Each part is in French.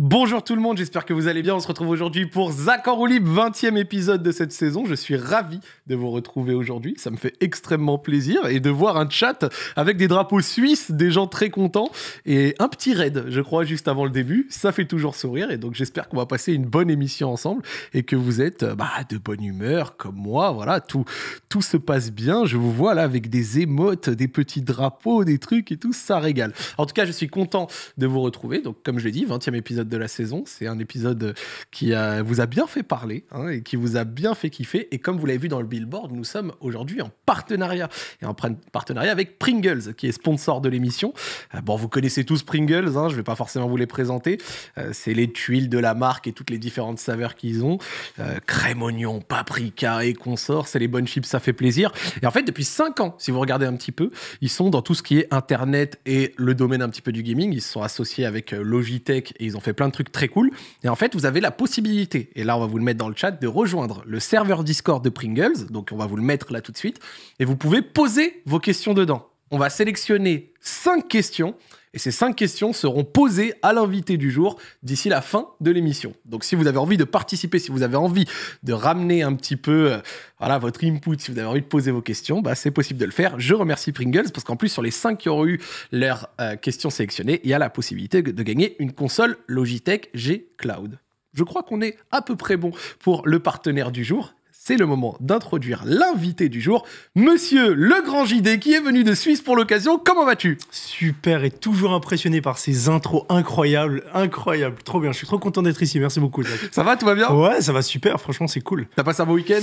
Bonjour tout le monde, j'espère que vous allez bien. On se retrouve aujourd'hui pour Zach en 20e épisode de cette saison. Je suis ravi de vous retrouver aujourd'hui. Ça me fait extrêmement plaisir et de voir un chat avec des drapeaux suisses, des gens très contents et un petit raid, je crois, juste avant le début. Ça fait toujours sourire et donc j'espère qu'on va passer une bonne émission ensemble et que vous êtes euh, bah, de bonne humeur comme moi. Voilà, tout, tout se passe bien. Je vous vois là avec des émotes, des petits drapeaux, des trucs et tout. Ça régale. En tout cas, je suis content de vous retrouver. Donc, comme je l'ai dit, 20e épisode de la saison. C'est un épisode qui vous a bien fait parler hein, et qui vous a bien fait kiffer. Et comme vous l'avez vu dans le billboard, nous sommes aujourd'hui en partenariat et en partenariat avec Pringles, qui est sponsor de l'émission. Euh, bon, vous connaissez tous Pringles, hein, je ne vais pas forcément vous les présenter. Euh, c'est les tuiles de la marque et toutes les différentes saveurs qu'ils ont. Euh, crème oignon, paprika et consorts, c'est les bonnes chips, ça fait plaisir. Et en fait, depuis 5 ans, si vous regardez un petit peu, ils sont dans tout ce qui est Internet et le domaine un petit peu du gaming. Ils se sont associés avec Logitech et ils ont fait plein de trucs très cool. Et en fait, vous avez la possibilité, et là on va vous le mettre dans le chat, de rejoindre le serveur Discord de Pringles. Donc on va vous le mettre là tout de suite. Et vous pouvez poser vos questions dedans on va sélectionner cinq questions et ces cinq questions seront posées à l'invité du jour d'ici la fin de l'émission. Donc si vous avez envie de participer, si vous avez envie de ramener un petit peu euh, voilà, votre input, si vous avez envie de poser vos questions, bah, c'est possible de le faire. Je remercie Pringles parce qu'en plus sur les cinq qui auront eu leurs euh, questions sélectionnées, il y a la possibilité de gagner une console Logitech G Cloud. Je crois qu'on est à peu près bon pour le partenaire du jour c'est le moment d'introduire l'invité du jour, Monsieur Le Grand JD, qui est venu de Suisse pour l'occasion. Comment vas-tu Super et toujours impressionné par ces intros incroyables, incroyables. Trop bien, je suis trop content d'être ici. Merci beaucoup, Ça va, tout va bien Ouais, ça va super. Franchement, c'est cool. T'as passé un bon week-end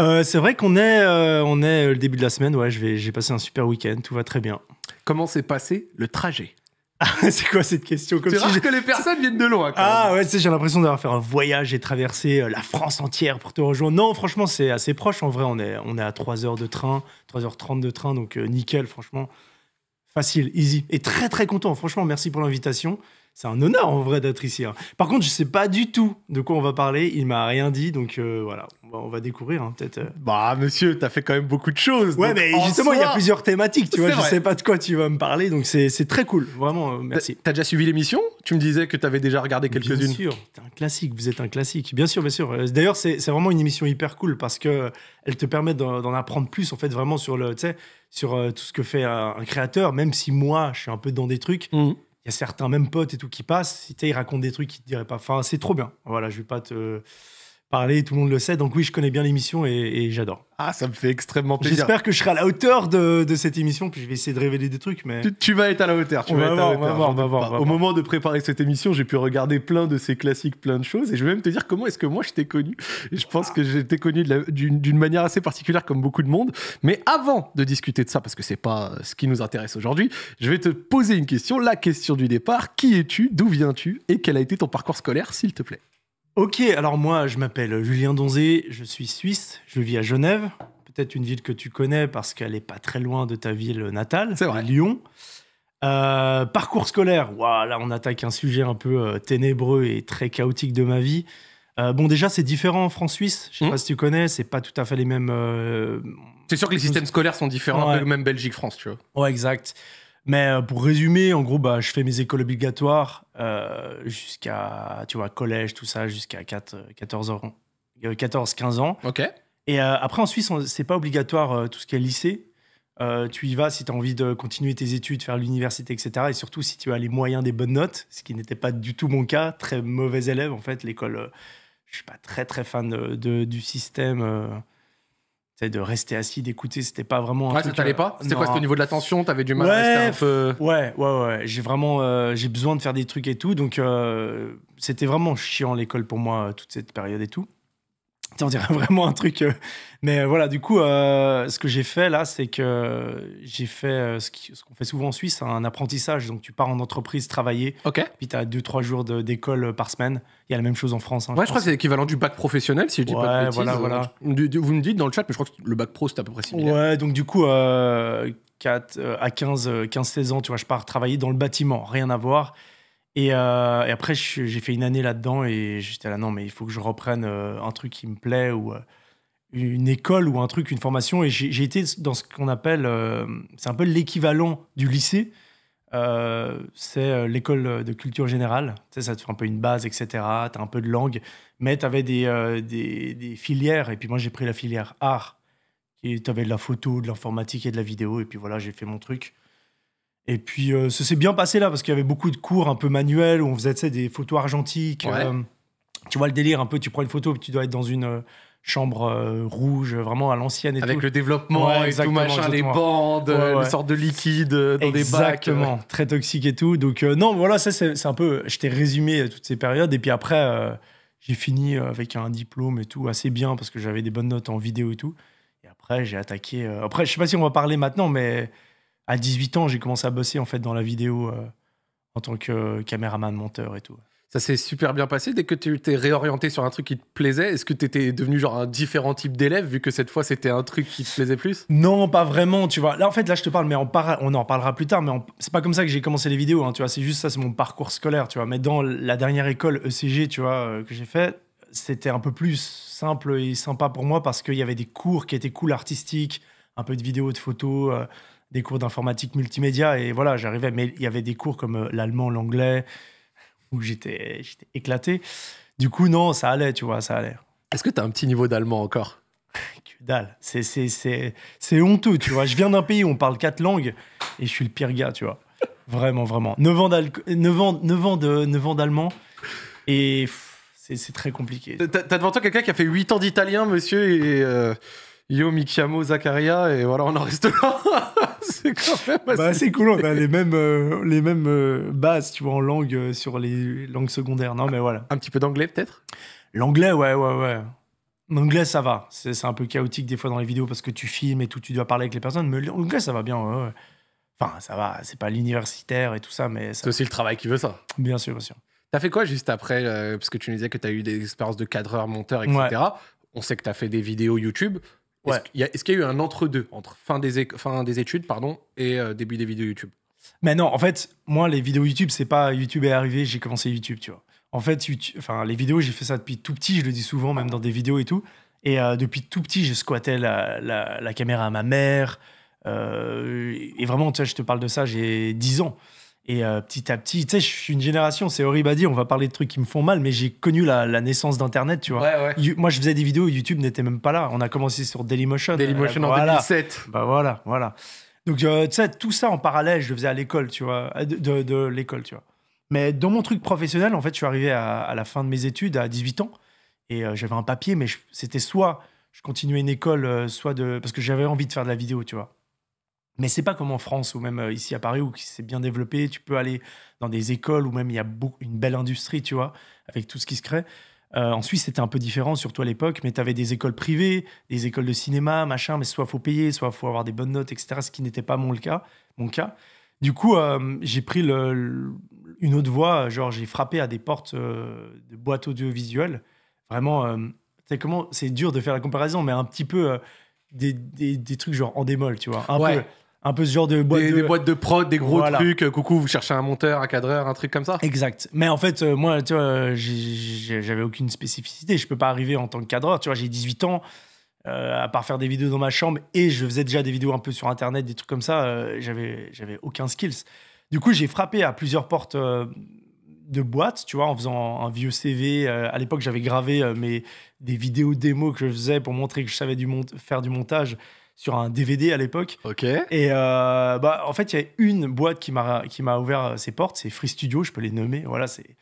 euh, C'est vrai qu'on est, euh, on est euh, le début de la semaine. Ouais, j'ai passé un super week-end. Tout va très bien. Comment s'est passé le trajet ah, c'est quoi cette question C'est si que les personnes viennent de loin. ah ouais, j'ai l'impression d'avoir fait un voyage et traversé euh, la France entière pour te rejoindre. Non, franchement, c'est assez proche. En vrai, on est, on est à 3 heures de train, 3h30 de train, donc euh, nickel, franchement. Facile, easy. Et très très content, franchement, merci pour l'invitation c'est un honneur en vrai d'être ici. Hein. Par contre, je sais pas du tout de quoi on va parler. Il m'a rien dit, donc euh, voilà, on va découvrir hein, peut-être. Euh. Bah monsieur, tu as fait quand même beaucoup de choses. Ouais, mais justement, il y a plusieurs thématiques. Tu vois, je sais pas de quoi tu vas me parler, donc c'est très cool, vraiment. merci. Euh, merci. T'as déjà suivi l'émission Tu me disais que tu avais déjà regardé quelques-unes. Bien sûr, t'es un classique. Vous êtes un classique, bien sûr, bien sûr. D'ailleurs, c'est vraiment une émission hyper cool parce que elle te permet d'en apprendre plus en fait vraiment sur le, sur tout ce que fait un, créateur, même si moi, je suis un peu dans des trucs. Mmh y a certains même potes et tout qui passent, ils racontent des trucs qui te diraient pas. Enfin, c'est trop bien. Voilà, je vais pas te parler, tout le monde le sait. Donc oui, je connais bien l'émission et, j'adore. Ah, ça me fait extrêmement plaisir. J'espère que je serai à la hauteur de, cette émission, puis je vais essayer de révéler des trucs. Mais tu, vas être à la hauteur. Tu vas être à la hauteur. Au moment de préparer cette émission, j'ai pu regarder plein de ces classiques, plein de choses, et je vais même te dire comment est-ce que moi je t'ai connu. Et je pense ah. que que j'étais connu d'une manière assez particulière, comme beaucoup de monde. Mais avant de discuter de ça, parce que c'est pas ce qui nous intéresse aujourd'hui, je vais te poser une question, la question du départ. Qui es-tu D'où viens-tu Et quel a été ton parcours scolaire, s'il te plaît Ok, alors moi, je m'appelle Julien Donzé, je suis suisse, je vis à Genève, peut-être une ville que tu connais parce qu'elle n'est pas très loin de ta ville natale, Lyon. Euh, parcours scolaire, voilà là on attaque un sujet un peu euh, ténébreux et très chaotique de ma vie. Euh, bon, déjà, c'est différent en France-Suisse. Je ne sais hmm. pas si tu connais, c'est pas tout à fait les mêmes. C'est sûr que les systèmes scolaires sont différents, même Belgique-France, tu vois. Ouais, exact. Mais pour résumer, en gros, bah, je fais mes écoles obligatoires euh, jusqu'à, tu vois, collège, tout ça, jusqu'à 14 euh, ans, 14, euh, 15 ans. Et après, en Suisse, c'est pas obligatoire tout ce qui est lycée. tu y vas si tu as envie de continuer tes études, faire l'université, etc. Et surtout si tu as les moyens des bonnes notes, ce qui n'était pas du tout mon cas. Très mauvais élève, en fait. L'école, je suis pas très, très fan de, du système c'est de rester assis, d'écouter, c'était pas vraiment. Un ouais, ça t'allait pas euh, C'était quoi C'était au niveau de l'attention T'avais du mal ouais, à rester Ouais, ouais, ouais. J'ai vraiment. Euh, j'ai besoin de faire des trucs et tout. Donc, euh, c'était vraiment chiant l'école pour moi, toute cette période et tout on dirait vraiment un truc. Euh, mais euh, voilà, du coup, euh, ce que j'ai fait là, c'est que j'ai fait ce qu'on fait souvent en Suisse, hein, un apprentissage. Donc, tu pars en entreprise travailler. OK. Puis, tu as deux, trois jours d'école par semaine. Il y a la même chose en France. Hein, ouais, je, crois que c'est l'équivalent du bac professionnel, si je dis pas de bêtises. Voilà, voilà. Vous me dites dans le chat, mais je crois que le bac pro, c'est à peu près similaire. Ouais, donc du coup, 4, à 15, 15-16 ans, tu vois, je pars travailler dans le bâtiment. Rien à voir. Euh, et, après, j'ai fait une année là-dedans et j'étais là, non, mais il faut que je reprenne euh, un truc qui me plaît ou euh, une école ou un truc, une formation. Et j'ai été dans ce qu'on appelle, c'est un peu l'équivalent du lycée. c'est l'école de culture générale. Tu sais, ça te fait un peu une base, etc. Tu as un peu de langue. Mais tu avais des, des, filières. Et puis moi, j'ai pris la filière art. Tu avais de la photo, de l'informatique et de la vidéo. Et puis voilà, j'ai fait mon truc. Et puis, euh, ça s'est bien passé là, parce qu'il y avait beaucoup de cours un peu manuels où on faisait des photos argentiques. Euh, tu vois le délire un peu, tu prends une photo, et tu dois être dans une euh, chambre rouge, vraiment à l'ancienne. Avec le développement et tout machin, les bandes, les sortes de liquides dans des bacs. Exactement, très toxique et tout. Donc, non, voilà, ça, c'est un peu. Je t'ai résumé toutes ces périodes. Et puis après, j'ai fini avec un diplôme et tout, assez bien, parce que j'avais des bonnes notes en vidéo et tout. Et après, j'ai attaqué. Après, je sais pas si on va parler maintenant, mais à 18 ans, j'ai commencé à bosser en fait dans la vidéo euh, en tant que euh, caméraman, monteur et tout. Ça s'est super bien passé. Dès que tu t'es réorienté sur un truc qui te plaisait, est-ce que tu étais devenu genre un différent type d'élève vu que cette fois c'était un truc qui te plaisait plus Non, pas vraiment. Tu vois, là en fait, là je te parle, mais on, on en parlera plus tard. Mais c'est pas comme ça que j'ai commencé les vidéos. Hein, tu vois, c'est juste ça, c'est mon parcours scolaire. Tu vois, mais dans la dernière école ECG, tu vois, euh, que j'ai fait, c'était un peu plus simple et sympa pour moi parce qu'il y avait des cours qui étaient cool artistiques, un peu de vidéo, de photos des cours d'informatique multimédia et voilà, j'arrivais. Mais il y avait des cours comme euh, l'allemand, l'anglais, où j'étais éclaté. Du coup, non, ça allait, tu vois, ça allait. Est-ce que tu as un petit niveau d'allemand encore Que dalle. C'est honteux, tu vois. Je viens d'un pays où on parle quatre langues et je suis le pire gars, tu vois. Vraiment, vraiment. 9 ans d'allemand et c'est très compliqué. T'as devant toi quelqu'un qui a fait 8 ans d'italien, monsieur, et euh, Yo Mikiamo Zakaria et voilà, on en reste là. c'est quand même bah, cool, on a les mêmes, euh, les mêmes euh, bases, tu vois, en langue euh, sur les langues secondaires. Non, ah, mais voilà. Un petit peu d'anglais, peut-être L'anglais, ouais, ouais, ouais. L'anglais, ça va. C'est, un peu chaotique des fois dans les vidéos parce que tu filmes et tout, tu dois parler avec les personnes, mais l'anglais, ça va bien, ouais, Enfin, ça va, c'est pas l'universitaire et tout ça, mais... Ça... C'est aussi le travail qui veut ça. Bien sûr, bien sûr. T'as fait quoi juste après Parce que tu nous disais que t'as eu des expériences de cadreur, monteur, etc. On sait que t'as fait des vidéos YouTube. Est-ce qu'il y, a eu un entre-deux entre fin des, fin des études pardon, et euh, début des vidéos YouTube Mais non, en fait, moi, les vidéos YouTube, c'est pas YouTube est arrivé, j'ai commencé YouTube, tu vois. En fait, les vidéos, j'ai fait ça depuis tout petit, je le dis souvent, même dans des vidéos et tout. Et euh, depuis tout petit, je squattais la, la, caméra à ma mère. Euh, et vraiment, tu sais, je te parle de ça, j'ai 10 ans. Et euh, petit à petit, tu sais, je suis une génération, c'est horrible à dire, on va parler de trucs qui me font mal, mais j'ai connu la, naissance d'Internet, tu vois. Moi, je faisais des vidéos, YouTube n'était même pas là. On a commencé sur Dailymotion. Dailymotion en 2007. Bah voilà, voilà. Donc, euh, tu sais, tout ça en parallèle, je le faisais à l'école, tu vois, euh, de, l'école, tu vois. Mais dans mon truc professionnel, en fait, je suis arrivé à, à la fin de mes études, à 18 ans, et j'avais un papier, mais c'était soit je continuais une école, soit de. Parce que j'avais envie de faire de la vidéo, tu vois. Mais c'est pas comme en France ou même euh, ici à Paris où c'est bien développé. Tu peux aller dans des écoles où même il y a une belle industrie, tu vois, avec tout ce qui se crée. Euh, en Suisse, c'était un peu différent, surtout à l'époque, mais tu avais des écoles privées, des écoles de cinéma, machin, mais soit faut payer, soit faut avoir des bonnes notes, etc. Ce qui n'était pas mon cas. Mon cas. Du coup, euh, j'ai pris le, une autre voie. Genre, j'ai frappé à des portes de boîtes audiovisuelles. Vraiment, c'est comment C'est dur de faire la comparaison, mais un petit peu. Des, trucs genre en démol, tu vois. Un ouais. peu un peu ce genre de boîte de... des boîtes de prod, des gros trucs. Euh, coucou, vous cherchez un monteur, un cadreur, un truc comme ça. Exact. Mais en fait, euh, moi, tu vois, j'avais aucune spécificité. Je peux pas arriver en tant que cadreur. Tu vois, j'ai 18 ans. Euh, à part faire des vidéos dans ma chambre et je faisais déjà des vidéos un peu sur internet, des trucs comme ça, j'avais j'avais aucun skills. Du coup, j'ai frappé à plusieurs portes de boîtes, tu vois, en faisant un vieux CV. à l'époque, j'avais gravé mes, des vidéos démos que je faisais pour montrer que je savais du faire du montage sur un DVD à l'époque. Ok. Et euh, bah, en fait, il y a une boîte qui m'a ouvert euh, ses portes, c'est Free Studio, je peux les nommer. Voilà, c'est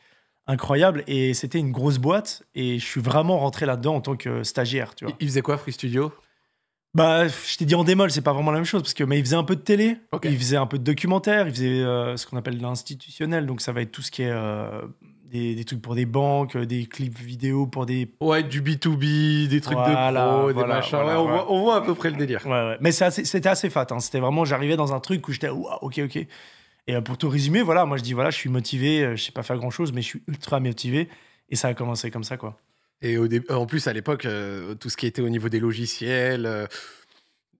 incroyable. Et c'était une grosse boîte et je suis vraiment rentré là-dedans en tant que stagiaire. Tu vois. Il faisait quoi, Free Studio bah, je t'ai dit en démol, c'est pas vraiment la même chose parce que mais il faisait un peu de télé, ils il faisait un peu de documentaire, il faisait euh, ce qu'on appelle l'institutionnel, donc ça va être tout ce qui est des, trucs pour des banques, euh, des clips vidéo pour des. Ouais, du B2B, des trucs de pro, des machins. on, voit, à peu près le délire. Mais c'était assez fat. Hein. C'était vraiment, j'arrivais dans un truc où j'étais, waouh, ok, ok. Et euh, pour tout résumer, voilà, moi je dis, voilà, je suis motivé, euh, je sais pas faire grand chose, mais je suis ultra motivé. Et ça a commencé comme ça, quoi. Et en plus, à l'époque, tout ce qui était au niveau des logiciels,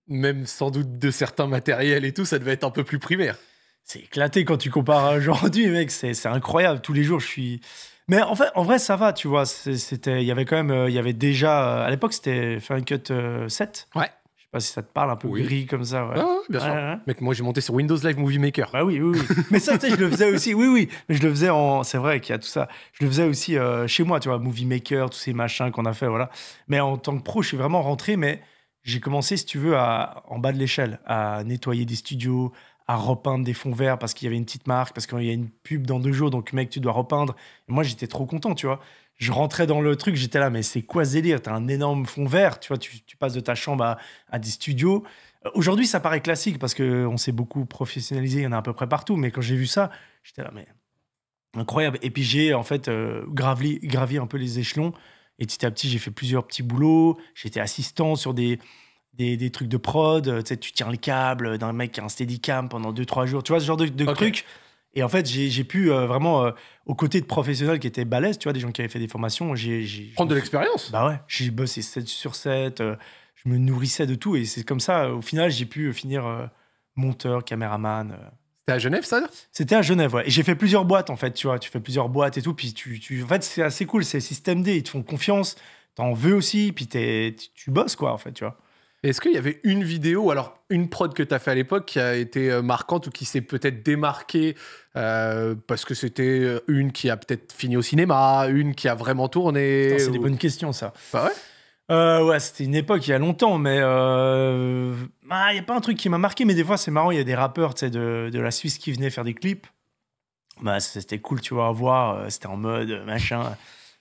même sans doute de certains matériels et tout, ça devait être un peu plus primaire c'est éclaté quand tu compares aujourd'hui, mec. C'est incroyable. Tous les jours, je suis. Mais en fait, en vrai, ça va, tu vois. C'était, il y avait quand même, euh, il y avait déjà euh, à l'époque, c'était Final Cut 7. Euh, ouais. Je sais pas si ça te parle un peu gris comme ça. Ouais. bien sûr. moi, j'ai monté sur Windows Live Movie Maker. Bah oui, oui, Mais ça, tu sais, je le faisais aussi. Oui, oui. Mais je le faisais en, c'est vrai qu'il y a tout ça. Je le faisais aussi chez moi, tu vois, Movie Maker, tous ces machins qu'on a fait, voilà. Mais en tant que pro, je suis vraiment rentré, mais j'ai commencé, si tu veux, à, en bas de l'échelle, à nettoyer des studios, à repeindre des fonds verts parce qu'il y avait une petite marque, parce qu'il y a une pub dans deux jours, donc mec, tu dois repeindre. moi, j'étais trop content, tu vois. Je rentrais dans le truc, j'étais là, mais c'est quoi Zélire T'as un énorme fond vert, tu vois, tu, passes de ta chambre à, des studios. Euh, aujourd'hui, ça paraît classique parce qu'on s'est beaucoup professionnalisé, il y en a à peu près partout, mais quand j'ai vu ça, j'étais là, mais incroyable. Et puis j'ai en fait euh, gravi un peu les échelons, et petit à petit, j'ai fait plusieurs petits boulots, j'étais assistant sur des des, trucs de prod, euh, tu sais, tu tiens le câble d'un mec qui a un steadicam pendant 2-3 jours, tu vois, ce genre de, trucs. Et en fait, j'ai pu euh, vraiment, euh, aux côtés de professionnels qui étaient balèzes, tu vois, des gens qui avaient fait des formations, j'ai. Prendre de l'expérience Bah ouais, j'ai bossé 7 sur 7, je me nourrissais de tout, et c'est comme ça, au final, j'ai pu finir monteur, caméraman. C'était à Genève, ça C'était à Genève, ouais. Et j'ai fait plusieurs boîtes, en fait, tu vois. Tu fais plusieurs boîtes et tout. Puis, tu, en fait, c'est assez cool. C'est système D. Ils te font confiance. T'en veux aussi. Puis, tu bosses, quoi, en fait, tu vois. Est-ce qu'il y avait une vidéo, alors une prod que tu as fait à l'époque qui a été euh, marquante ou qui s'est peut-être démarquée euh, parce que c'était euh, une qui a peut-être fini au cinéma, une qui a vraiment tourné C'est des bonnes questions ça. Bah ouais. ouais, c'était une époque il y a longtemps, mais ah, il n'y a pas un truc qui m'a marqué, mais des fois c'est marrant, il y a des rappeurs de, de la Suisse qui venaient faire des clips. Bah, c'était cool, tu vois, à voir, c'était en mode machin,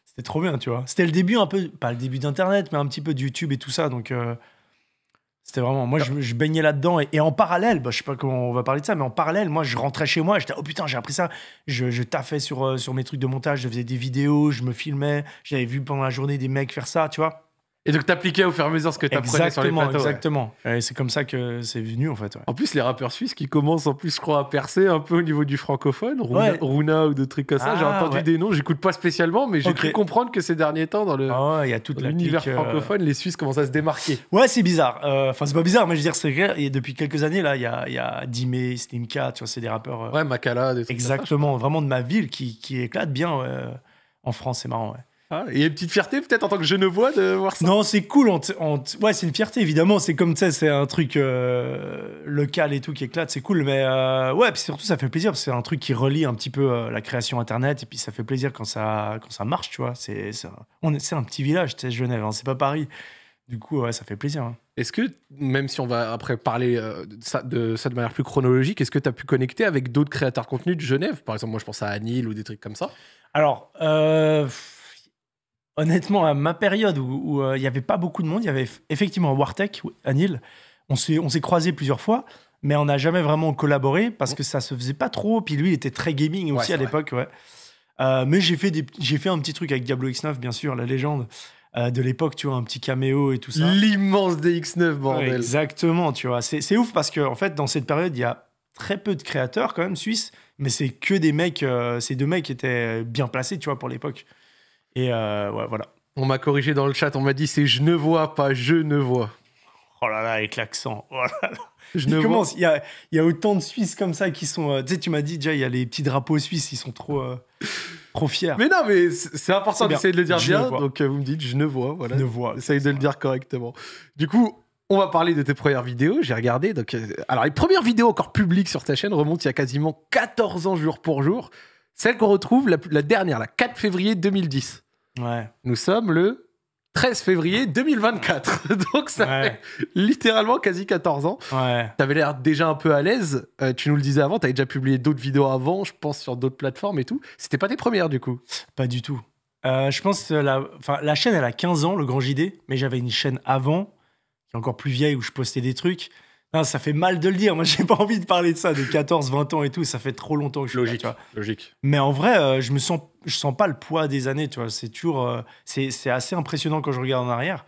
c'était trop bien, tu vois. C'était le début un peu, pas le début d'Internet, mais un petit peu de YouTube et tout ça, donc c'était vraiment, moi je, baignais là-dedans et, en parallèle, bah, je sais pas comment on va parler de ça, mais en parallèle, moi je rentrais chez moi, j'étais oh putain j'ai appris ça, je, taffais sur, euh, sur mes trucs de montage, je faisais des vidéos, je me filmais, j'avais vu pendant la journée des mecs faire ça, tu vois. Et donc, t'appliquais au fur et à mesure ce que t'apprenais sur les plateaux. Exactement. Et c'est comme ça que c'est venu, en fait. En plus, les rappeurs suisses qui commencent, en plus, je crois, à percer un peu au niveau du francophone, Runa, ou de trucs comme ça. j'ai ah, entendu des noms, j'écoute pas spécialement, mais j'ai cru comprendre que ces derniers temps, dans l'univers francophone, les Suisses commencent à se démarquer. Ouais, c'est bizarre. Euh, enfin, c'est pas bizarre, mais je veux dire, c'est vrai. Et depuis quelques années, là, il y a, y a Dime, Slimka, tu vois, c'est des rappeurs. Euh, ouais, Makala, des Exactement, vraiment de ma ville qui, qui éclate bien en France, c'est marrant, ouais. Hein, y a une petite fierté peut-être en tant que genevois de voir ça. Non, c'est cool. ouais, c'est une fierté évidemment. C'est comme ça, c'est un truc euh, local et tout qui éclate. C'est cool, mais euh, ouais, puis surtout ça fait plaisir. C'est un truc qui relie un petit peu euh, la création internet et puis ça fait plaisir quand ça quand ça marche, tu vois. C'est c'est un, un petit village, Genève, hein, c'est pas Paris. Du coup, ouais, ça fait plaisir. Hein. Est-ce que, même si on va après parler euh, de, ça, de, manière plus chronologique, est-ce que tu as pu connecter avec d'autres créateurs contenus de Genève Par exemple, moi, je pense à Anil ou des trucs comme ça. Alors, euh, honnêtement, à ma période où euh, il n'y avait pas beaucoup de monde, il y avait effectivement Wartech à Nîmes. On s'est croisés plusieurs fois, mais on n'a jamais vraiment collaboré parce que ça se faisait pas trop. Puis lui, il était très gaming aussi à l'époque. Ouais. Euh, mais j'ai fait, fait un petit truc avec Diablo X9, bien sûr, la légende. Euh, de l'époque, tu vois, un petit caméo et tout ça. L'immense DX9, bordel. exactement, tu vois. C'est ouf parce que, en fait, dans cette période, il y a très peu de créateurs, quand même, suisses, mais c'est que des mecs, ces deux mecs étaient bien placés, tu vois, pour l'époque. Et euh, ouais, voilà. On m'a corrigé dans le chat, on m'a dit c'est je ne vois pas, je ne vois. Oh là là, avec l'accent. Oh je ne commence, il y, a, y, a, autant de Suisses comme ça qui sont. Euh, tu sais, tu m'as dit déjà, il y a les petits drapeaux suisses, ils sont trop, euh, fiers. Mais non, mais c'est important d'essayer de le dire bien. Donc vous me dites, je ne vois, voilà. Ne vois. Essayez de le dire correctement. Du coup, on va parler de tes premières vidéos. J'ai regardé. Donc, alors, les premières vidéos encore publiques sur ta chaîne remontent il y a quasiment 14 ans jour pour jour. Celle qu'on retrouve, la dernière, la 4 février 2010. Ouais. Nous sommes le 13 février 2024. Donc ça fait littéralement quasi 14 ans. Ouais. avais l'air déjà un peu à l'aise. Euh, tu nous le disais avant, tu avais déjà publié d'autres vidéos avant, je pense sur d'autres plateformes et tout. C'était pas tes premières du coup Pas du tout. Euh, je pense que la, la chaîne, elle a 15 ans, le Grand JD, mais j'avais une chaîne avant, qui est encore plus vieille, où je postais des trucs ça fait mal de le dire. Moi, j'ai pas envie de parler de ça, de 14, 20 ans et tout. Ça fait trop longtemps que je suis logique, Logique. Mais en vrai, euh, je me sens, je sens pas le poids des années, tu vois. C'est toujours, euh, c'est assez impressionnant quand je regarde en arrière.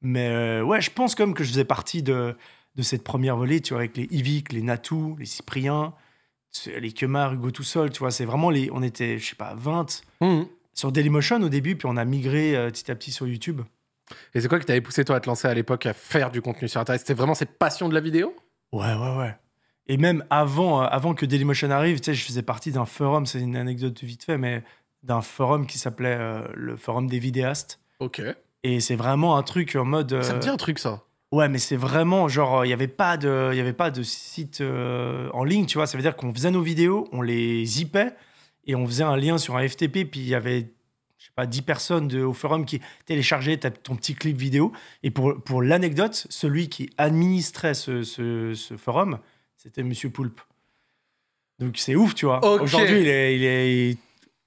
Mais euh, ouais, je pense comme que je faisais partie de, de cette première volée, tu vois, avec les Ivic, les Natou, les Cypriens, les Kemar, Hugo tout seul, tu vois. C'est vraiment les, on était, je sais pas, 20 mmh. sur Dailymotion au début, puis on a migré petit à petit sur YouTube. Et c'est quoi qui t'avait poussé, toi, à te lancer à l'époque à faire du contenu sur Internet C'était vraiment cette passion de la vidéo Ouais, ouais, ouais. Et même avant, euh, avant que Dailymotion arrive, tu sais, je faisais partie d'un forum, c'est une anecdote vite fait, mais d'un forum qui s'appelait euh, le forum des vidéastes. Ok. Et c'est vraiment un truc en mode. Ça me dit euh, un truc, ça. Ouais, mais c'est vraiment genre, il n'y avait, pas de, y avait pas de site en ligne, tu vois. Ça veut dire qu'on faisait nos vidéos, on les zippait et on faisait un lien sur un FTP, puis il y avait je sais pas, 10 personnes au forum qui téléchargeaient ton petit clip vidéo. Et pour, pour l'anecdote, celui qui administrait ce, ce, forum, c'était Monsieur Poulpe. Donc c'est ouf, tu vois. Aujourd'hui, il est, il est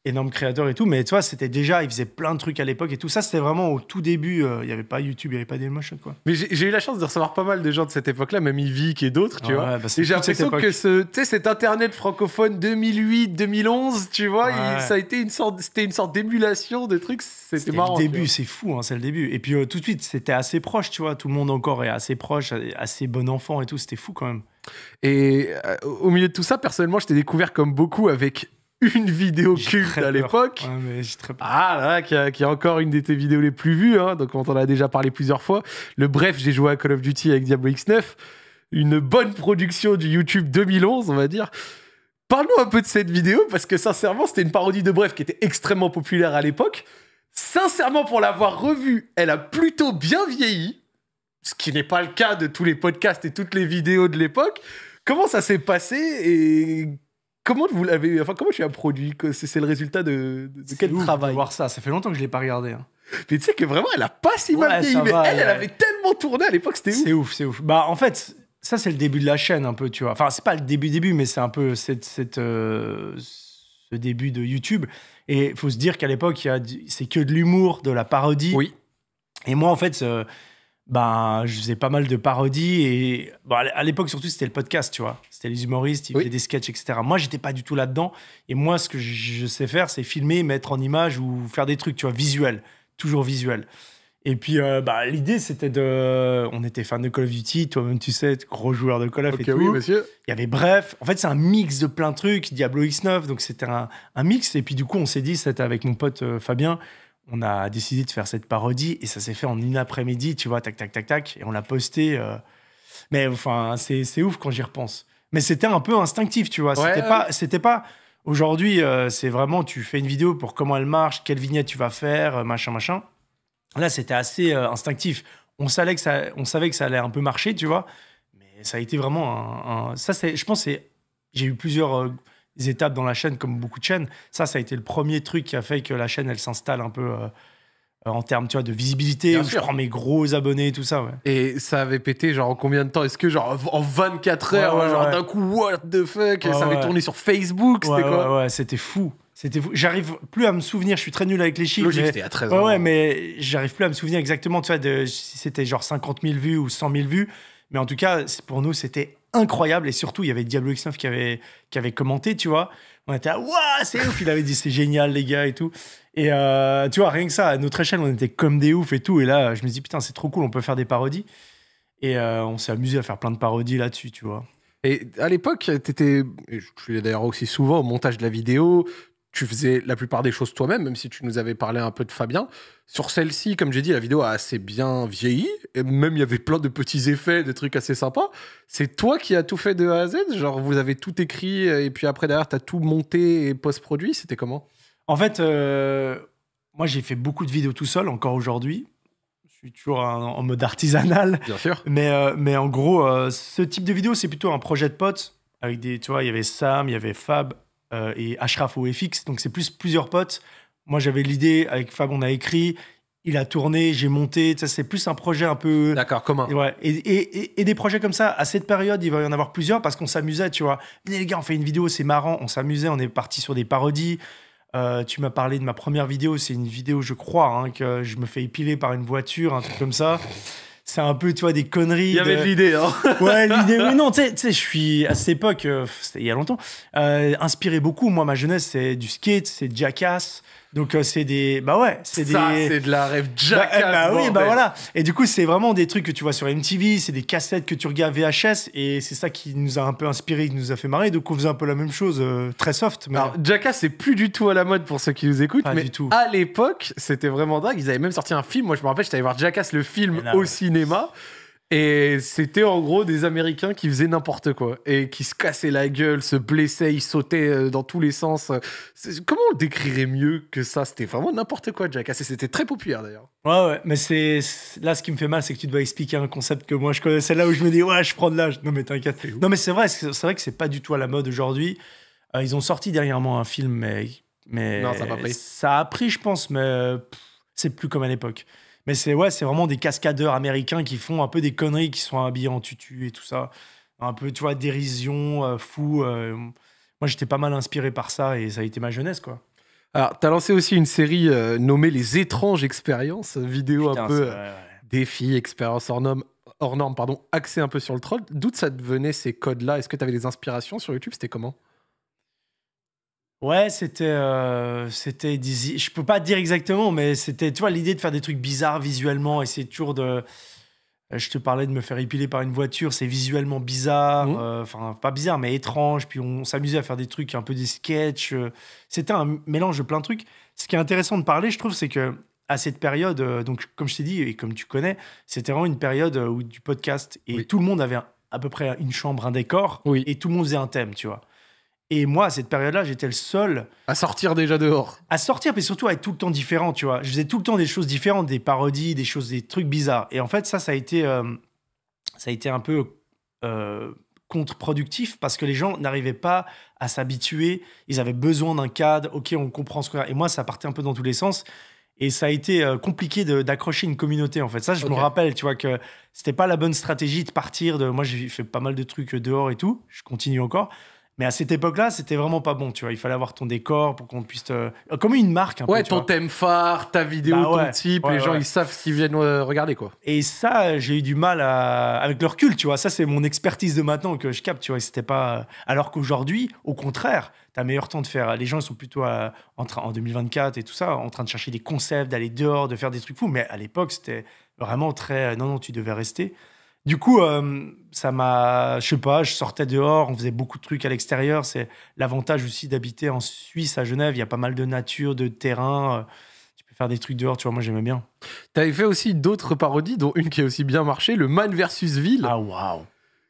énorme créateur et tout, mais tu vois, c'était déjà, il faisait plein de trucs à l'époque et tout ça, c'était vraiment au tout début, euh, il y n'y avait pas YouTube, il n'y avait pas Dailymotion, quoi. Mais j'ai eu la chance de recevoir pas mal de gens de cette époque-là, même Yvick et d'autres, tu vois. Bah, et j'ai l'impression que ce, cet internet francophone 2008-2011, tu vois, ça a été une sorte, c'était une sorte d'émulation de trucs, c'était marrant. le début, c'est fou, hein, c'est le début. Et puis euh, tout de suite, c'était assez proche, tu vois, tout le monde encore est assez proche, assez bon enfant et tout, c'était fou quand même. Et euh, au milieu de tout ça, personnellement, je t'ai découvert comme beaucoup avec une vidéo culte à l'époque. ah là, qui, a, encore une de tes vidéos les plus vues, hein, donc on en a déjà parlé plusieurs fois. Le bref, j'ai joué à Call of Duty avec Diablo X9, une bonne production du YouTube 2011, on va dire. Parlons un peu de cette vidéo, parce que sincèrement, c'était une parodie de bref qui était extrêmement populaire à l'époque. Sincèrement, pour l'avoir revue, elle a plutôt bien vieilli, ce qui n'est pas le cas de tous les podcasts et toutes les vidéos de l'époque. Comment ça s'est passé et Comment vous l'avez Enfin, comment je suis un produit C'est le résultat de, de, quel ouf, travail de voir ça, ça fait longtemps que je l'ai pas regardé. Hein. Mais tu sais que vraiment, elle a pas si mal ouais, elle, elle avait tellement tourné à l'époque, c'était ouf. C'est ouf, c'est ouf. Bah, en fait, ça, c'est le début de la chaîne, un peu, tu vois. Enfin, c'est pas le début-début, mais c'est un peu cette, euh, ce début de YouTube. Et il faut se dire qu'à l'époque, c'est que de l'humour, de la parodie. Oui. Et moi, en fait, ben, je faisais pas mal de parodies. Et à l'époque, surtout, c'était le podcast, tu vois. C'était les humoristes, il oui. faisaient des sketchs, etc. Moi, j'étais pas du tout là-dedans. Et moi, ce que je sais faire, c'est filmer, mettre en image ou faire des trucs, tu vois, visuels, toujours visuels. Et puis, euh, bah, l'idée, c'était de. On était fan de Call of Duty, toi-même, tu sais, gros joueur de Call of Duty. et tout. oui, monsieur. Il y avait bref. En fait, c'est un mix de plein de trucs, Diablo X9, donc c'était un, mix. Et puis, du coup, on s'est dit, c'était avec mon pote euh, Fabien, on a décidé de faire cette parodie et ça s'est fait en une après-midi, tu vois, tac, tac, tac, tac. Et on l'a posté. Euh. Mais enfin, c'est ouf quand j'y repense mais c'était un peu instinctif, tu vois. C'était pas, c'était pas. Aujourd'hui, euh, c'est vraiment, tu fais une vidéo pour comment elle marche, quelle vignette tu vas faire, euh, machin, machin. Là, c'était assez euh, instinctif. On savait, que ça, on savait que ça allait un peu marcher, tu vois. Mais ça a été vraiment un. Ça, c'est, je pense, que j'ai eu plusieurs étapes dans la chaîne, comme beaucoup de chaînes. Ça, ça a été le premier truc qui a fait que la chaîne, elle s'installe un peu euh, en termes tu vois, de visibilité, où je prends mes gros abonnés et tout ça. Ouais. Et ça avait pété, genre, en combien de temps Est-ce que, genre, en 24 heures, genre, d'un coup, what the fuck Ça avait tourné sur Facebook, c'était quoi Ouais, c'était fou. C'était fou. J'arrive plus à me souvenir, je suis très nul avec les chiffres. Logique, c'était à 13 ans. Ouais, mais j'arrive plus à me souvenir exactement, tu vois, de... si c'était genre 50 000 vues ou 100 000 vues. Mais en tout cas, pour nous, c'était incroyable. Et surtout, il y avait Diablo X9 qui avait, qui avait commenté, tu vois. On était à waouh, c'est ouf. Il avait dit c'est génial, les gars et tout. Et euh, tu vois, rien que ça, à notre échelle, on était comme des oufs et tout. Et là, je me dis putain, c'est trop cool, on peut faire des parodies. Et euh, on s'est amusé à faire plein de parodies là-dessus, tu vois. Et à l'époque, tu étais, je suis d'ailleurs aussi souvent au montage de la vidéo, tu faisais la plupart des choses toi-même, même si tu nous avais parlé un peu de Fabien. Sur celle-ci, comme j'ai dit, la vidéo a assez bien vieilli. Et même, il y avait plein de petits effets, des trucs assez sympas. C'est toi qui as tout fait de A à Z Genre, vous avez tout écrit et puis après, derrière, tu as tout monté et post-produit C'était comment En fait, euh, moi, j'ai fait beaucoup de vidéos tout seul, encore aujourd'hui. Je suis toujours en mode artisanal. Bien sûr. Mais, euh, mais en gros, euh, ce type de vidéo, c'est plutôt un projet de potes. Avec des, tu vois, il y avait Sam, il y avait Fab, euh, et Ashraf FX, Donc c'est plus plusieurs potes. Moi j'avais l'idée, avec Fab on a écrit, il a tourné, j'ai monté. C'est plus un projet un peu. D'accord, commun. Et, ouais. et, des projets comme ça, à cette période, il va y en avoir plusieurs parce qu'on s'amusait, tu vois. les gars, on fait une vidéo, c'est marrant, on s'amusait, on est parti sur des parodies. Euh, tu m'as parlé de ma première vidéo, c'est une vidéo, je crois, hein, que je me fais épiler par une voiture, un truc comme ça c'est un peu, tu vois, des conneries. Il y avait de, l'idée, hein. ouais, l'idée, oui, non, tu sais, je suis à cette époque, euh, c'était il y a longtemps, euh, inspiré beaucoup. Moi, ma jeunesse, c'est du skate, c'est Jackass, donc euh, c'est des bah ouais, c'est des c'est de la rêve bah, Jackass, euh, Bah, oui, bah voilà. Et du coup, c'est vraiment des trucs que tu vois sur MTV, c'est des cassettes que tu regardes VHS et c'est ça qui nous a un peu inspiré, qui nous a fait marrer. Donc on faisait un peu la même chose euh, très soft mais Alors Jackass c'est plus du tout à la mode pour ceux qui nous écoutent, mais du tout. à l'époque, c'était vraiment dingue, ils avaient même sorti un film. Moi, je me rappelle, j'étais allé voir Jackass le film au cinéma. Et c'était en gros des Américains qui faisaient n'importe quoi et qui se cassaient la gueule, se blessaient, ils sautaient euh, dans tous les sens. Comment on le décrirait mieux que ça C'était vraiment n'importe quoi, Jack. Ah, c'était très populaire d'ailleurs. Ouais, ouais, mais c'est là ce qui me fait mal, c'est que tu dois expliquer un concept que moi je connaissais là où je me dis, ouais, je prends de l'âge. Non, mais t'inquiète. Non, mais c'est vrai, c'est vrai que c'est pas du tout à la mode aujourd'hui. Euh, ils ont sorti dernièrement un film, mais. mais non, Ça a pris, je pense, mais euh, c'est plus comme à l'époque. Mais c'est ouais, c'est vraiment des cascadeurs américains qui font un peu des conneries, qui sont habillés en tutu et tout ça. Un peu, tu vois, dérision, euh, fou. Euh, moi, j'étais pas mal inspiré par ça et ça a été ma jeunesse, quoi. Alors, t'as lancé aussi une série euh, nommée Les étranges expériences, vidéo un peu défi, expérience hors norme, hors norme, pardon, axée un peu sur le troll. D'où ça devenait ces codes-là Est-ce que tu avais des inspirations sur YouTube C'était comment Ouais, c'était euh, c'était je peux pas dire exactement, mais c'était tu vois l'idée de faire des trucs bizarres visuellement, et c'est toujours de je te parlais de me faire épiler par une voiture, c'est visuellement bizarre, mhm. euh, enfin pas bizarre mais étrange, puis on, s'amusait à faire des trucs un peu des sketchs, euh. c'était un mélange de plein de trucs. Ce qui est intéressant de parler, je trouve, c'est que à cette période, euh, donc comme je t'ai dit et comme tu connais, c'était vraiment une période où du podcast et tout le monde avait à peu près une chambre, un décor, et tout le monde faisait un thème, tu vois. Et moi, à cette période-là, j'étais le seul. À sortir déjà dehors. À sortir, mais surtout à être tout le temps différent, tu vois. Je faisais tout le temps des choses différentes, des parodies, des choses, des trucs bizarres. Et en fait, ça, ça a été, euh, ça a été un peu euh, contre-productif parce que les gens n'arrivaient pas à s'habituer. Ils avaient besoin d'un cadre. Ok, on comprend ce qu'on a. Et moi, ça partait un peu dans tous les sens. Et ça a été euh, compliqué d'accrocher une communauté, en fait. Ça, je me rappelle, tu vois, que c'était pas la bonne stratégie de partir de. Moi, j'ai fait pas mal de trucs dehors et tout. Je continue encore. Mais à cette époque-là, c'était vraiment pas bon, tu vois. Il fallait avoir ton décor pour qu'on puisse euh, Comme une marque, un ouais, ton thème phare, ta vidéo, tout bah ton type, les gens, ils savent ce qu'ils viennent euh, regarder, quoi. Et ça, j'ai eu du mal avec leur recul, tu vois. Ça, c'est mon expertise de maintenant que je capte, tu vois. C'était pas... Alors qu'aujourd'hui, au contraire, t'as meilleur temps de faire... Les gens, ils sont plutôt euh, en, train... en 2024 et tout ça, en train de chercher des concepts, d'aller dehors, de faire des trucs fous. Mais à l'époque, c'était vraiment très... Non, non, tu devais rester. Du coup, euh, ça m'a, je sais pas, je sortais dehors, on faisait beaucoup de trucs à l'extérieur. C'est l'avantage aussi d'habiter en Suisse, à Genève. Il y a pas mal de nature, de terrain. Euh, tu peux faire des trucs dehors, tu vois. Moi, j'aimais bien. T'avais fait aussi d'autres parodies, dont une qui a aussi bien marché, le Man versus Ville. Ah waouh.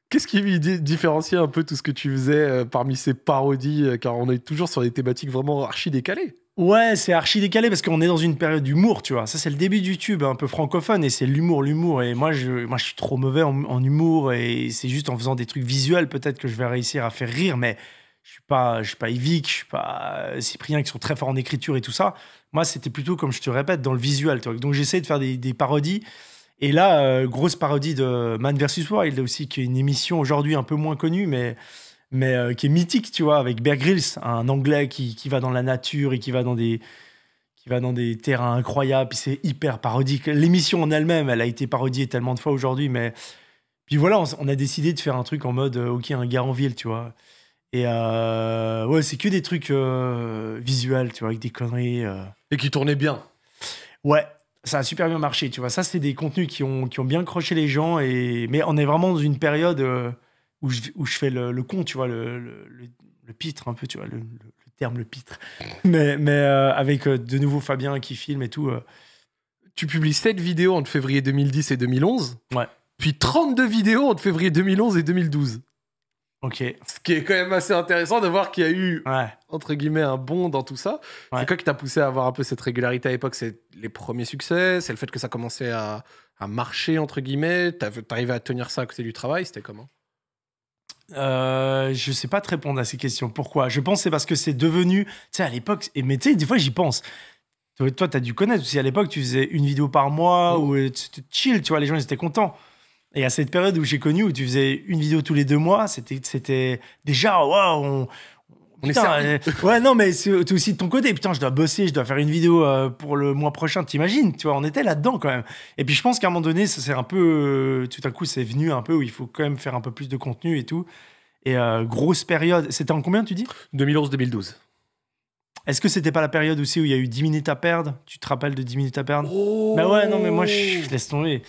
Qu'est-ce qui différenciait un peu tout ce que tu faisais euh, parmi ces parodies Car on est toujours sur des thématiques vraiment archi décalées. Ouais, c'est archi décalé parce qu'on est dans une période d'humour, tu vois. Ça, c'est le début du tube, hein, un peu francophone, et c'est l'humour, l'humour. Et moi je, moi, je suis trop mauvais en, humour, et c'est juste en faisant des trucs visuels, peut-être que je vais réussir à faire rire, mais je suis pas, je suis pas Yvick, je suis pas euh, Cyprien qui sont très forts en écriture et tout ça. Moi, c'était plutôt, comme je te répète, dans le visuel, tu vois. Donc, j'essaie de faire des, parodies. Et là, euh, grosse parodie de Man vs. Il aussi, a aussi une émission aujourd'hui un peu moins connue, mais mais euh, qui est mythique, tu vois, avec Bear Grylls, un Anglais qui, va dans la nature et qui va dans des qui va dans des terrains incroyables, puis c'est hyper parodique. L'émission en elle-même, elle a été parodiée tellement de fois aujourd'hui, mais puis voilà, on, a décidé de faire un truc en mode euh, ok, un gars en ville, tu vois. Et euh, ouais, c'est que des trucs visuels, tu vois, avec des conneries. Et qui tournaient bien. Ouais, ça a super bien marché, tu vois. Ça, c'est des contenus qui ont, qui ont bien croché les gens, et mais on est vraiment dans une période où je, fais le, con, tu vois, le, le, pitre un peu, tu vois, le, terme le pitre. Mais, mais euh, avec euh, de nouveau Fabien qui filme et tout. Euh. Tu publies 7 vidéos entre février 2010 et 2011. Ouais. Puis 32 vidéos entre février 2011 et 2012. Ok. Ce qui est quand même assez intéressant de voir qu'il y a eu, entre guillemets, un bond dans tout ça. C'est quoi qui t'a poussé à avoir un peu cette régularité à l'époque C'est les premiers succès C'est le fait que ça commençait à, à marcher, entre guillemets T'arrivais à tenir ça à côté du travail C'était comment euh, je sais pas te répondre à ces questions. Pourquoi Je pense c'est parce que c'est devenu, tu sais, à l'époque, et mais tu sais, des fois j'y pense. Toi, tu as dû connaître, aussi. à l'époque tu faisais une vidéo par mois, mm. ou euh, chill, tu vois, les gens ils étaient contents. Et à cette période où j'ai connu, où tu faisais une vidéo tous les deux mois, c'était déjà, waouh, ouais, non, mais c'est aussi de ton côté. Putain, je dois bosser, je dois faire une vidéo euh, pour le mois prochain, t'imagines Tu vois, on était là-dedans quand même. Et puis je pense qu'à un moment donné, ça c'est un peu. Euh, tout à coup, c'est venu un peu où il faut quand même faire un peu plus de contenu et tout. Et euh, grosse période. C'était en combien, tu dis 2011-2012. Est-ce que c'était pas la période aussi où il y a eu 10 minutes à perdre Tu te rappelles de 10 minutes à perdre Mais oh. Bah ouais, non, mais moi, je, je laisse tomber.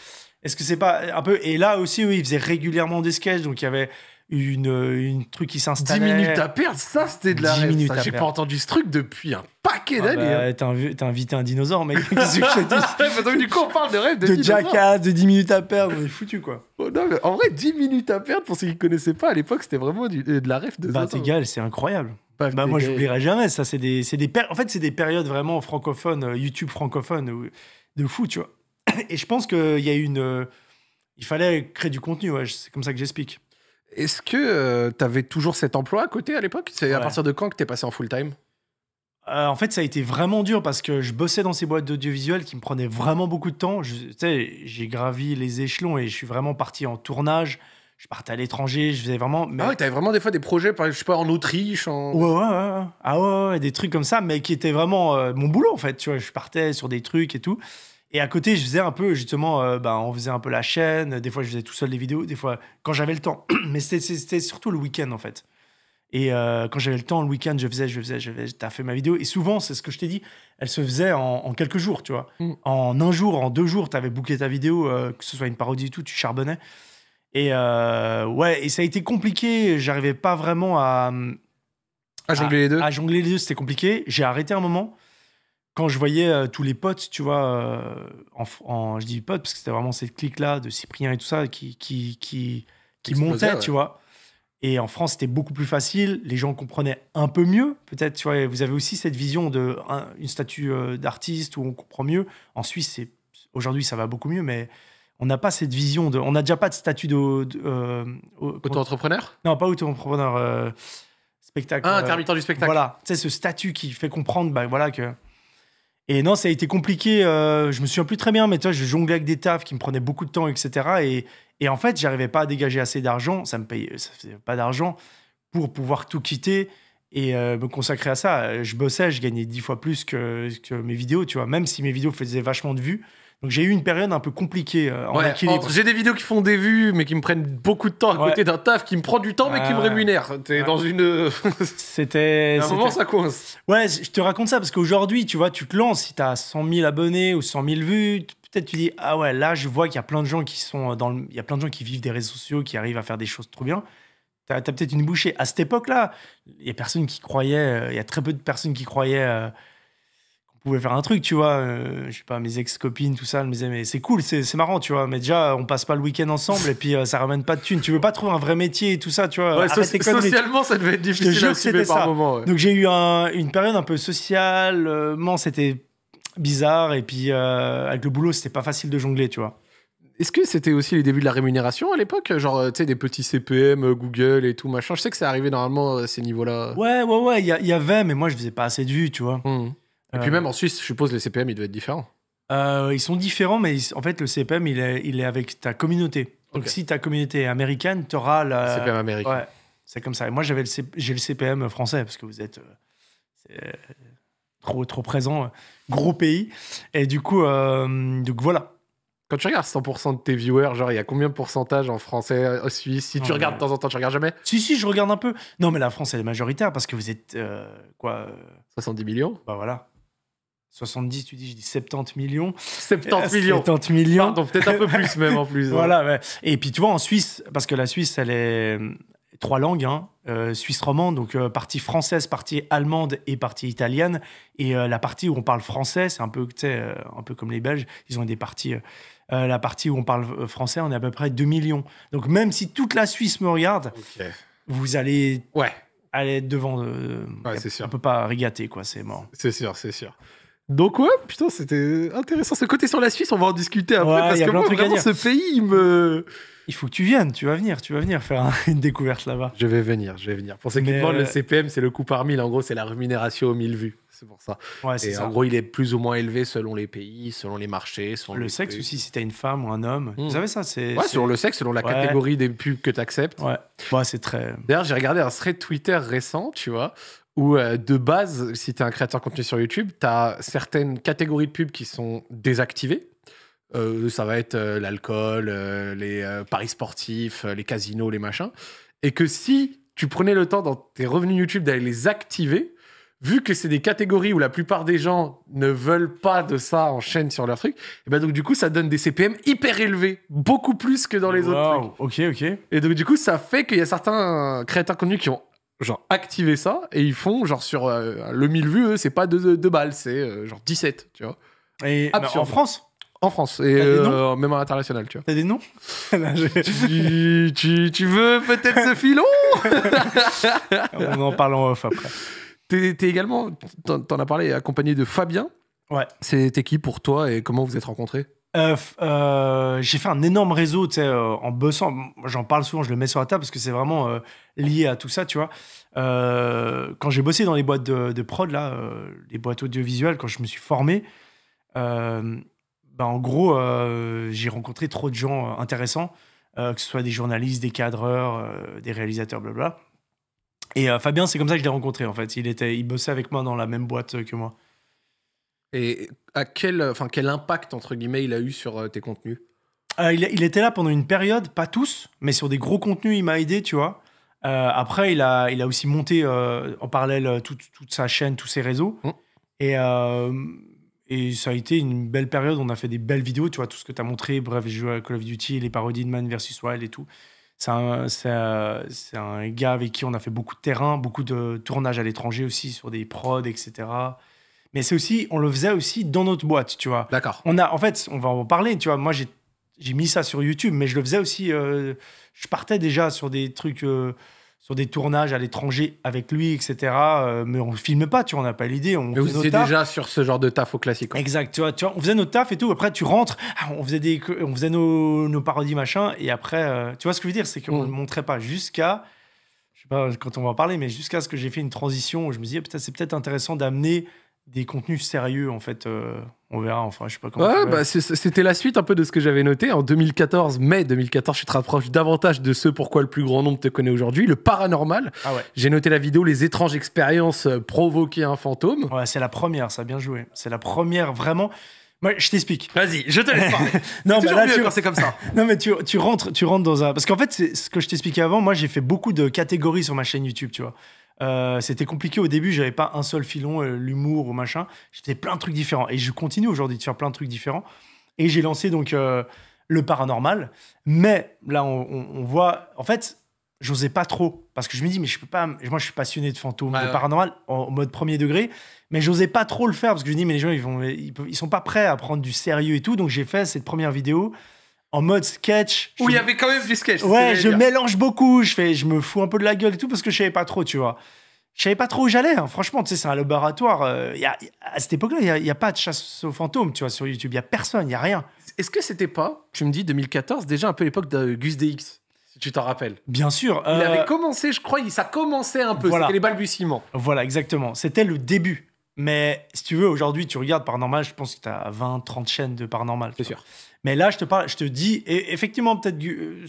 Est-ce que c'est pas un peu. Et là aussi, oui, il faisait régulièrement des sketchs, donc il y avait une, truc qui s'installe 10 minutes à perdre, ça c'était de la J'ai pas entendu ce truc depuis un paquet ah d'années. bah, hein. t'as invité un dinosaure, mec. Bah, du coup, on parle de rêve de, de jackass, de 10 minutes à perdre, on est foutu quoi. Oh, en vrai, 10 minutes à perdre, pour ceux qui connaissaient pas, à l'époque, c'était vraiment euh, de la rêve de Bah, c'est incroyable. Bah, moi, j'oublierai jamais ça. C'est des, des en fait, c'est des périodes vraiment francophones, euh, YouTube francophone, euh, de fou, tu vois. Et je pense qu'il y a une. il fallait créer du contenu, ouais, c'est comme ça que j'explique. Est-ce que euh, tu avais toujours cet emploi à côté à l'époque C'est à partir de quand que tu es passé en full-time euh, en fait, ça a été vraiment dur parce que je bossais dans ces boîtes d'audiovisuel qui me prenaient vraiment beaucoup de temps. J'ai gravi les échelons et je suis vraiment parti en tournage. Je partais à l'étranger, je faisais vraiment. Mais... Ah ouais, t'avais vraiment des fois des projets, je sais pas, en Autriche, en. Ouais, ouais, ouais. Ah ouais, des trucs comme ça, mais qui étaient vraiment euh, mon boulot en fait. Tu vois, je partais sur des trucs et tout. Et à côté, je faisais un peu, justement, euh, bah, on faisait un peu la chaîne. Des fois, je faisais tout seul les vidéos, des fois, quand j'avais le temps. Mais c'était surtout le week-end, en fait. Et euh, quand j'avais le temps, le week-end, je faisais, je faisais, je faisais, t'as fait ma vidéo. Et souvent, c'est ce que je t'ai dit, elle se faisait en, quelques jours, tu vois. Mm. En un jour, en deux jours, t'avais bouclé ta vidéo, euh, que ce soit une parodie et tout, tu charbonnais. Et ouais, et ça a été compliqué. J'arrivais pas vraiment à, à jongler les deux. À jongler les deux, c'était compliqué. J'ai arrêté un moment quand je voyais euh, tous les potes, tu vois, euh, en, je dis potes parce que c'était vraiment cette clique-là de Cyprien et tout ça qui, qui, qui, qui montait, tu vois. Et en France, c'était beaucoup plus facile. Les gens comprenaient un peu mieux, peut-être. Tu vois, vous avez aussi cette vision de une statue euh, d'artiste où on comprend mieux. En Suisse, aujourd'hui, ça va beaucoup mieux, mais on n'a pas cette vision de. On n'a déjà pas de statut de. entrepreneur Non, pas auto-entrepreneur. spectacle. Ah, intermittent du spectacle. Voilà, tu sais, ce statut qui fait comprendre, bah, voilà, que et non, ça a été compliqué. Euh, je me souviens plus très bien, mais tu vois, je jonglais avec des tafs qui me prenaient beaucoup de temps, etc. Et, en fait, j'arrivais pas à dégager assez d'argent. Ça me payait, ça faisait pas d'argent pour pouvoir tout quitter et euh, me consacrer à ça. Euh, je bossais, je gagnais dix fois plus que, que, mes vidéos, tu vois. Même si mes vidéos faisaient vachement de vues, donc j'ai eu une période un peu compliquée euh, en équilibre. J'ai des vidéos qui font des vues, mais qui me prennent beaucoup de temps à côté d'un taf qui me prend du temps, mais qui me rémunère. T'es dans une. C'était. À un moment, ça coince. Ouais, je te raconte ça parce qu'aujourd'hui, tu vois, tu te lances, si t'as 100 000 abonnés ou 100 000 vues, peut-être tu dis ah ouais, là, je vois qu'il y a plein de gens qui sont euh, dans le... il y a plein de gens qui vivent des réseaux sociaux, qui arrivent à faire des choses trop bien. T'as as, peut-être une bouchée. À cette époque-là, il y a personne qui croyait, euh, il y a très peu de personnes qui croyaient pouvez faire un truc, tu vois. Euh, je sais pas, mes ex-copines, tout ça, elles me disaient, mais c'est cool, c'est marrant, tu vois. Mais déjà, on passe pas le week-end ensemble et puis euh, ça ramène pas de thunes. Tu veux pas trouver un vrai métier et tout ça, tu vois. socialement, ça devait être difficile à assumer par moment. Donc j'ai eu une période un peu socialement, c'était bizarre. Et puis euh, avec le boulot, c'était pas facile de jongler, tu vois. Est-ce que c'était aussi les débuts de la rémunération à l'époque Genre, tu sais, des petits CPM, Google et tout, machin. Je sais que c'est arrivé normalement à ces niveaux-là. Ouais, ouais, ouais, il y, avait, mais moi, je faisais pas assez de vues, tu vois. Mmh. Et puis euh, même en Suisse, je suppose les CPM, ils doivent être différents. Euh, ils sont différents, mais en fait, le CPM, il est, il est avec ta communauté. Donc, si ta communauté est américaine, tu auras la. CPM américain. Ouais, c'est comme ça. Et moi, j'avais le, j'ai le CPM français, parce que vous êtes euh, trop, trop présent, gros pays. Et du coup, donc voilà. Quand tu regardes 100% de tes viewers, genre, il y a combien de pourcentage en français, en Suisse Si tu regardes de temps en temps, tu regardes jamais Si, si, je regarde un peu. Non, mais la France, elle est majoritaire, parce que vous êtes. quoi 70 millions Bah voilà. 70, tu dis, je dis 70 millions. 70 millions. 70 millions. Pardon, peut-être un peu plus même en plus. Hein. voilà. Et puis tu vois, en Suisse, parce que la Suisse, elle est euh, trois langues, hein, euh, suisse romande, donc euh, partie française, partie allemande et partie italienne. Et la partie où on parle français, c'est un peu, un peu comme les Belges, ils ont des parties. la partie où on parle français, on est à peu près 2 millions. Donc même si toute la Suisse me regarde, vous allez ouais. aller devant. On c'est On peut pas rigater, quoi, c'est mort. C'est sûr, c'est sûr. Donc ouais, putain, c'était intéressant. Ce côté sur la Suisse, on va en discuter après parce que moi, vraiment, ce pays il me. Il faut que tu viennes, tu vas venir, tu vas venir faire une découverte là-bas. Je vais venir, je vais venir. Pour ceux qui demandent, le euh, CPM, c'est le coût par mille. En gros, c'est la rémunération aux mille vues. C'est pour ça. Ouais, et ça. en gros, il est plus ou moins élevé selon les pays, selon les marchés. Selon le sexe aussi, si t'as une femme ou un homme. Hmm. Vous savez ça c'est, Ouais, selon le sexe, selon la catégorie des pubs que t'acceptes. Ouais, ouais c'est très. D'ailleurs, j'ai regardé un thread Twitter récent, tu vois, où euh, de base, si tu es un créateur de contenu sur YouTube, tu as certaines catégories de pubs qui sont désactivées. Euh, ça va être euh, l'alcool, les paris sportifs, les casinos, les machins. Et que si tu prenais le temps dans tes revenus YouTube d'aller les activer, vu que c'est des catégories où la plupart des gens ne veulent pas de ça en chaîne sur leur truc, et eh ben donc du coup ça donne des CPM hyper élevés, beaucoup plus que dans les autres trucs. Ok, ok. Et donc du coup ça fait qu'il y a certains créateurs connus qui ont genre activer ça et ils font genre sur euh, le 1000 vues, c'est pas deux balles, c'est euh, genre 17, tu vois. Et en France en France et euh, même à l'international, tu vois. T'as des noms tu, tu, veux peut-être ce filon On en parle en off après. T'es également, t'en as parlé, accompagné de Fabien. Ouais. C'était qui pour toi et comment vous êtes rencontrés euh, euh, j'ai fait un énorme réseau, euh, en bossant. J'en parle souvent, je le mets sur la table parce que c'est vraiment lié à tout ça, tu vois. quand j'ai bossé dans les boîtes de, prod, là, les boîtes audiovisuelles, quand je me suis formé, bah, en gros, j'ai rencontré trop de gens intéressants, que ce soit des journalistes, des cadreurs, des réalisateurs, blablabla. Et Fabien, c'est comme ça que je l'ai rencontré, en fait. Il, était, il bossait avec moi dans la même boîte que moi. Et à quel, enfin, quel impact, entre guillemets, il a eu sur euh, tes contenus euh, il, était là pendant une période, pas tous, mais sur des gros contenus, il m'a aidé, tu vois. Euh, après, il a, il a aussi monté en parallèle toute, sa chaîne, tous ses réseaux. Mmh. Et, et ça a été une belle période. On a fait des belles vidéos, tu vois, tout ce que tu as montré. Bref, je joue à Call of Duty, les parodies de Man vs. Wild et tout. C'est un, c'est un gars avec qui on a fait beaucoup de terrain, beaucoup de tournages à l'étranger aussi sur des prods, etc mais c'est aussi, on le faisait aussi dans notre boîte, tu vois. D'accord. On a, en fait, on va en parler, tu vois. Moi, j'ai, j'ai mis ça sur YouTube, mais je le faisais aussi. Euh, je partais déjà sur des trucs, euh, sur des tournages à l'étranger avec lui, etc. Euh, mais on filmait pas, tu vois, on n'a pas l'idée. On mais vous étiez déjà sur ce genre de taf au classique. Exact, tu vois, tu vois, on faisait notre taf et tout. Après, tu rentres, ah, on faisait, des, on faisait nos, nos parodies, machin. Et après, tu vois ce que je veux dire, c'est qu'on ne mmh. montrait pas jusqu'à. Je sais pas quand on va en parler, mais jusqu'à ce que j'ai fait une transition où je me disais, ah, peut-être c'est peut-être intéressant d'amener des contenus sérieux en fait. Euh, on verra, enfin, je sais pas comment. Bah, c'était la suite un peu de ce que j'avais noté. En 2014, mai 2014, tu te rapproches davantage de ce pourquoi le plus grand nombre te connaît aujourd'hui, le paranormal. Ah j'ai noté la vidéo Les étranges expériences euh, provoquées un fantôme. c'est la première, ça a bien joué. C'est la première vraiment. Moi, je t'explique. Vas-y, je te laisse parler. non, mais tu... c'est comme ça. non, mais tu, rentres, tu rentres dans un. Parce qu'en fait, c'est ce que je t'expliquais avant. Moi, j'ai fait beaucoup de catégories sur ma chaîne YouTube, tu vois. Euh, c'était compliqué au début, j'avais pas un seul filon, euh, l'humour ou machin. J'étais plein de trucs différents. Et je continue aujourd'hui de faire plein de trucs différents. Et j'ai lancé donc euh, le paranormal. Mais là, on, voit. En fait, j'osais pas trop. Parce que je me dis, mais je peux pas. Moi, je suis passionné de fantômes, de paranormal, en, mode premier degré. Mais j'osais pas trop le faire. Parce que je me dis, mais les gens, ils, vont, ils sont pas prêts à prendre du sérieux et tout. Donc j'ai fait cette première vidéo en mode sketch. Où il y avait quand même du sketch. Ouais, je mélange beaucoup, je fais, je me fous un peu de la gueule et tout parce que je savais pas trop, tu vois. Je savais pas trop où j'allais. Hein. Franchement, tu sais, c'est un laboratoire. Euh, à cette époque-là, il n'y a, pas de chasse aux fantômes, tu vois, sur YouTube. Il y a personne, il n'y a rien. Est-ce que c'était pas, tu me dis 2014, déjà un peu l'époque de Gus DX si tu t'en rappelles. Bien sûr. Il avait euh, commencé, je crois, ça commençait un peu. C'était les balbutiements. Voilà, exactement. C'était le début. Mais si tu veux, aujourd'hui, tu regardes Paranormal, je pense que tu as 20, 30 chaînes de Paranormal. C'est sûr. Mais là, je te parle, je te dis, effectivement, peut-être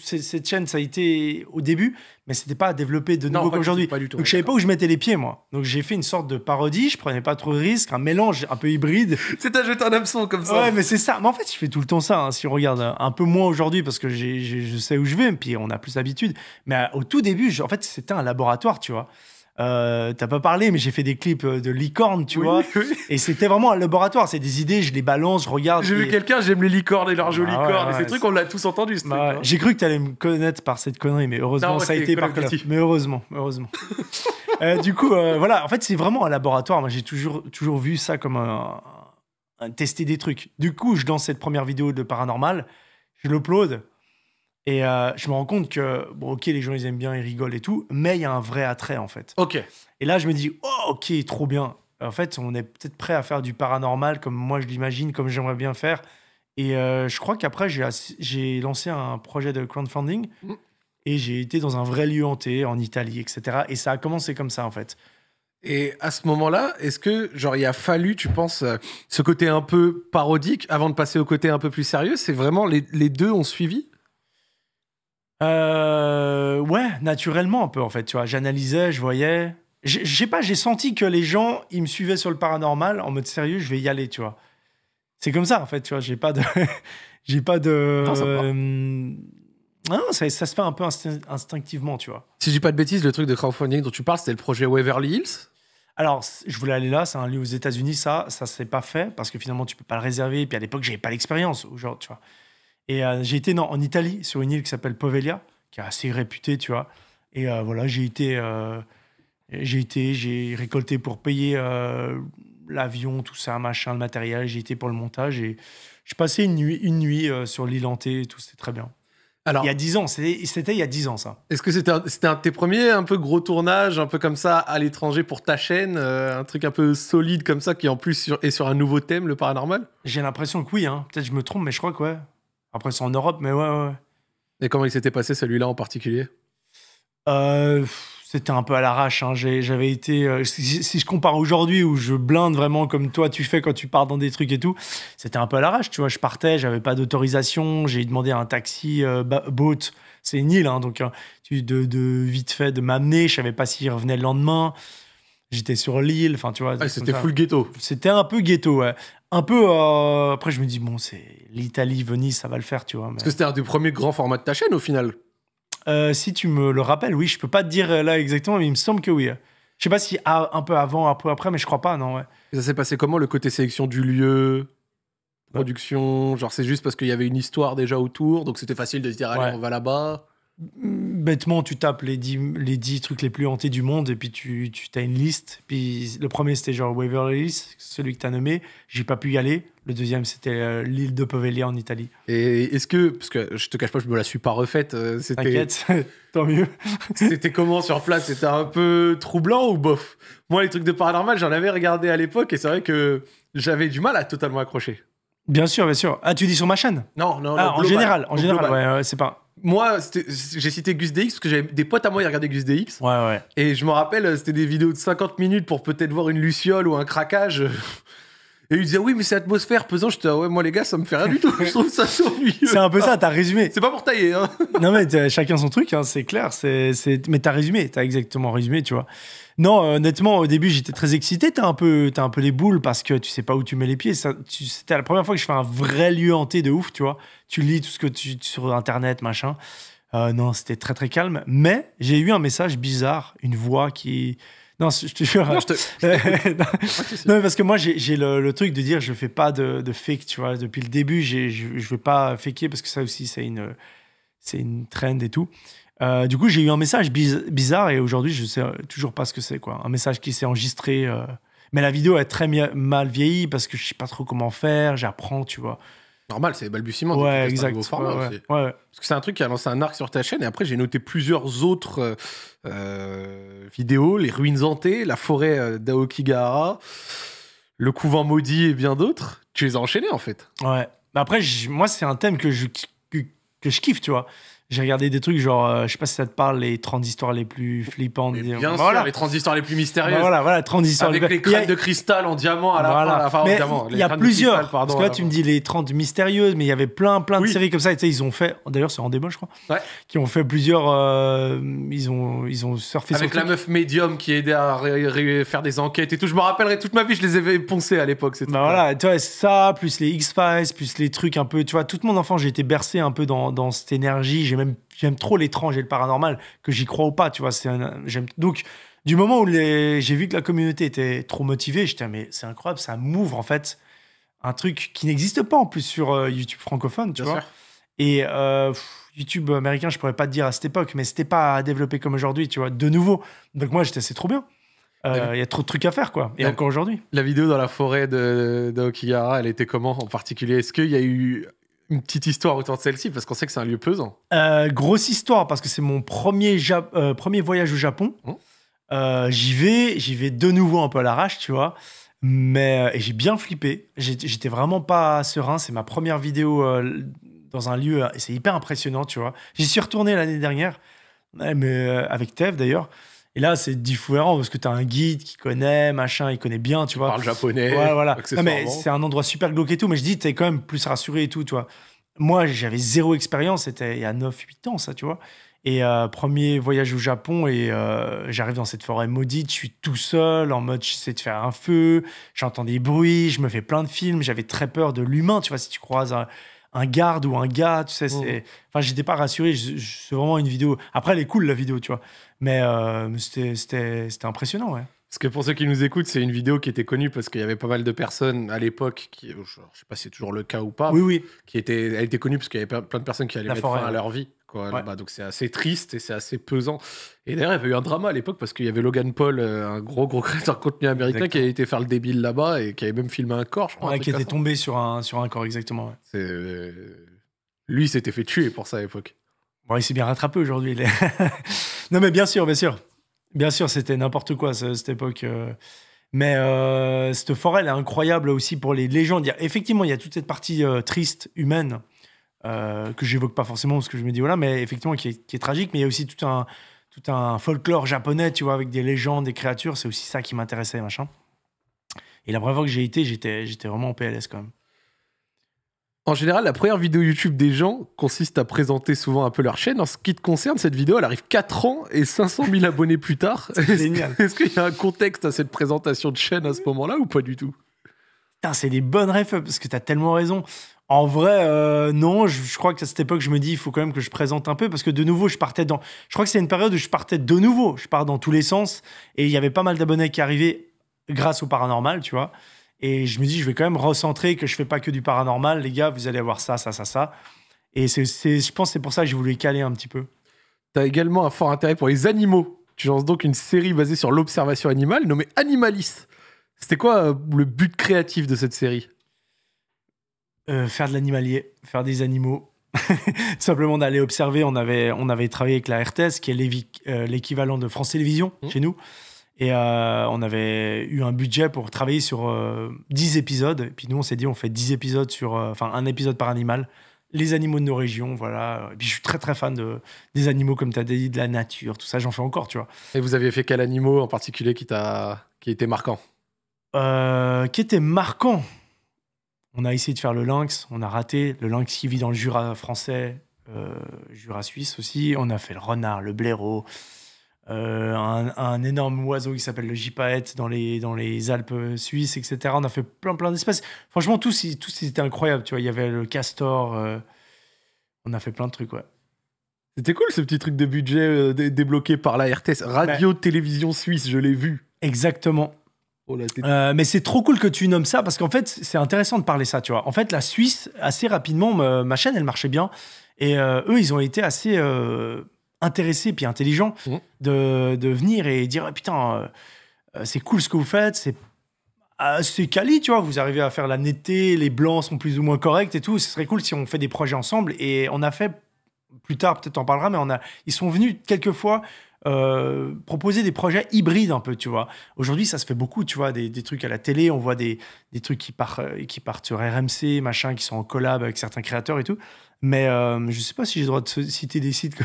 cette chaîne, ça a été au début, mais c'était pas à développer de nouveau comme aujourd'hui. Donc je savais pas où je mettais les pieds, moi. Donc j'ai fait une sorte de parodie, je prenais pas trop de risques, un mélange un peu hybride. c'est un jeter un comme ça. Ouais, mais c'est ça. Mais en fait, je fais tout le temps ça. Hein, si on regarde un peu moins aujourd'hui, parce que je sais où je vais, puis on a plus d'habitude. Mais euh, au tout début, en fait, c'était un laboratoire, tu vois. Euh, t'as pas parlé, mais j'ai fait des clips euh, de licorne, tu vois. Et c'était vraiment un laboratoire. C'est des idées, je les balance, je regarde. J'ai vu quelqu'un, j'aime les licornes et leurs bah jolies ah, et ces trucs, on l'a tous entendu. Bah, hein. J'ai cru que t'allais me connaître par cette connerie, mais heureusement, ça a été par Mais heureusement, heureusement. Euh, du coup, voilà. En fait, c'est vraiment un laboratoire. Moi, j'ai toujours, toujours vu ça comme un, un, tester des trucs. Du coup, je lance cette première vidéo de Paranormal. Je l'upload. Et euh, je me rends compte que, bon, ok, les gens, ils aiment bien, ils rigolent et tout, mais il y a un vrai attrait, en fait. Ok. Et là, je me dis, oh, ok, trop bien. En fait, on est peut-être prêt à faire du paranormal comme moi je l'imagine, comme j'aimerais bien faire. Et euh, je crois qu'après, j'ai lancé un projet de crowdfunding mm. et j'ai été dans un vrai lieu hanté en Italie, etc. Et ça a commencé comme ça, en fait. Et à ce moment-là, est-ce que, genre, il a fallu, tu penses, euh, ce côté un peu parodique avant de passer au côté un peu plus sérieux C'est vraiment les, les, deux ont suivi euh, Ouais, naturellement un peu en fait, tu vois. J'analysais, je voyais. J'ai pas, j'ai senti que les gens, ils me suivaient sur le paranormal en mode sérieux, je vais y aller, tu vois. C'est comme ça en fait, tu vois. J'ai pas de. j'ai pas de. Non, ça, euh, se fait un peu instinctivement, tu vois. Si je dis pas de bêtises, le truc de crowdfunding dont tu parles, c'était le projet Waverly Hills alors, je voulais aller là, c'est un lieu aux États-Unis, ça, ça s'est pas fait parce que finalement, tu peux pas le réserver. Et puis à l'époque, j'avais pas l'expérience, genre, tu vois. Et euh, j'ai été non, en Italie, sur une île qui s'appelle Poveglia, qui est assez réputée, tu vois. Et euh, voilà, j'ai été, euh, j'ai été, j'ai récolté pour payer l'avion, tout ça, machin, le matériel. J'ai été pour le montage et j'ai passé une nuit, une nuit sur l'île hantée et tout, c'était très bien. Alors, il y a 10 ans, c'était il y a 10 ans ça. Est-ce que c'était un, un de tes premiers un peu gros tournages, un peu comme ça à l'étranger pour ta chaîne, un truc un peu solide comme ça qui en plus est sur un nouveau thème, le paranormal J'ai l'impression que oui, hein. peut-être je me trompe, mais je crois que ouais. Après, c'est en Europe, mais ouais, ouais. Et comment il s'était passé celui-là en particulier euh, C'était un peu à l'arrache. Hein. J'avais été. Euh, si, je compare aujourd'hui où je blinde vraiment comme toi tu fais quand tu pars dans des trucs et tout, c'était un peu à l'arrache. Tu vois, je partais, j'avais pas d'autorisation, j'ai demandé un taxi euh, boat. C'est une île, hein, donc hein, de, de, vite fait de m'amener. Je savais pas s'il revenait le lendemain j'étais sur l'île, enfin tu vois. c'était full ghetto. C'était un peu ghetto, ouais un peu. Euh, après, je me dis, bon, c'est l'Italie, Venise, ça va le faire, tu vois. Mais... Parce que c'était un des premiers grands formats de ta chaîne au final. Euh, si tu me le rappelles, oui, je peux pas te dire euh, là exactement, mais il me semble que oui. Je sais pas si un peu avant, un peu après, mais je crois pas, non, ça s'est passé comment le côté sélection du lieu production Genre, c'est juste parce qu'il y avait une histoire déjà autour, donc c'était facile de se dire, allez, on va là-bas bêtement, tu tapes les 10, les trucs les plus hantés du monde et puis tu, as une liste. Puis le premier, c'était genre Waverly celui que tu as nommé. J'ai pas pu y aller. Le deuxième, c'était euh, l'île de Poveglia en Italie. Et est-ce que, parce que je te cache pas, je me la suis pas refaite. Euh, T'inquiète, tant mieux. c'était comment sur place C'était un peu troublant ou bof Moi, les trucs de paranormal, j'en avais regardé à l'époque et c'est vrai que j'avais du mal à totalement accrocher. Bien sûr, bien sûr. Ah, tu dis sur ma chaîne Non, non, non. Ah, en général, en général, c'est pas moi, j'ai cité Gus DX parce que j'avais des potes à moi qui regardaient Gus DX. Ouais, ouais. Et je me rappelle, euh, c'était des vidéos de 50 minutes pour peut-être voir une luciole ou un craquage. Et il disait oui, mais c'est atmosphère pesant. Je te ah ouais, moi les gars, ça me fait rien du tout. Je trouve ça C'est un peu ça. T'as résumé. C'est pas pour tailler. Hein. non mais chacun son truc. Hein, c'est clair. C'est mais t'as résumé. T'as exactement résumé. Tu vois. Non, honnêtement, au début, j'étais très excité. T'as un peu, as un peu les boules parce que tu sais pas où tu mets les pieds. C'était la première fois que je fais un vrai lieu hanté de ouf. Tu vois. Tu lis tout ce que tu sur internet, machin. Euh, non, c'était très très calme. Mais j'ai eu un message bizarre, une voix qui non, je te jure. Non, je te, non, parce que moi, j'ai le, truc de dire je fais pas de, fake, tu vois. Depuis le début, je, je vais pas faker parce que ça aussi, c'est une, une trend et tout. Euh, du coup, j'ai eu un message bizarre et aujourd'hui, je sais toujours pas ce que c'est, quoi. Un message qui s'est enregistré. Euh, mais la vidéo est très mal vieillie parce que je sais pas trop comment faire, j'apprends, tu vois. Normal, c'est balbutiement. Ouais, exact. Format, Parce que c'est un truc qui a lancé un arc sur ta chaîne et après j'ai noté plusieurs autres euh, euh, vidéos, les ruines hantées, la forêt euh, d'Aokigahara, le couvent maudit et bien d'autres. Tu les as enchaînés en fait. Ouais. Après, moi c'est un thème que je, que je kiffe, tu vois. J'ai regardé des trucs genre, euh, je sais pas si ça te parle, les 30 histoires les plus flippantes. Bah, les 30 histoires les plus bah, mystérieuses. voilà, voilà, histoires Avec les, crêtes de cristal en diamant à la fin. en diamant, il y a plusieurs. parce que tu me dis les 30 mystérieuses, mais il y avait plein, plein de séries comme ça. ils ont fait, d'ailleurs, c'est en débat, je crois, qui ont fait plusieurs. Euh, ils, ont, ils ont surfé Avec la meuf médium qui aidait à faire des enquêtes et tout. Je me rappellerai toute ma vie, je les avais poncés à l'époque. Bah, voilà, tu vois, ça, plus les X-Files, plus les trucs un peu. Tu vois, toute mon enfant, j'ai été bercé un peu dans, dans cette énergie j'aime trop l'étrange et le paranormal, que j'y crois ou pas, tu vois. C'est j'aime donc du moment où j'ai vu que la communauté était trop motivée, j'étais mais c'est incroyable, ça m'ouvre, en fait, un truc qui n'existe pas en plus sur euh, YouTube francophone, tu vois. Et euh, YouTube américain, je pourrais pas te dire à cette époque, mais c'était pas développé comme aujourd'hui, tu vois, de nouveau. Donc moi, j'étais, c'est trop bien. Euh, il y a trop de trucs à faire, quoi. Et encore aujourd'hui. La vidéo dans la forêt de, de elle était comment en particulier Est-ce qu'il y a eu une petite histoire autour de celle-ci parce qu'on sait que c'est un lieu pesant. Euh, grosse histoire parce que c'est mon premier, euh, premier voyage au Japon. Mmh. Euh, j'y vais, j'y vais de nouveau un peu à l'arrache, tu vois. Mais j'ai bien flippé. J'étais vraiment pas serein. C'est ma première vidéo dans un lieu et c'est hyper impressionnant, tu vois. J'y suis retourné l'année dernière, mais avec Tev d'ailleurs. Et là, c'est différent parce que tu as un guide qui connaît, machin, il connaît bien, tu il vois. Parle japonais. Ouais, voilà. mais c'est un endroit super glauque et tout, mais je dis, t'es quand même plus rassuré et tout, tu vois. Moi, j'avais zéro expérience, c'était il y a 9-8 ans, ça, tu vois. Et euh, premier voyage au Japon, et euh, j'arrive dans cette forêt maudite, je suis tout seul, en mode j'essaie de faire un feu, j'entends des bruits, je me fais plein de films, j'avais très peur de l'humain, tu vois, si tu croises un, garde ou un gars, tu sais, mmh. c'est... Enfin, j'étais pas rassuré, c'est vraiment une vidéo... Après, elle est cool, la vidéo, tu vois. Mais euh, c'était impressionnant, ouais. Parce que pour ceux qui nous écoutent, c'est une vidéo qui était connue parce qu'il y avait pas mal de personnes à l'époque, qui, je sais pas si c'est toujours le cas ou pas, qui était, elle était connue parce qu'il y avait plein de personnes qui allaient mettre fin à leur vie. Quoi, Donc c'est assez triste et c'est assez pesant. Et d'ailleurs, il y avait eu un drama à l'époque parce qu'il y avait Logan Paul, euh, un gros gros créateur de contenu américain, qui avait été faire le débile là-bas et qui avait même filmé un corps, je crois. qui était tombé sur un, sur un corps, exactement. Euh... Lui, s'était fait tuer pour ça à l'époque. Bon, il s'est bien rattrapé aujourd'hui. Il est... Non, mais bien sûr, bien sûr. Bien sûr, c'était n'importe quoi cette époque. Euh. Mais euh, cette forêt, elle est incroyable aussi pour les légendes. effectivement, il y a toute cette partie euh, triste, humaine, euh, que j'évoque pas forcément parce que je me dis voilà, mais effectivement, qui est, tragique. Mais il y a aussi tout un, tout un folklore japonais, tu vois, avec des légendes, des créatures. C'est aussi ça qui m'intéressait, machin. Et la première fois que j'ai été, j'étais vraiment en PLS quand même. En général, la première vidéo YouTube des gens consiste à présenter souvent un peu leur chaîne. En ce qui te concerne, cette vidéo, elle arrive 4 ans et 500 000 abonnés plus tard. C'est génial. Est-ce qu'il y a un contexte à cette présentation de chaîne à ce moment-là ou pas du tout c'est des bonnes refs parce que tu as tellement raison. En vrai, euh, non, je, je, crois qu'à cette époque, je me dis, il faut quand même que je présente un peu parce que de nouveau, je partais dans. Je crois que c'est une période où je partais de nouveau. Je pars dans tous les sens et il y avait pas mal d'abonnés qui arrivaient grâce au paranormal, tu vois. Et je me dis, je vais quand même recentrer que je fais pas que du paranormal, les gars, vous allez avoir ça, ça, ça, ça. Et c'est, je pense c'est pour ça que je voulais caler un petit peu. Tu as également un fort intérêt pour les animaux. Tu lances donc une série basée sur l'observation animale nommée Animalis. C'était quoi euh, le but créatif de cette série euh, Faire de l'animalier, faire des animaux. simplement d'aller observer. On avait, on avait travaillé avec la RTS, qui est euh, l'équivalent de France Télévisions mmh. chez nous. Et euh, on avait eu un budget pour travailler sur 10 euh, épisodes. Et puis nous, on s'est dit, on fait 10 épisodes sur. Euh, enfin, un épisode par animal. Les animaux de nos régions, voilà. Et puis je suis très, très fan de, des animaux, comme tu as dit, de la nature, tout ça, j'en fais encore, tu vois. Et vous aviez fait quel animal en particulier qui, t'a, qui était marquant Qui était marquant on a essayé de faire le lynx, on a raté. Le lynx qui vit dans le Jura français, Jura suisse aussi. On a fait le renard, le blaireau. Euh, un, énorme oiseau qui s'appelle le gypaète dans les, dans les Alpes suisses, etc. On a fait plein, plein d'espèces. Franchement, tous, tous étaient incroyables. Tu vois, il y avait le castor. Euh, on a fait plein de trucs, ouais. C'était cool ce petit truc de budget euh, débloqué par la RTS. Radio bah, Télévision Suisse, je l'ai vu. Exactement. Oh mais c'est trop cool que tu nommes ça parce qu'en fait, c'est intéressant de parler ça, tu vois. En fait, la Suisse, assez rapidement, ma, chaîne, elle marchait bien. Et eux, ils ont été assez intéressé puis intelligent mmh. de, de, venir et dire ah, putain euh, euh, c'est cool ce que vous faites c'est c'est quali tu vois vous arrivez à faire la netteté les blancs sont plus ou moins corrects et tout ce serait cool si on fait des projets ensemble et on a fait plus tard peut-être on parlera mais on a ils sont venus quelques fois euh, proposer des projets hybrides un peu, tu vois. Aujourd'hui, ça se fait beaucoup, tu vois, des, des, trucs à la télé, on voit des, des trucs qui partent, qui partent sur RMC, machin, qui sont en collab avec certains créateurs et tout. Mais je euh, je sais pas si j'ai le droit de citer des sites.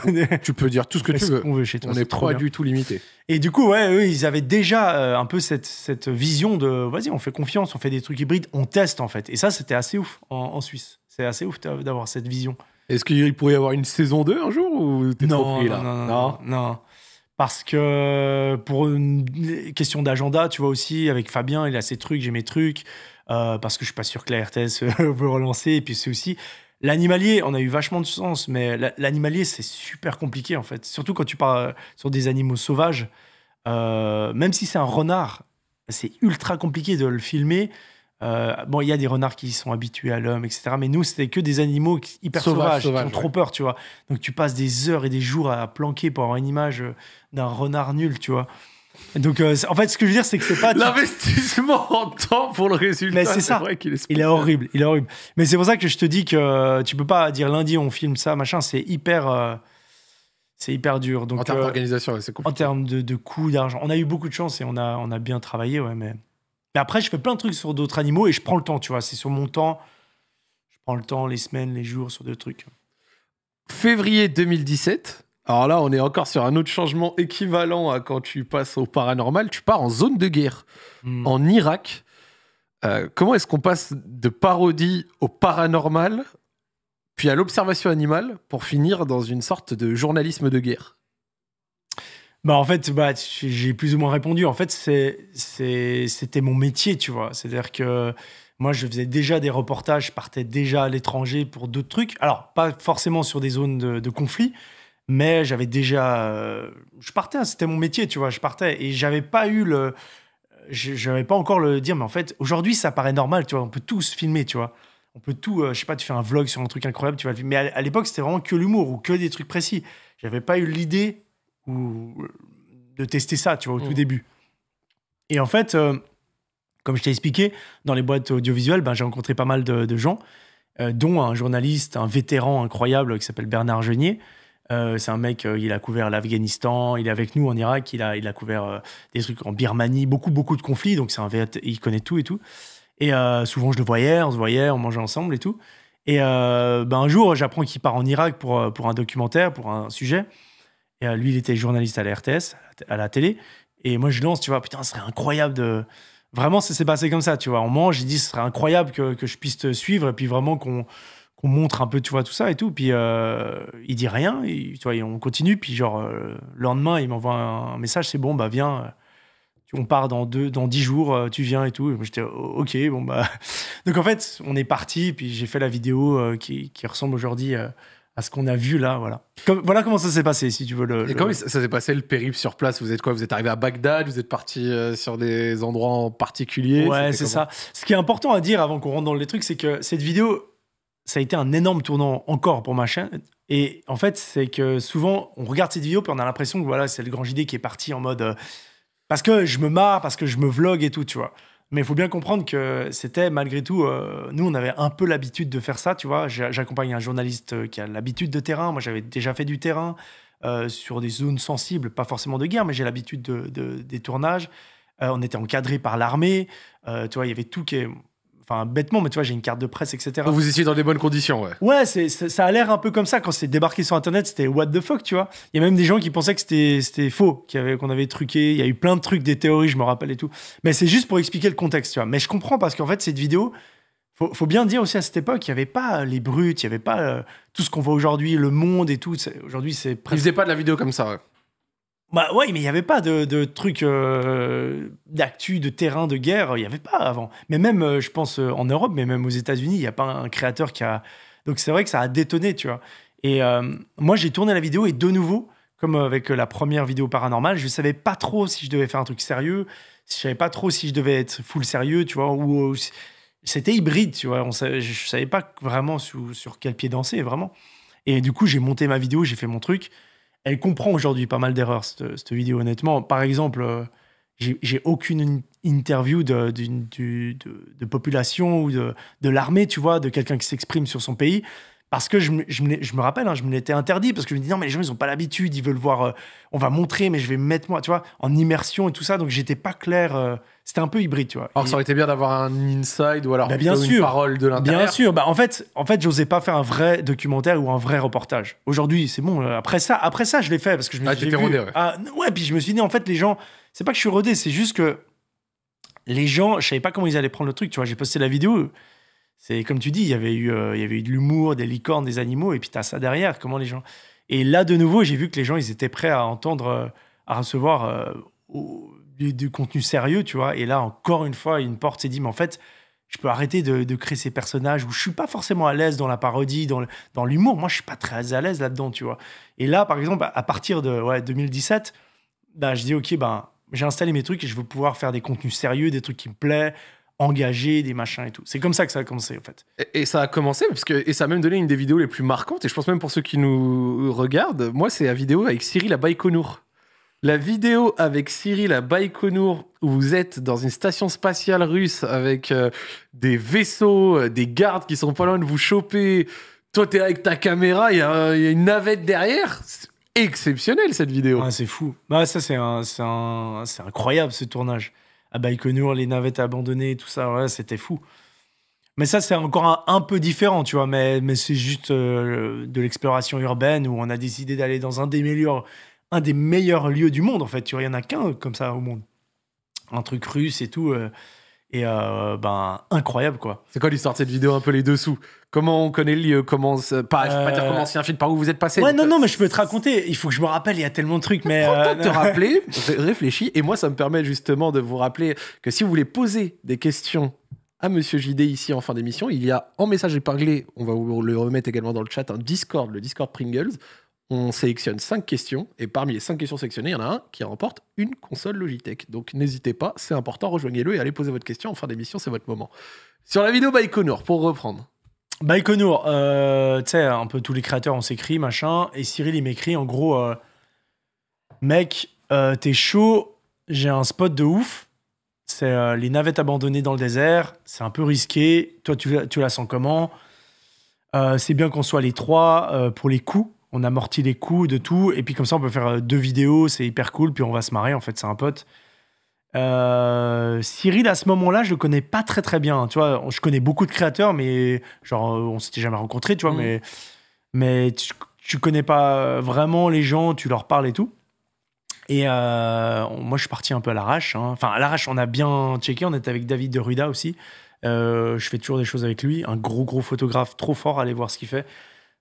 tu peux dire tout ce que tu veux. On, veut chez toi, on est, trois du tout limité. Et du coup, ouais, eux, ils avaient déjà euh, un peu cette, cette vision de vas-y, on fait confiance, on fait des trucs hybrides, on teste en fait. Et ça, c'était assez ouf en, Suisse. C'est assez ouf d'avoir cette vision. Est-ce qu'il pourrait y avoir une saison 2 un jour non non, non, Parce que pour une question d'agenda, tu vois aussi, avec Fabien, il a ses trucs, j'ai mes trucs. Euh, parce que je suis pas sûr que la RTS veut relancer. Et puis c'est aussi L'animalier, on a eu vachement de sens, mais l'animalier, c'est super compliqué en fait. Surtout quand tu parles euh, sur des animaux sauvages. Euh, même si c'est un renard, c'est ultra compliqué de le filmer. Euh, bon, il y a des renards qui sont habitués à l'homme, etc. Mais nous, c'était que des animaux hyper sauvages, qui ont trop peur, tu vois. Donc, tu passes des heures et des jours à planquer pour avoir une image d'un renard nul, tu vois. Donc, euh, en fait, ce que je veux dire, c'est que c'est pas. L'investissement en temps pour le résultat. Mais c'est ça. Vrai il, est horrible. Il est horrible. Mais c'est pour ça que je te dis que euh, tu peux pas dire lundi on filme ça, machin. C'est hyper. Euh, c'est hyper dur. Donc, en termes d'organisation, c'est compliqué. En termes de, de coûts, d'argent. On a eu beaucoup de chance et on a, on a bien travaillé, ouais. Mais... mais après, je fais plein de trucs sur d'autres animaux et je prends le temps, tu vois. C'est sur mon temps. Je prends le temps, les semaines, les jours, sur d'autres trucs. Février 2017 alors là, on est encore sur un autre changement équivalent à quand tu passes au paranormal. Tu pars en zone de guerre, hmm. en Irak. Euh, comment est-ce qu'on passe de parodie au paranormal, puis à l'observation animale, pour finir dans une sorte de journalisme de guerre bah en fait, bah, j'ai plus ou moins répondu. En fait, c'était mon métier, tu vois. C'est-à-dire que moi, je faisais déjà des reportages, je partais déjà à l'étranger pour d'autres trucs. Alors, pas forcément sur des zones de conflit, mais j'avais déjà, euh, je partais, hein, c'était mon métier, tu vois, je partais et j'avais pas eu le, n'avais pas encore le dire, mais en fait, aujourd'hui, ça paraît normal, tu vois, on peut tous filmer, tu vois. On peut tout, je euh, je sais pas, tu fais un vlog sur un truc incroyable, tu vas Mais à, l'époque, c'était vraiment que l'humour ou que des trucs précis. J'avais pas eu l'idée ou, euh, de tester ça, tu vois, au tout mm. début. Et en fait, comme je t'ai expliqué, dans les boîtes audiovisuelles, ben, j'ai rencontré pas mal de, gens, dont un journaliste, un vétéran incroyable qui s'appelle Bernard Genier, euh, c'est un mec, euh, il a couvert l'Afghanistan, il est avec nous en Irak, il a, couvert euh, des trucs en Birmanie, beaucoup, beaucoup de conflits, donc c'est un il connaît tout et tout. Et souvent, je le voyais, on se voyait, on mangeait ensemble et tout. Et ben, un jour, j'apprends qu'il part en Irak pour, un documentaire, pour un sujet. Et lui, il était journaliste à la RTS, à la télé. Et moi, je lance, tu vois, putain, ce serait incroyable de. Vraiment, ça s'est passé comme ça, tu vois. On mange, il dit, ce serait incroyable que je puisse te suivre et puis vraiment qu'on on montre un peu, tu vois, tout ça et tout. Puis euh, il dit rien, et, tu vois, on continue. Puis genre, euh, le lendemain, il m'envoie un message, c'est bon, bah viens, euh, on part dans deux, dans dix jours, tu viens et tout. J'étais oh, ok, bon bah. Donc en fait, on est parti, puis j'ai fait la vidéo qui, ressemble aujourd'hui à ce qu'on a vu là, voilà. voilà comment ça s'est passé, si tu veux. Le, et comment ça, s'est passé le périple sur place Vous êtes quoi Vous êtes arrivé à Bagdad Vous êtes parti sur des endroits en particulier Ouais, c'est ça. Ce qui est important à dire avant qu'on rentre dans les trucs, c'est que cette vidéo, ça a été un énorme tournant encore pour ma chaîne. Et en fait, c'est que souvent, on regarde cette vidéo, puis on a l'impression que voilà, c'est le grand JD qui est parti en mode. Euh, parce que je me marre, parce que je me vlog et tout, tu vois. Mais il faut bien comprendre que c'était malgré tout, euh, nous on avait un peu l'habitude de faire ça, tu vois. J'accompagne un journaliste euh, qui a l'habitude de terrain, moi j'avais déjà fait du terrain sur des zones sensibles, pas forcément de guerre, mais j'ai l'habitude de, des tournages. on était encadré par l'armée, tu vois, il y avait tout qui est enfin bêtement, mais tu vois, j'ai une carte de presse, etc. Vous étiez dans des bonnes conditions, ouais. Ouais, c'est, ça a l'air un peu comme ça. Quand c'est débarqué sur Internet, c'était what the fuck, tu vois. Il y a même des gens qui pensaient que c'était faux, qu'on avait, avait truqué. Il y a eu plein de trucs, des théories, je me rappelle et tout. Mais c'est juste pour expliquer le contexte, tu vois. Mais je comprends parce qu'en fait, cette vidéo, faut, faut bien dire aussi à cette époque, il n'y avait pas les brutes, il n'y avait pas euh, tout ce qu'on voit aujourd'hui, le monde et tout. Aujourd'hui, c'est presque... Ils faisaient pas de la vidéo comme ça, ouais. Bah oui, mais il n'y avait pas de, de trucs euh, d'actu, de terrain, de guerre, il n'y avait pas avant. Mais même, euh, je pense, euh, en Europe, mais même aux États-Unis, il n'y a pas un créateur qui a. Donc c'est vrai que ça a détonné, tu vois. Et moi, j'ai tourné la vidéo et de nouveau, comme avec la première vidéo paranormale, je ne savais pas trop si je devais faire un truc sérieux, je ne savais pas trop si je devais être full sérieux, tu vois, ou. c'était hybride, tu vois. On savait, je ne savais pas vraiment sur quel pied danser, vraiment. Et du coup, j'ai monté ma vidéo, j'ai fait mon truc elle comprend aujourd'hui pas mal d'erreurs, cette, vidéo, honnêtement. Par exemple, euh, j'ai aucune interview de, de, de, population ou de, l'armée, tu vois, de quelqu'un qui s'exprime sur son pays. Parce que je, me rappelle, hein, je me l'étais interdit parce que je me disais « non, mais les gens, ils n'ont pas l'habitude, ils veulent voir, euh, on va montrer, mais je vais mettre moi, tu vois, en immersion et tout ça. Donc, j'étais pas clair. Euh, c'était un peu hybride, tu vois. Alors, ça aurait été bien d'avoir un inside ou alors bah, une parole de l'intérieur. Bien sûr. Bah, en fait, en fait j'osais pas faire un vrai documentaire ou un vrai reportage. Aujourd'hui, c'est bon. Euh, après ça, après ça, je l'ai fait parce que je me ah, suis rodé, ouais. ouais, puis je me suis dit, en fait, les gens, c'est pas que je suis rodé, c'est juste que les gens, je savais pas comment ils allaient prendre le truc, tu vois. J'ai posté la vidéo c'est comme tu dis, il y avait eu, euh, il y avait eu de l'humour, des licornes, des animaux, et puis tu ça derrière. Comment les gens. Et là, de nouveau, j'ai vu que les gens, ils étaient prêts à entendre, euh, à recevoir euh, du, contenu sérieux, tu vois. Et là, encore une fois, une porte s'est dit, mais en fait, je peux arrêter de, créer ces personnages où je suis pas forcément à l'aise dans la parodie, dans, dans l'humour. Moi, je suis pas très à l'aise là-dedans, tu vois. Et là, par exemple, à partir de 2017, ben, bah, je dis, OK, ben, j'ai installé mes trucs et je veux pouvoir faire des contenus sérieux, des trucs qui me plaisent, engagé, des machins et tout. C'est comme ça que ça a commencé, en fait. Et, ça a commencé, parce que, et ça a même donné une des vidéos les plus marquantes, et je pense même pour ceux qui nous regardent, moi, c'est la vidéo avec Cyril à Baïkonour. La vidéo avec Cyril à Baïkonour, où vous êtes dans une station spatiale russe avec euh, des vaisseaux, euh, des gardes qui sont pas loin de vous choper. Toi, t'es avec ta caméra, il y, a une navette derrière. C'est exceptionnel, cette vidéo. Ah, c'est fou. Bah, ça, c'est incroyable, ce tournage à Baïkonour, les navettes abandonnées, tout ça, ouais, c'était fou. Mais ça, c'est encore un, peu différent, tu vois, mais, c'est juste euh, de l'exploration urbaine où on a décidé d'aller dans un des, meilleurs, un des meilleurs lieux du monde, en fait. Tu vois, il n'y en a qu'un comme ça au monde. Un truc russe et tout. Euh, et euh, ben, incroyable, quoi. C'est quoi l'histoire de cette vidéo, un peu les dessous Comment on connaît le lieu Comment. pas, pas dire euh. comment c'est un film, par où vous êtes passé. Ouais, non, non, mais je peux te raconter. Il faut que je me rappelle, il y a tellement de trucs. Mais. de te euh, rappeler, réfléchis. Et moi, ça me permet justement de vous rappeler que si vous voulez poser des questions à Monsieur JD ici en fin d'émission. Il y a en message éparglé, on va vous le remettre également dans le chat, un Discord, le Discord Pringles on sélectionne 5 questions, et parmi les 5 questions sélectionnées, il y en a un qui remporte une console Logitech. Donc n'hésitez pas, c'est important, rejoignez-le et allez poser votre question en fin d'émission, c'est votre moment. Sur la vidéo Baïkonour, pour reprendre. Baïkonour, euh, tu sais, un peu tous les créateurs, on s'écrit, machin, et Cyril, il m'écrit en gros, euh, mec, euh, t'es chaud, j'ai un spot de ouf, c'est euh, les navettes abandonnées dans le désert, c'est un peu risqué, toi tu, tu la sens comment C'est bien qu'on soit les trois pour les coups on amortit les coups de tout. Et puis comme ça, on peut faire euh, deux vidéos, c'est hyper cool. Puis on va se marrer. En fait, c'est un pote. Euh, Cyril, à ce moment-là, je le connais pas très très bien. Tu vois, je connais beaucoup de créateurs, mais genre, euh, on s'était jamais rencontrés, tu vois. Mm. Mais, mais tu, connais pas vraiment les gens, tu leur parles et tout. Et moi, je suis parti un peu à l'arrache. Hein. Enfin, à l'arrache, on a bien checké. On était avec David de Ruda aussi. je fais toujours des choses avec lui. Un gros, gros photographe, trop fort. Allez voir ce qu'il fait.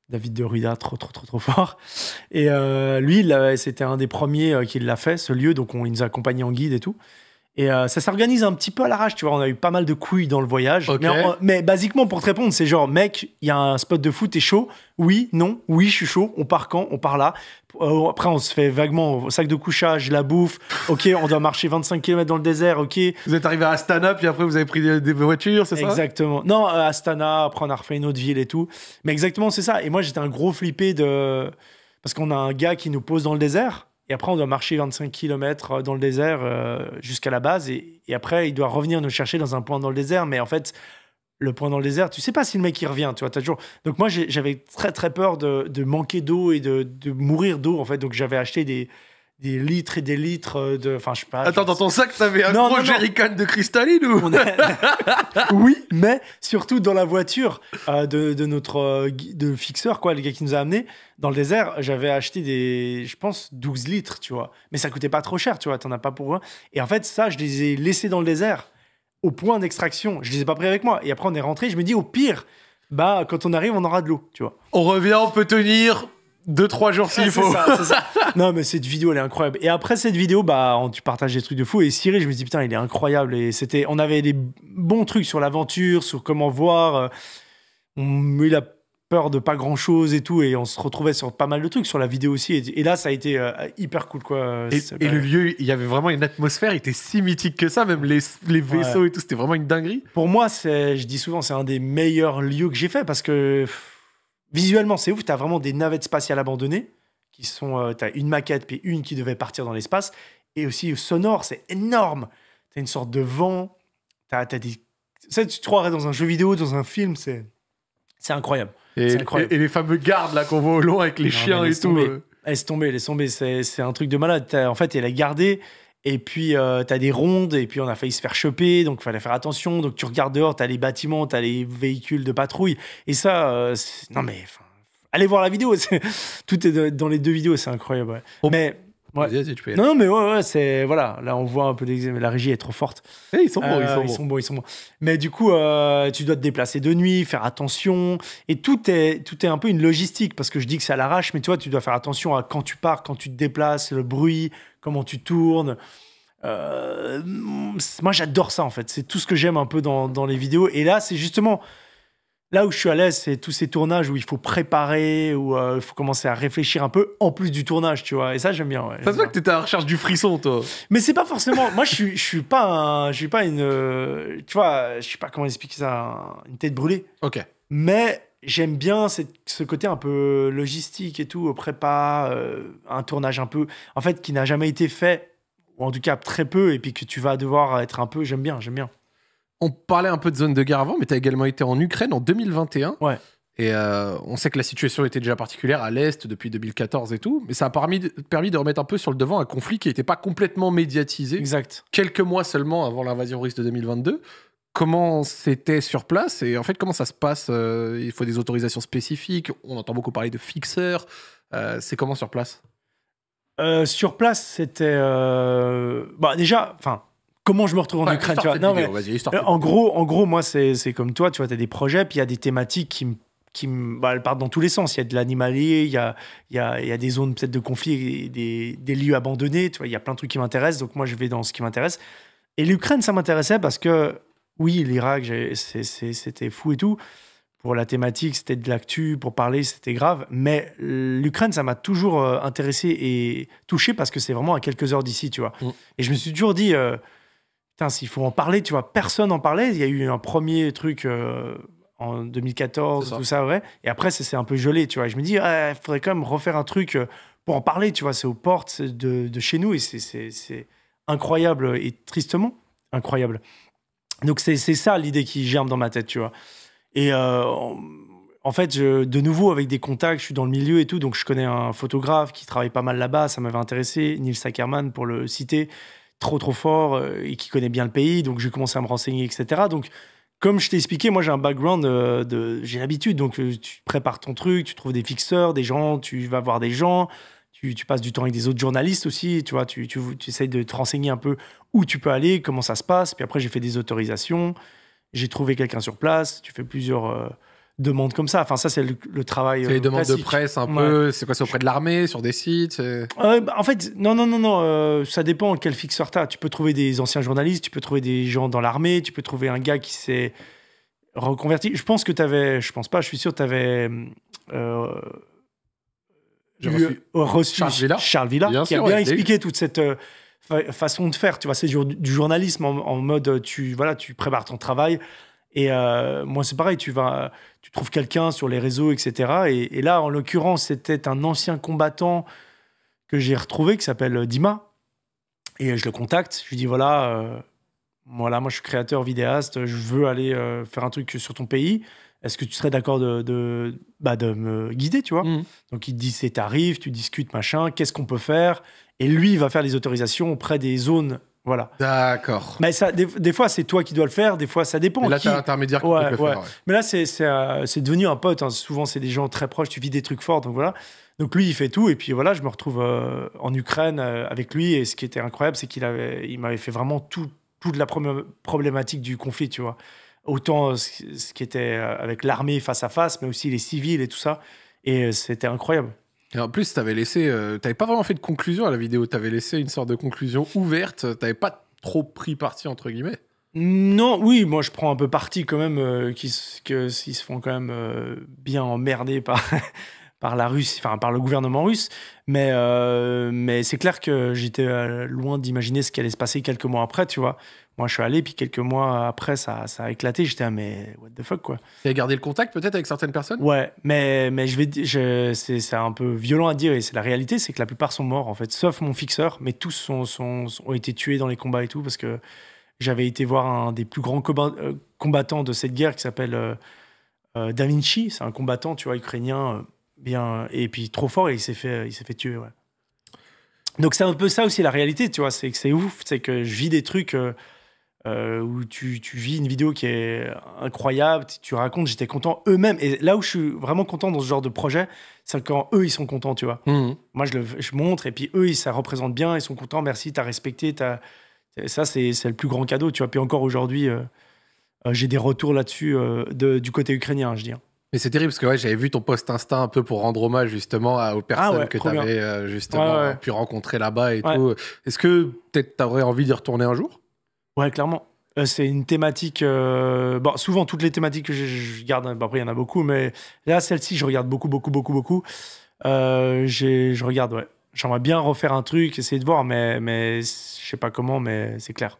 David de Ruida, trop, trop, trop, trop fort. Et euh, lui, c'était un des premiers euh, qui l'a fait, ce lieu. Donc, il nous a en guide et tout. Et euh, ça s'organise un petit peu à l'arrache, tu vois. On a eu pas mal de couilles dans le voyage. Mais, basiquement, pour te répondre, c'est genre, mec, il y a un spot de foot, t'es chaud Oui, non, oui, je suis chaud. On part quand On part là. Euh, après, on se fait vaguement au sac de couchage, la bouffe. Ok, on doit marcher 25 km dans le désert. Ok. Vous êtes arrivé à Astana, puis après, vous avez pris des, voitures, c'est ça Exactement. Non, euh, Astana, après, on a refait une autre ville et tout. Mais exactement, c'est ça. Et moi, j'étais un gros flippé de. Parce qu'on a un gars qui nous pose dans le désert. Et après, on doit marcher 25 km euh, dans le désert euh, jusqu'à la base. Et, après, il doit revenir nous chercher dans un point dans le désert. Mais en fait, le point dans le désert, tu sais pas si le mec il revient. Tu vois, as toujours. Donc moi, j'avais très très peur de, manquer d'eau et de, de mourir d'eau en fait. Donc j'avais acheté des, des litres et des litres euh, de. Enfin, je sais pas. Attends, dans ton sac, t'avais un non, gros de cristalline ou Oui, mais surtout dans la voiture euh, de, notre euh, de fixeur, quoi, le gars qui nous a amenés dans le désert, j'avais acheté des, je pense, 12 litres, tu vois. Mais ça coûtait pas trop cher, tu vois, t'en as pas pour un. Et en fait, ça, je les ai laissés dans le désert au point d'extraction. Je les ai pas pris avec moi. Et après, on est rentré, je me dis, au pire, bah, quand on arrive, on aura de l'eau, tu vois. On revient, on peut tenir deux, trois jours s'il faut. Ça, non, mais cette vidéo, elle est incroyable. Et après cette vidéo, bah, on, tu partages des trucs de fou. Et Cyril, je me dis, putain, il est incroyable. Et c'était, on avait des bons trucs sur l'aventure, sur comment voir. Euh, on, il la peur de pas grand chose et tout. Et on se retrouvait sur pas mal de trucs, sur la vidéo aussi. Et, là, ça a été euh, hyper cool, quoi. Et, le euh, lieu, il y avait vraiment une atmosphère, il était si mythique que ça, même les, vaisseaux et tout. C'était vraiment une dinguerie. Pour moi, c'est je dis souvent, c'est un des meilleurs lieux que j'ai fait parce que. Visuellement, c'est ouf. Tu as vraiment des navettes spatiales abandonnées qui sont. Euh, tu as une maquette puis une qui devait partir dans l'espace. Et aussi sonore, c'est énorme. Tu as une sorte de vent. Tu as, Ça, tu te croirais dans un jeu vidéo, dans un film, c'est. C'est incroyable. Et, les fameux gardes là qu'on voit au loin avec les chiens et tout. Tomber. sont euh. Laisse tomber, laisse tomber, c'est un truc de malade. En fait, elle a gardé et puis, euh, t'as tu as des rondes, et puis on a failli se faire choper, donc il fallait faire attention. Donc, tu regardes dehors, tu as les bâtiments, tu as les véhicules de patrouille. Et ça, euh, non mais, allez voir la vidéo. Tout est dans les deux vidéos, c'est incroyable. Mais non, mais ouais, c'est. Voilà, là, on voit un peu la régie est trop forte. Eh, ils euh, sont bons, ils sont bons. ils sont Mais du coup, euh, tu dois te déplacer de nuit, faire attention. Et tout est, tout est un peu une logistique, parce que je dis que c'est à l'arrache, mais tu vois, tu dois faire attention à quand tu pars, quand tu te déplaces, le bruit, comment tu tournes. Euh, moi, j'adore ça, en fait. C'est tout ce que j'aime un peu dans, dans les vidéos. Et là, c'est justement Là où je suis à l'aise, c'est tous ces tournages où il faut préparer, où euh, il faut commencer à réfléchir un peu en plus du tournage, tu vois. Et ça, j'aime bien. c'est pas que t'étais à la recherche du frisson, toi. Mais c'est pas forcément. moi, je suis, je suis pas, je suis pas une, tu vois, je sais pas comment expliquer ça, une tête brûlée. Ok. Mais j'aime bien cette, ce côté un peu logistique et tout, prépa, euh, un tournage un peu, en fait, qui n'a jamais été fait ou en tout cas très peu, et puis que tu vas devoir être un peu. J'aime bien, j'aime bien on parlait un peu de zone de guerre avant, mais tu as également été en Ukraine en 2021. Ouais. Et euh, on sait que la situation était déjà particulière à l'Est depuis 2014 et tout, mais ça a permis de, remettre un peu sur le devant un conflit qui n'était pas complètement médiatisé. Exact. Quelques mois seulement avant l'invasion russe de 2022. Comment c'était sur place et en fait comment ça se passe euh, Il faut des autorisations spécifiques, on entend beaucoup parler de fixeurs. Euh, c'est comment sur place Sur place, c'était. Bah, déjà, enfin, comment je me retrouve en Ukraine, Non, mais, en, gros, en gros, moi, c'est comme toi, tu vois, as des projets, puis il y a des thématiques qui qui bah, elles partent dans tous les sens. Il y a de l'animalier, il y a, il y, a, y a des zones peut-être de conflit, des, des lieux abandonnés, tu vois, il y a plein de trucs qui m'intéressent, donc moi je vais dans ce qui m'intéresse. Et l'Ukraine, ça m'intéressait parce que, oui, l'Irak, c'était fou et tout. Pour la thématique, c'était de l'actu, pour parler, c'était grave. Mais l'Ukraine, ça m'a toujours euh, intéressé et touché parce que c'est vraiment à quelques heures d'ici, tu vois. Mm. Et je me suis toujours dit, euh, Putain, s'il faut en parler, tu vois, personne n'en parlait. Il y a eu un premier truc euh, en 2014, tout ça, ouais. Et après, c'est un peu gelé, tu vois. je me dis, ah, il faudrait quand même refaire un truc euh, pour en parler, tu vois. C'est aux portes de, chez nous et c'est incroyable et tristement incroyable. Donc, c'est ça l'idée qui germe dans ma tête, tu vois. Et euh, en fait, de nouveau, avec des contacts, je suis dans le milieu et tout. Donc, je connais un photographe qui travaille pas mal là-bas. Ça m'avait intéressé, Neil Sackerman, pour le citer trop trop fort euh, et qui connaît bien le pays. Donc j'ai commencé à me renseigner, etc. Donc comme je t'ai expliqué, moi j'ai un background euh, de, j'ai l'habitude. Donc euh, tu prépares ton truc, tu trouves des fixeurs, des gens, tu vas voir des gens. Tu, passes du temps avec des autres journalistes aussi, tu vois, tu, tu, tu essayes de te renseigner un peu où tu peux aller, comment ça se passe. Puis après, j'ai fait des autorisations, j'ai trouvé quelqu'un sur place, tu fais plusieurs, Demande comme ça. Enfin, ça, c'est le, travail. C'est les euh, demandes de presse un peu. C'est quoi C'est auprès de l'armée, sur des sites euh, bah, En fait, non, non, non, non. Euh, ça dépend quel fixeur t'as. Tu peux trouver des anciens journalistes, tu peux trouver des gens dans l'armée, tu peux trouver un gars qui s'est reconverti. Je pense que t'avais. Je pense pas, je suis sûr, t'avais. avais j'ai reçu, Charles Villa, Charles qui a bien expliqué toute cette façon de faire. Tu vois, c'est du, journalisme en, en, mode tu voilà, tu prépares ton travail et euh, moi, c'est pareil, tu vas, tu trouves quelqu'un sur les réseaux, etc. Et, là, en l'occurrence, c'était un ancien combattant que j'ai retrouvé qui s'appelle euh, Dima. Et euh, je le contacte, je lui dis voilà, voilà, moi je suis créateur vidéaste, je veux aller faire un truc sur ton pays. Est-ce que tu serais d'accord de, de, bah, me guider, tu vois mmh. Donc il te dit c'est tarif tu discutes, machin, qu'est-ce qu'on peut faire Et lui, il va faire les autorisations auprès des zones D'accord. Mais ça, des, fois, c'est toi qui dois le faire, des fois, ça dépend. Mais là, qui... t'as l'intermédiaire Mais là, euh, c'est devenu un pote. Hein. Souvent, c'est des gens très proches, tu vis des trucs forts, donc voilà. Donc lui, il fait tout. Et puis voilà, je me retrouve euh, en Ukraine euh, avec lui. Et ce qui était incroyable, c'est qu'il il m'avait fait vraiment tout, toute la problématique du conflit, tu vois. Autant ce qui était avec l'armée face à face, mais aussi les civils et tout ça. Et c'était incroyable. Et en plus, t'avais laissé, euh, pas vraiment fait de conclusion à la vidéo. tu avais laissé une sorte de conclusion ouverte. T'avais pas trop pris parti entre guillemets. Non, oui, moi je prends un peu parti quand même euh, qu'ils se font quand même euh, bien emmerder par, par la Russie, enfin par le gouvernement russe. Mais, mais c'est clair que j'étais loin d'imaginer ce qui allait se passer quelques mois après, tu vois, moi, je suis allé, puis quelques mois après, ça, ça a éclaté. J'étais, ah, mais what the fuck, quoi. Tu as gardé le contact peut-être avec certaines personnes Ouais, mais, mais je vais je, c'est un peu violent à dire, et c'est la réalité, c'est que la plupart sont morts, en fait, sauf mon fixeur, mais tous sont, sont, ont été tués dans les combats et tout, parce que j'avais été voir un des plus grands euh, combattants de cette guerre qui s'appelle euh, euh, Da Vinci. C'est un combattant, tu vois, ukrainien, bien, et puis trop fort, et il s'est fait, il s'est fait tuer, ouais. Donc c'est un peu ça aussi la réalité, tu vois, c'est que c'est ouf, c'est que je vis des trucs. Euh, où tu, vis une vidéo qui est incroyable, tu, racontes, j'étais content eux-mêmes. Et là où je suis vraiment content dans ce genre de projet, c'est quand eux, ils sont contents, tu vois. Mhm. Moi, je, le, montre, et puis eux, ça représente bien, ils sont contents, merci, t'as respecté, Ça, c'est, le plus grand cadeau, tu vois. Puis encore aujourd'hui, euh, euh, j'ai des retours là-dessus du côté ukrainien, je dis. Mais c'est terrible parce que ouais, j'avais vu ton post instinct un peu pour rendre hommage justement aux personnes que tu avais justement pu rencontrer là-bas et tout. Est-ce que peut-être tu aurais envie d'y retourner un jour Ouais, clairement. Euh, c'est une thématique. Euh, bon, souvent, toutes les thématiques que je, garde, après, il y en a beaucoup, mais là, celle-ci, je regarde beaucoup, beaucoup, beaucoup, beaucoup. Euh, je regarde, ouais. J'aimerais bien refaire un truc, essayer de voir, mais, mais je sais pas comment, mais c'est clair.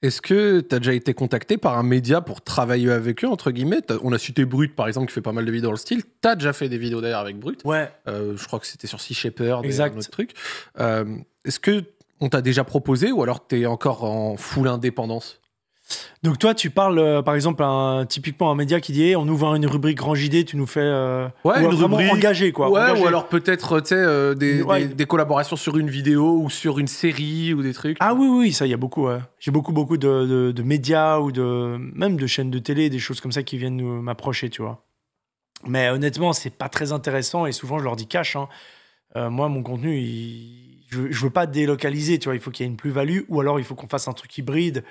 Est-ce que tu as déjà été contacté par un média pour travailler avec eux, entre guillemets On a cité Brut, par exemple, qui fait pas mal de vidéos dans le style. Tu as déjà fait des vidéos d'ailleurs avec Brut. Ouais. je crois que c'était sur Sea Shaper, exact. un autre truc. Est-ce que on t'a déjà proposé ou alors tu es encore en full indépendance Donc toi, tu parles euh, par exemple un, typiquement un média qui dit eh, on vend une rubrique Grand JD, tu nous fais euh, vraiment ouais, une rubrique engagée quoi. ou alors peut-être euh, des, des, collaborations sur une vidéo ou sur une série ou des trucs. Ah oui oui, ça il y a beaucoup. J'ai beaucoup beaucoup de, médias ou de même de chaînes de télé, des choses comme ça qui viennent m'approcher, tu vois. Mais honnêtement, c'est pas très intéressant et souvent je leur dis cash. Hein. moi, mon contenu, il je, veux pas délocaliser, tu vois, il faut qu'il y ait une plus-value, ou alors il faut qu'on fasse un truc hybride,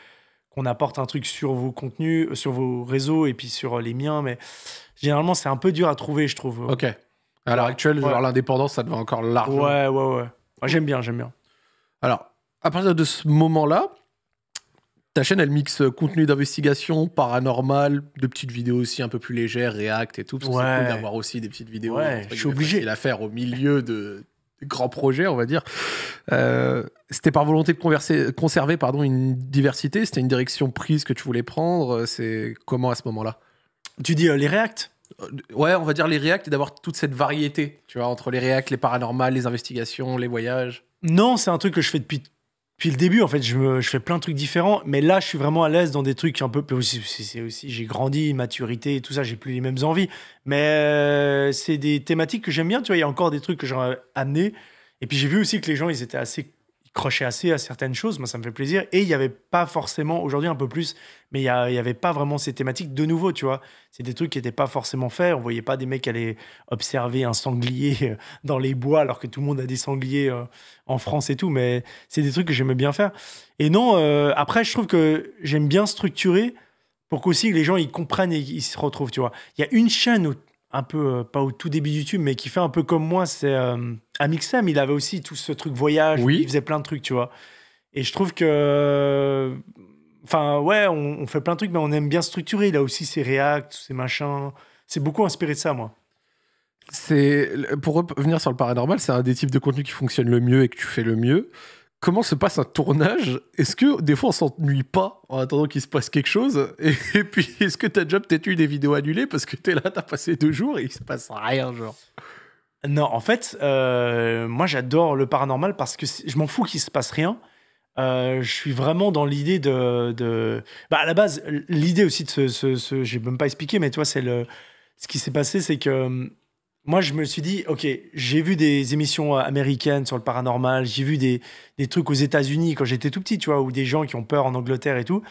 qu'on apporte un truc sur vos contenus, euh, sur vos réseaux et puis sur euh, les miens, mais généralement c'est un peu dur à trouver, je trouve. Ok. À l'heure actuelle, l'indépendance, ça devient encore large. Ouais, ouais, ouais. Moi, ah, j'aime bien, j'aime bien. Alors, à partir de ce moment-là, ta chaîne, elle mixe contenu d'investigation, paranormal, de petites vidéos aussi un peu plus légères, React et tout, parce que ouais. c'est d'avoir aussi des petites vidéos. Ouais, je suis obligé. de la faire au milieu de Grand projet, on va dire. Euh, c'était par volonté de conserver pardon, une diversité C'était une direction prise que tu voulais prendre C'est comment à ce moment-là Tu dis euh, les React euh, Ouais, on va dire les React et d'avoir toute cette variété, tu vois, entre les React, les paranormales, les investigations, les voyages. Non, c'est un truc que je fais depuis puis le début, en fait, je, fais plein de trucs différents, mais là, je suis vraiment à l'aise dans des trucs qui un peu. c'est aussi j'ai grandi, maturité tout ça, j'ai plus les mêmes envies. Mais euh, c'est des thématiques que j'aime bien, tu vois. Il y a encore des trucs que j'aurais amené. Et puis j'ai vu aussi que les gens, ils étaient assez il crochait assez à certaines choses, moi ça me fait plaisir. Et il n'y avait pas forcément, aujourd'hui un peu plus, mais il n'y avait pas vraiment ces thématiques de nouveau, tu vois. C'est des trucs qui n'étaient pas forcément faits. On voyait pas des mecs aller observer un sanglier euh, dans les bois alors que tout le monde a des sangliers euh, en France et tout. Mais c'est des trucs que j'aimais bien faire. Et non, euh, après, je trouve que j'aime bien structurer pour qu'aussi les gens ils comprennent et ils se retrouvent, tu vois. Il y a une chaîne au un peu, euh, pas au tout début YouTube, mais qui fait un peu comme moi, c'est euh, Amixem. Il avait aussi tout ce truc voyage. Il faisait plein de trucs, tu vois. Et je trouve que. Enfin, ouais, on, fait plein de trucs, mais on aime bien structurer. Il a aussi ses React, ses machins. C'est beaucoup inspiré de ça, moi. C'est pour revenir sur le paranormal, c'est un des types de contenu qui fonctionne le mieux et que tu fais le mieux comment se passe un tournage Est-ce que des fois on s'ennuie pas en attendant qu'il se passe quelque chose et, puis est-ce que ta job peut-être eu des vidéos annulées parce que t'es là, t'as passé deux jours et il se passe rien, genre Non, en fait, euh, moi j'adore le paranormal parce que je m'en fous qu'il se passe rien. Euh, je suis vraiment dans l'idée de, de... Bah, à la base, l'idée aussi de ce, j'ai même pas expliqué, mais toi, c'est le. Ce qui s'est passé, c'est que hum, moi, je me suis dit, OK, j'ai vu des émissions américaines sur le paranormal, j'ai vu des, des, trucs aux États-Unis quand j'étais tout petit, tu vois, ou des gens qui ont peur en Angleterre et tout.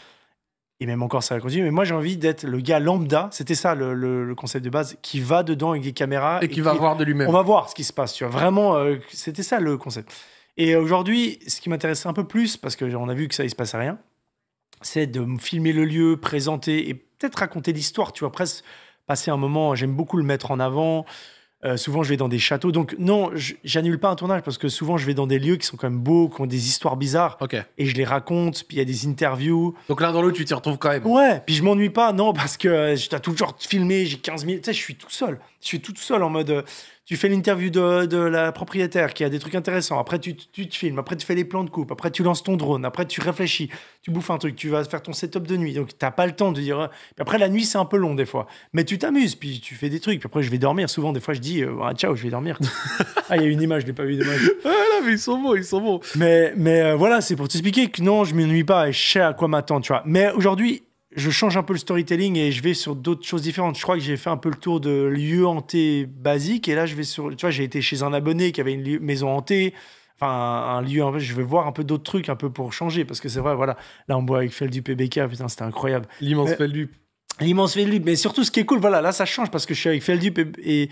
Et même encore, ça va continuer. Mais moi, j'ai envie d'être le gars lambda, c'était ça le, le, concept de base, qui va dedans avec des caméras. Et, qui va voir de lui-même. On va voir ce qui se passe, tu vois. Vraiment, euh, c'était ça le concept. Et aujourd'hui, ce qui m'intéressait un peu plus, parce qu'on a vu que ça, il se passait rien, c'est de filmer le lieu, présenter et peut-être raconter l'histoire, tu vois, presque passer un moment. J'aime beaucoup le mettre en avant. Euh, souvent, je vais dans des châteaux. Donc, non, j'annule pas un tournage parce que souvent, je vais dans des lieux qui sont quand même beaux, qui ont des histoires bizarres. Et je les raconte. Puis il y a des interviews. Donc, l'un dans l'autre, tu t'y retrouves quand même. Ouais. Puis je m'ennuie pas, non, parce que euh, je le toujours filmé. J'ai 15 000. Tu sais, je suis tout seul. Je suis tout seul en mode. Euh, tu fais l'interview de, la propriétaire qui a des trucs intéressants. Après, tu, tu, te filmes. Après, tu fais les plans de coupe. Après, tu lances ton drone. Après, tu réfléchis. Tu bouffes un truc. Tu vas faire ton setup de nuit. Donc, tu n'as pas le temps de dire. Euh. Après, la nuit, c'est un peu long des fois. Mais tu t'amuses. Puis, tu fais des trucs. Puis après, je vais dormir. Souvent, des fois, je dis ah, ciao, je vais dormir. ah, il y a une image, je l'ai pas vu d'image. ah là, mais ils sont bons, ils sont bons. Mais, mais euh, voilà, c'est pour t'expliquer que non, je m'ennuie pas et je sais à quoi m'attendre, tu vois. Mais aujourd'hui, je change un peu le storytelling et je vais sur d'autres choses différentes. Je crois que j'ai fait un peu le tour de lieux hantés basiques et là je vais sur, tu vois, j'ai été chez un abonné qui avait une maison hantée, enfin un, En lieu, je vais voir un peu d'autres trucs un peu pour changer parce que c'est vrai, voilà, là on boit avec Feldup et BK, putain c'était incroyable. L'immense Feldup. L'immense Feldup, mais surtout ce qui est cool, voilà, là ça change parce que je suis avec Feldup et, et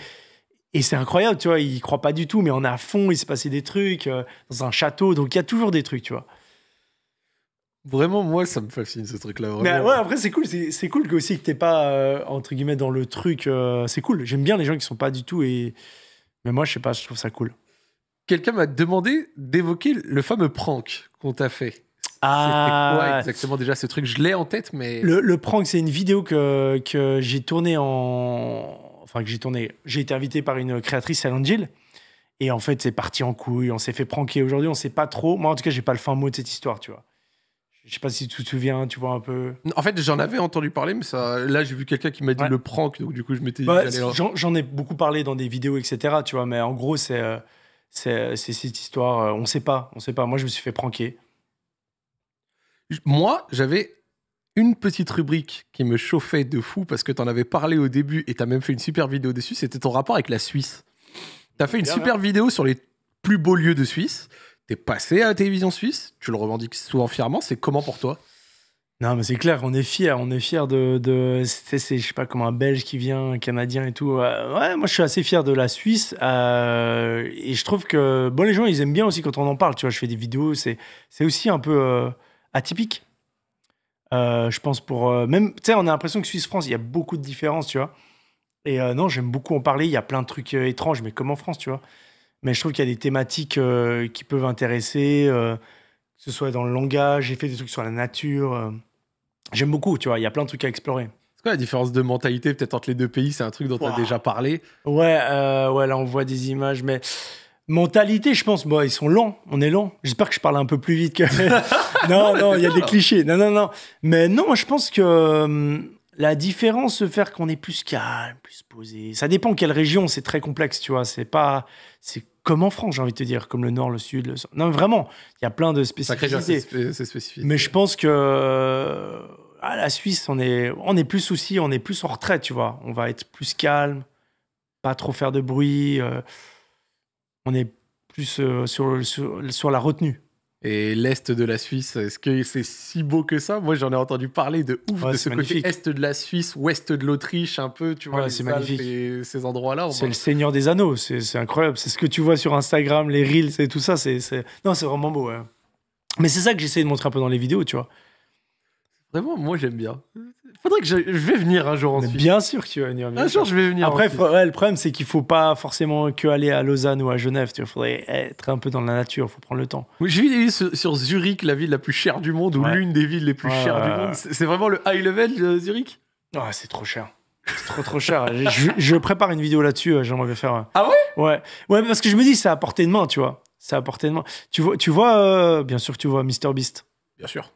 et c'est incroyable, tu vois, il croit pas du tout, mais on est à fond, il s'est passé des trucs euh, dans un château, donc il y a toujours des trucs, tu vois. Vraiment, moi, ça me fascine ce truc-là. Mais ouais, après, c'est cool. C'est cool que aussi que t'es pas, euh, entre guillemets, dans le truc. Euh, c'est cool. J'aime bien les gens qui sont pas du tout. Et... Mais moi, je sais pas, je trouve ça cool. Quelqu'un m'a demandé d'évoquer le fameux prank qu'on t'a fait. Ah, exactement déjà ce truc Je l'ai en tête, mais. Le, prank, c'est une vidéo que, que j'ai tournée en. Enfin, que j'ai tournée. J'ai été invité par une créatrice, Alan Jill. Et en fait, c'est parti en couille. On s'est fait pranker. Aujourd'hui, on sait pas trop. Moi, en tout cas, j'ai pas le fin mot de cette histoire, tu vois. Je sais pas si tu te souviens, tu vois un peu. En fait, j'en avais entendu parler, mais ça, là, j'ai vu quelqu'un qui m'a dit le prank, donc du coup, je m'étais bah, J'en ai beaucoup parlé dans des vidéos, etc. Tu vois, mais en gros, c'est euh, euh, c'est cette histoire. Euh, on sait pas, on sait pas. Moi, je me suis fait pranker. Moi, j'avais une petite rubrique qui me chauffait de fou parce que tu en avais parlé au début et tu as même fait une super vidéo dessus. C'était ton rapport avec la Suisse. Tu as fait une super hein. vidéo sur les plus beaux lieux de Suisse. T'es passé à la télévision suisse, tu le revendiques souvent fièrement, c'est comment pour toi non, mais c'est clair, on est fier, on est fier de. de c'est, je sais pas, comme un Belge qui vient, un Canadien et tout. Euh, ouais, moi, je suis assez fier de la Suisse. Euh, et je trouve que. Bon, les gens, ils aiment bien aussi quand on en parle. Tu vois, je fais des vidéos, c'est, c'est aussi un peu euh, atypique. je pense pour. même, tu sais, on a l'impression que Suisse-France, il y a beaucoup de différences, tu vois. Et non, j'aime beaucoup en parler. Il y a plein de trucs étranges, mais comme en France, tu vois mais je trouve qu'il y a des thématiques euh, qui peuvent intéresser, euh, que ce soit dans le langage, j'ai fait des trucs sur la nature. Euh. J'aime beaucoup, tu vois, il y a plein de trucs à explorer. C'est quoi la différence de mentalité peut-être entre les deux pays C'est un truc dont tu as déjà parlé. Ouais, ouais, là on voit des images, mais mentalité, je pense, bon, ils sont lents, on est lent. J'espère que je parle un peu plus vite que. non, non, il y a des clichés. Non, non, non. Mais non, moi je pense que hum, la différence se faire qu'on est plus calme, plus posé. Ça dépend quelle région, c'est très complexe, tu vois. C'est pas, c'est comme en France, j'ai envie de te dire, comme le nord, le sud, Non, vraiment, il y a plein de spécificités. Mais je pense que euh, à la Suisse, on est, on est plus souci, on est plus en retrait, tu vois. On va être plus calme, pas trop faire de bruit. Euh, on est plus euh, sur, sur la retenue. Et l'Est de la Suisse, est-ce que c'est si beau que ça Moi, j'en ai entendu parler de ouf de ce côté Est de la Suisse, Ouest de l'Autriche, un peu, tu vois, c'est magnifique. ces endroits-là. C'est le Seigneur des Anneaux, c'est incroyable. C'est ce que tu vois sur Instagram, les Reels et tout ça. c'est Non, c'est vraiment beau, Mais c'est ça que j'essaie de montrer un peu dans les vidéos, tu vois. Vraiment, moi j'aime bien. Faudrait que je, vais venir un jour en Bien sûr que tu vas venir. Un sûr. je vais venir. Après, le problème c'est qu'il faut pas forcément que aller à Lausanne ou à Genève. Il faudrait être un peu dans la nature. Faut prendre le temps. j'ai vu sur Zurich, la ville la plus chère du monde ou l'une des villes les plus chères du monde. C'est vraiment le high level Zurich. Ah, c'est trop cher. C'est trop trop cher. je, prépare une vidéo là-dessus. Euh, j'aimerais bien faire. Euh. Ah ouais. Ouais. Ouais, parce que je me dis, c'est à portée de main, tu vois. C'est à portée de main. Tu vois, tu vois. Euh, bien sûr, que tu vois Mister Beast. Bien sûr.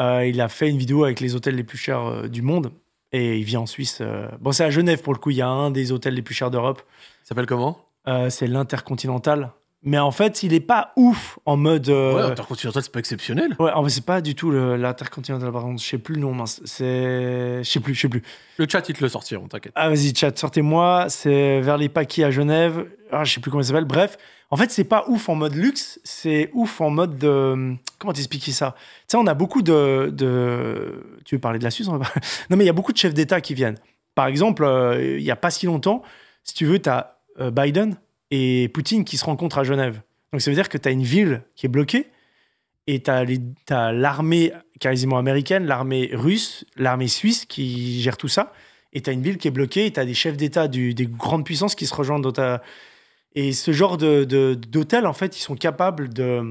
Euh, il a fait une vidéo avec les hôtels les plus chers euh, du monde. Et il vit en Suisse. Euh, bon, c'est à Genève pour le coup. Il y a un des hôtels les plus chers d'Europe. Ça s'appelle comment c'est l'Intercontinental. Mais en fait, il est pas ouf en mode. Ouais, l'intercontinental c'est pas exceptionnel. ouais, en c'est pas du tout l'Intercontinental. Par contre, je sais plus le nom. C'est. Je sais plus, je sais plus. Le chat, il te le sortiront, t'inquiète. Ah, vas-y, chat, sortez-moi. C'est vers les Paquis à Genève. Ah, je sais plus comment il s'appelle. Bref, en fait, c'est pas ouf en mode luxe, c'est ouf en mode de. Comment t'expliquer ça Tu sais, on a beaucoup de, Tu veux parler de la Suisse Non, mais il y a beaucoup de chefs d'État qui viennent. Par exemple, euh, il y a pas si longtemps, si tu veux, tu as euh, Biden et Poutine qui se rencontrent à Genève. Donc ça veut dire que tu as une ville qui est bloquée et tu as l'armée quasiment américaine, l'armée russe, l'armée suisse qui gère tout ça. Et tu as une ville qui est bloquée et tu as des chefs d'État des grandes puissances qui se rejoignent dans ta, et ce genre de, en fait, ils sont capables de,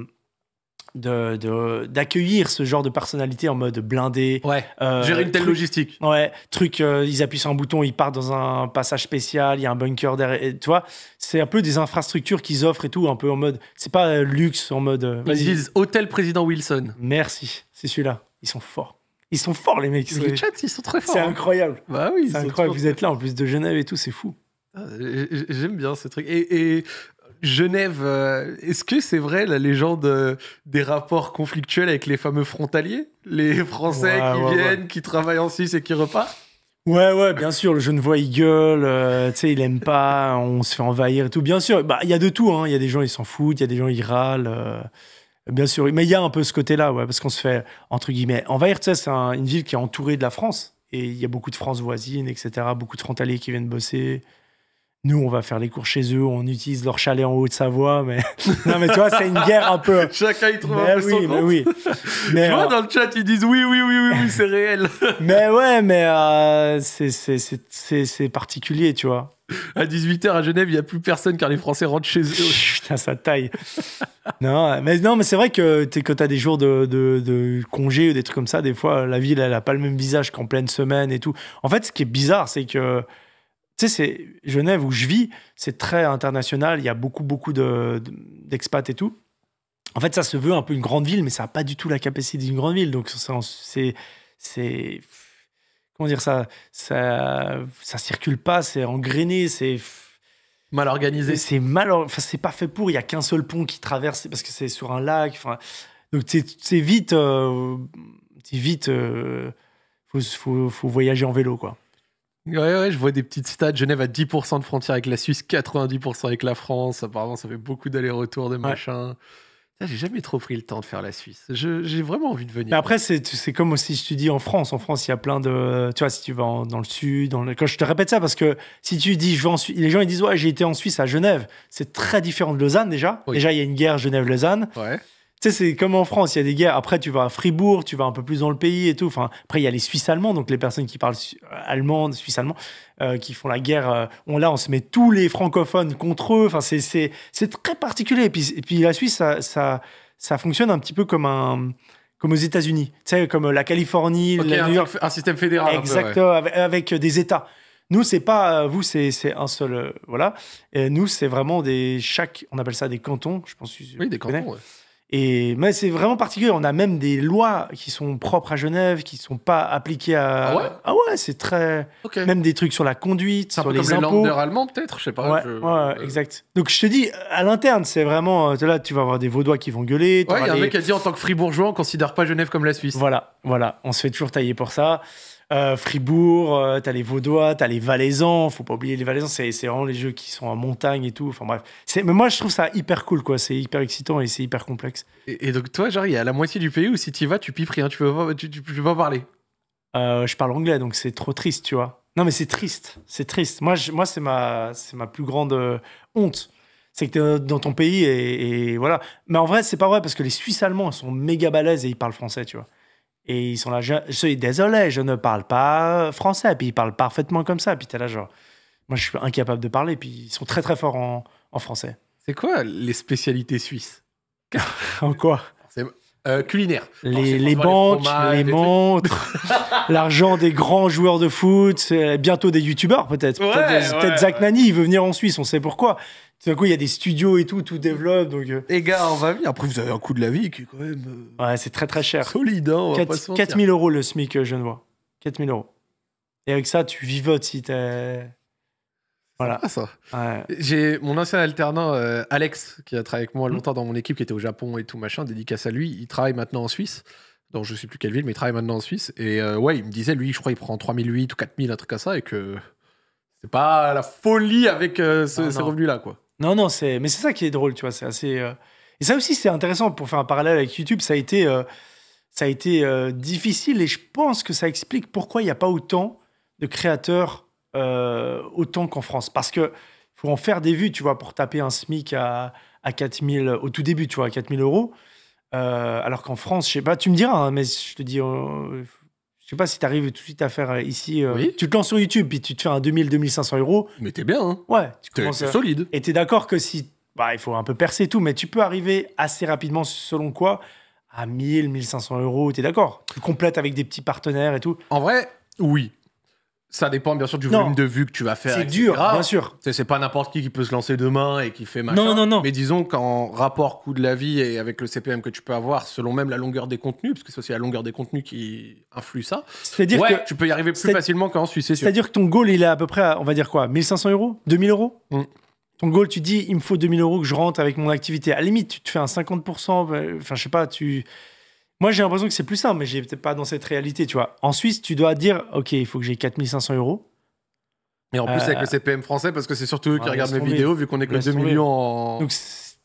d'accueillir de, ce genre de personnalité en mode blindé. Ouais. Euh, gérer une telle logistique. Ouais. Truc, euh, ils appuient sur un bouton, ils partent dans un passage spécial, il y a un bunker derrière. tu vois, c'est un peu des infrastructures qu'ils offrent et tout, un peu en mode. C'est pas euh, luxe, en mode. Ils disent Hôtel Président Wilson. Merci, c'est celui-là. Ils sont forts. Ils sont forts, les mecs. Les chats, ils sont très forts. C'est incroyable. Bah oui, c'est incroyable. Vous êtes là en plus de Genève et tout, c'est fou. J'aime bien ce truc. Et, Genève, euh, est-ce que c'est vrai la légende euh, des rapports conflictuels avec les fameux frontaliers Les Français qui viennent, qui travaillent en Suisse et qui repartent Ouais, ouais, bien sûr. Le Genevois, il gueule, tu sais, il aime pas, on se fait envahir et tout. Bien sûr, bah, il y a de tout. Hein. Il y a des gens, ils s'en foutent, il y a des gens, ils râlent. Euh, bien sûr, mais il y a un peu ce côté-là, ouais, parce qu'on se fait, entre guillemets, envahir. Tu sais, c'est une ville qui est entourée de la France. Et il y a beaucoup de France voisine, etc. Beaucoup de frontaliers qui viennent bosser. Nous, on va faire les cours chez eux, on utilise leur chalet en Haute-Savoie, mais non, mais tu vois, c'est une guerre un peu. Chacun y trouve mais un peu oui, mais oui. Mais tu vois, euh, dans le chat, ils disent oui, oui, oui, oui, oui c'est réel. mais ouais, mais euh, c'est particulier, tu vois. À 18h à Genève, il n'y a plus personne car les Français rentrent chez eux. Putain, ça taille. non, mais, non, mais c'est vrai que es, quand tu as des jours de, de, congé ou des trucs comme ça, des fois, la ville, elle n'a pas le même visage qu'en pleine semaine et tout. En fait, ce qui est bizarre, c'est que tu sais, c'est Genève où je vis, c'est très international, il y a beaucoup, beaucoup d'expats et tout. En fait, ça se veut un peu une grande ville, mais ça n'a pas du tout la capacité d'une grande ville. Donc, c'est. Comment dire ça Ça circule pas, c'est engrainé, c'est. Mal organisé. C'est mal. Enfin, c'est pas fait pour. Il y a qu'un seul pont qui traverse parce que c'est sur un lac. donc, c'est vite. Euh, vite. Euh, faut, voyager en vélo, quoi. Ouais, ouais, je vois des petites stats. Genève à 10% de frontières avec la Suisse, 90% avec la France. Apparemment, ça fait beaucoup d'allers-retours, de machins. J'ai jamais trop pris le temps de faire la Suisse. J'ai vraiment envie de venir. Mais après, c'est comme aussi, je tu dis, en France. En France, il y a plein de. Tu vois, si tu vas dans le sud, dans le, quand je te répète ça, parce que si tu dis, je vais les gens ils disent, ouais, j'ai été en Suisse à Genève. C'est très différent de Lausanne déjà. Déjà, il y a une guerre Genève-Lausanne. Ouais. Tu sais, c'est comme en France, il y a des guerres. après tu vas à Fribourg, tu vas un peu plus dans le pays et tout. Enfin, après, il y a les Suisses allemands, donc les personnes qui parlent euh, allemand, suisse allemand, euh, qui font la guerre. Euh, on, là, on se met tous les francophones contre eux. Enfin, c'est très particulier. Et puis, la Suisse, ça, fonctionne un petit peu comme aux États-Unis, tu sais, comme la Californie, la Un, système fédéral. Exactement, avec, des États. Nous, c'est pas, vous, c'est un seul, voilà. nous, c'est vraiment des, chaque, on appelle ça des cantons, je pense. oui, des cantons, et mais c'est vraiment particulier. On a même des lois qui sont propres à Genève, qui sont pas appliquées à. Ah ouais, ah ouais c'est très. Même des trucs sur la conduite, sur les comme impôts. allemands peut-être, je sais pas. Ouais, ouais euh. exact. Donc je te dis, à l'interne, c'est vraiment euh, là, tu vas avoir des Vaudois qui vont gueuler. Ouais, il y a un mec qui a dit en tant que Fribourgeois, on considère pas Genève comme la Suisse. Voilà, voilà, on se fait toujours tailler pour ça. Euh, Fribourg, tu euh, t'as les Vaudois, t'as les Valaisans. Faut pas oublier les Valaisans, c'est vraiment les jeux qui sont en montagne et tout. Enfin bref. Mais moi, je trouve ça hyper cool, quoi. C'est hyper excitant et c'est hyper complexe. Et, donc, toi, genre, il y a la moitié du pays où si tu vas, tu pipes rien, tu peux pas, tu, pas parler. Euh, je parle anglais, donc c'est trop triste, tu vois. Non, mais c'est triste. C'est triste. Moi, moi c'est ma, ma plus grande honte. C'est que t'es dans ton pays et, voilà. Mais en vrai, c'est pas vrai parce que les Suisses allemands, sont méga balèzes et ils parlent français, tu vois. Et ils sont là, je, suis désolé, je ne parle pas français. Puis ils parlent parfaitement comme ça. Puis t'es là, genre, moi, je suis incapable de parler. Puis ils sont très, très forts en, français. C'est quoi les spécialités suisses En quoi euh, culinaire. Les, banques, les, montres, l'argent des grands joueurs de foot, euh, bientôt des youtubeurs peut-être. peut-être Zach Nani, il veut venir en Suisse, on sait pourquoi du coup, il y a des studios et tout, tout développe. Donc... Euh. Les gars, on va vivre Après, vous avez un coût de la vie qui est quand même. Euh, ouais, c'est très très cher. Solide, hein, 4000 euros le SMIC vois euh, genevois. 4000 euros. Et avec ça, tu vivotes si t'es. Voilà. Ah, ça. J'ai mon ancien alternant Alex qui a travaillé avec moi longtemps dans mon équipe qui était au Japon et tout machin, dédicace à lui, il travaille maintenant en Suisse. donc je sais plus quelle ville, mais il travaille maintenant en Suisse et ouais, il me disait lui, je crois il prend 3008 ou 4000 un truc comme ça et que c'est pas la folie avec ce- revenu ah ces revenus là quoi. Non, non, c'est. Mais c'est ça qui est drôle, tu vois. C'est assez. Euh, et ça aussi, c'est intéressant pour faire un parallèle avec YouTube. Ça a été, euh, ça a été euh, difficile et je pense que ça explique pourquoi il n'y a pas autant de créateurs autant qu'en France. Parce que faut en faire des vues, tu vois, pour taper un SMIC à, à 4000 au tout début, tu vois, à 4000 euros. alors qu'en France, je sais pas, tu me diras, hein, mais je te dis, je sais pas si tu arrives tout de suite à faire euh, ici. Euh, tu te lances sur YouTube, puis tu te fais un 2000-2500 euros. Mais t'es bien, hein. Ouais, tu commences. à- solide. Et t'es d'accord que si. Bah, il faut un peu percer tout, mais tu peux arriver assez rapidement, selon quoi, à 1000, 1500 euros. T'es d'accord Tu complètes avec des petits partenaires et tout. En vrai, oui. Ça dépend bien sûr du volume de vues que tu vas faire. C'est dur, ah, bien sûr. C'est pas n'importe qui qui peut se lancer demain et qui fait machin. Non, non, non. Mais disons qu'en rapport coût de la vie et avec le CPM que tu peux avoir, selon même la longueur des contenus, parce que c'est aussi la longueur des contenus qui influe ça. C'est-à-dire que tu peux y arriver plus facilement qu'en Suisse, c'est à dire que ton goal, il est à peu près, à, on va dire quoi, 1500 euros 2000 euros hum. Ton goal, tu dis, il me faut 2000 euros que je rentre avec mon activité. À la limite, tu te fais un 50%, euh, enfin, je sais pas, tu moi, j'ai l'impression que c'est plus simple, mais j'ai peut-être pas dans cette réalité, tu vois. En Suisse, tu dois dire, OK, il faut que j'ai 4500 euros. Mais en plus, avec le euh, CPM français, parce que c'est surtout eux qui regardent mes vidéos, vu qu'on est que 2 millions en. Donc,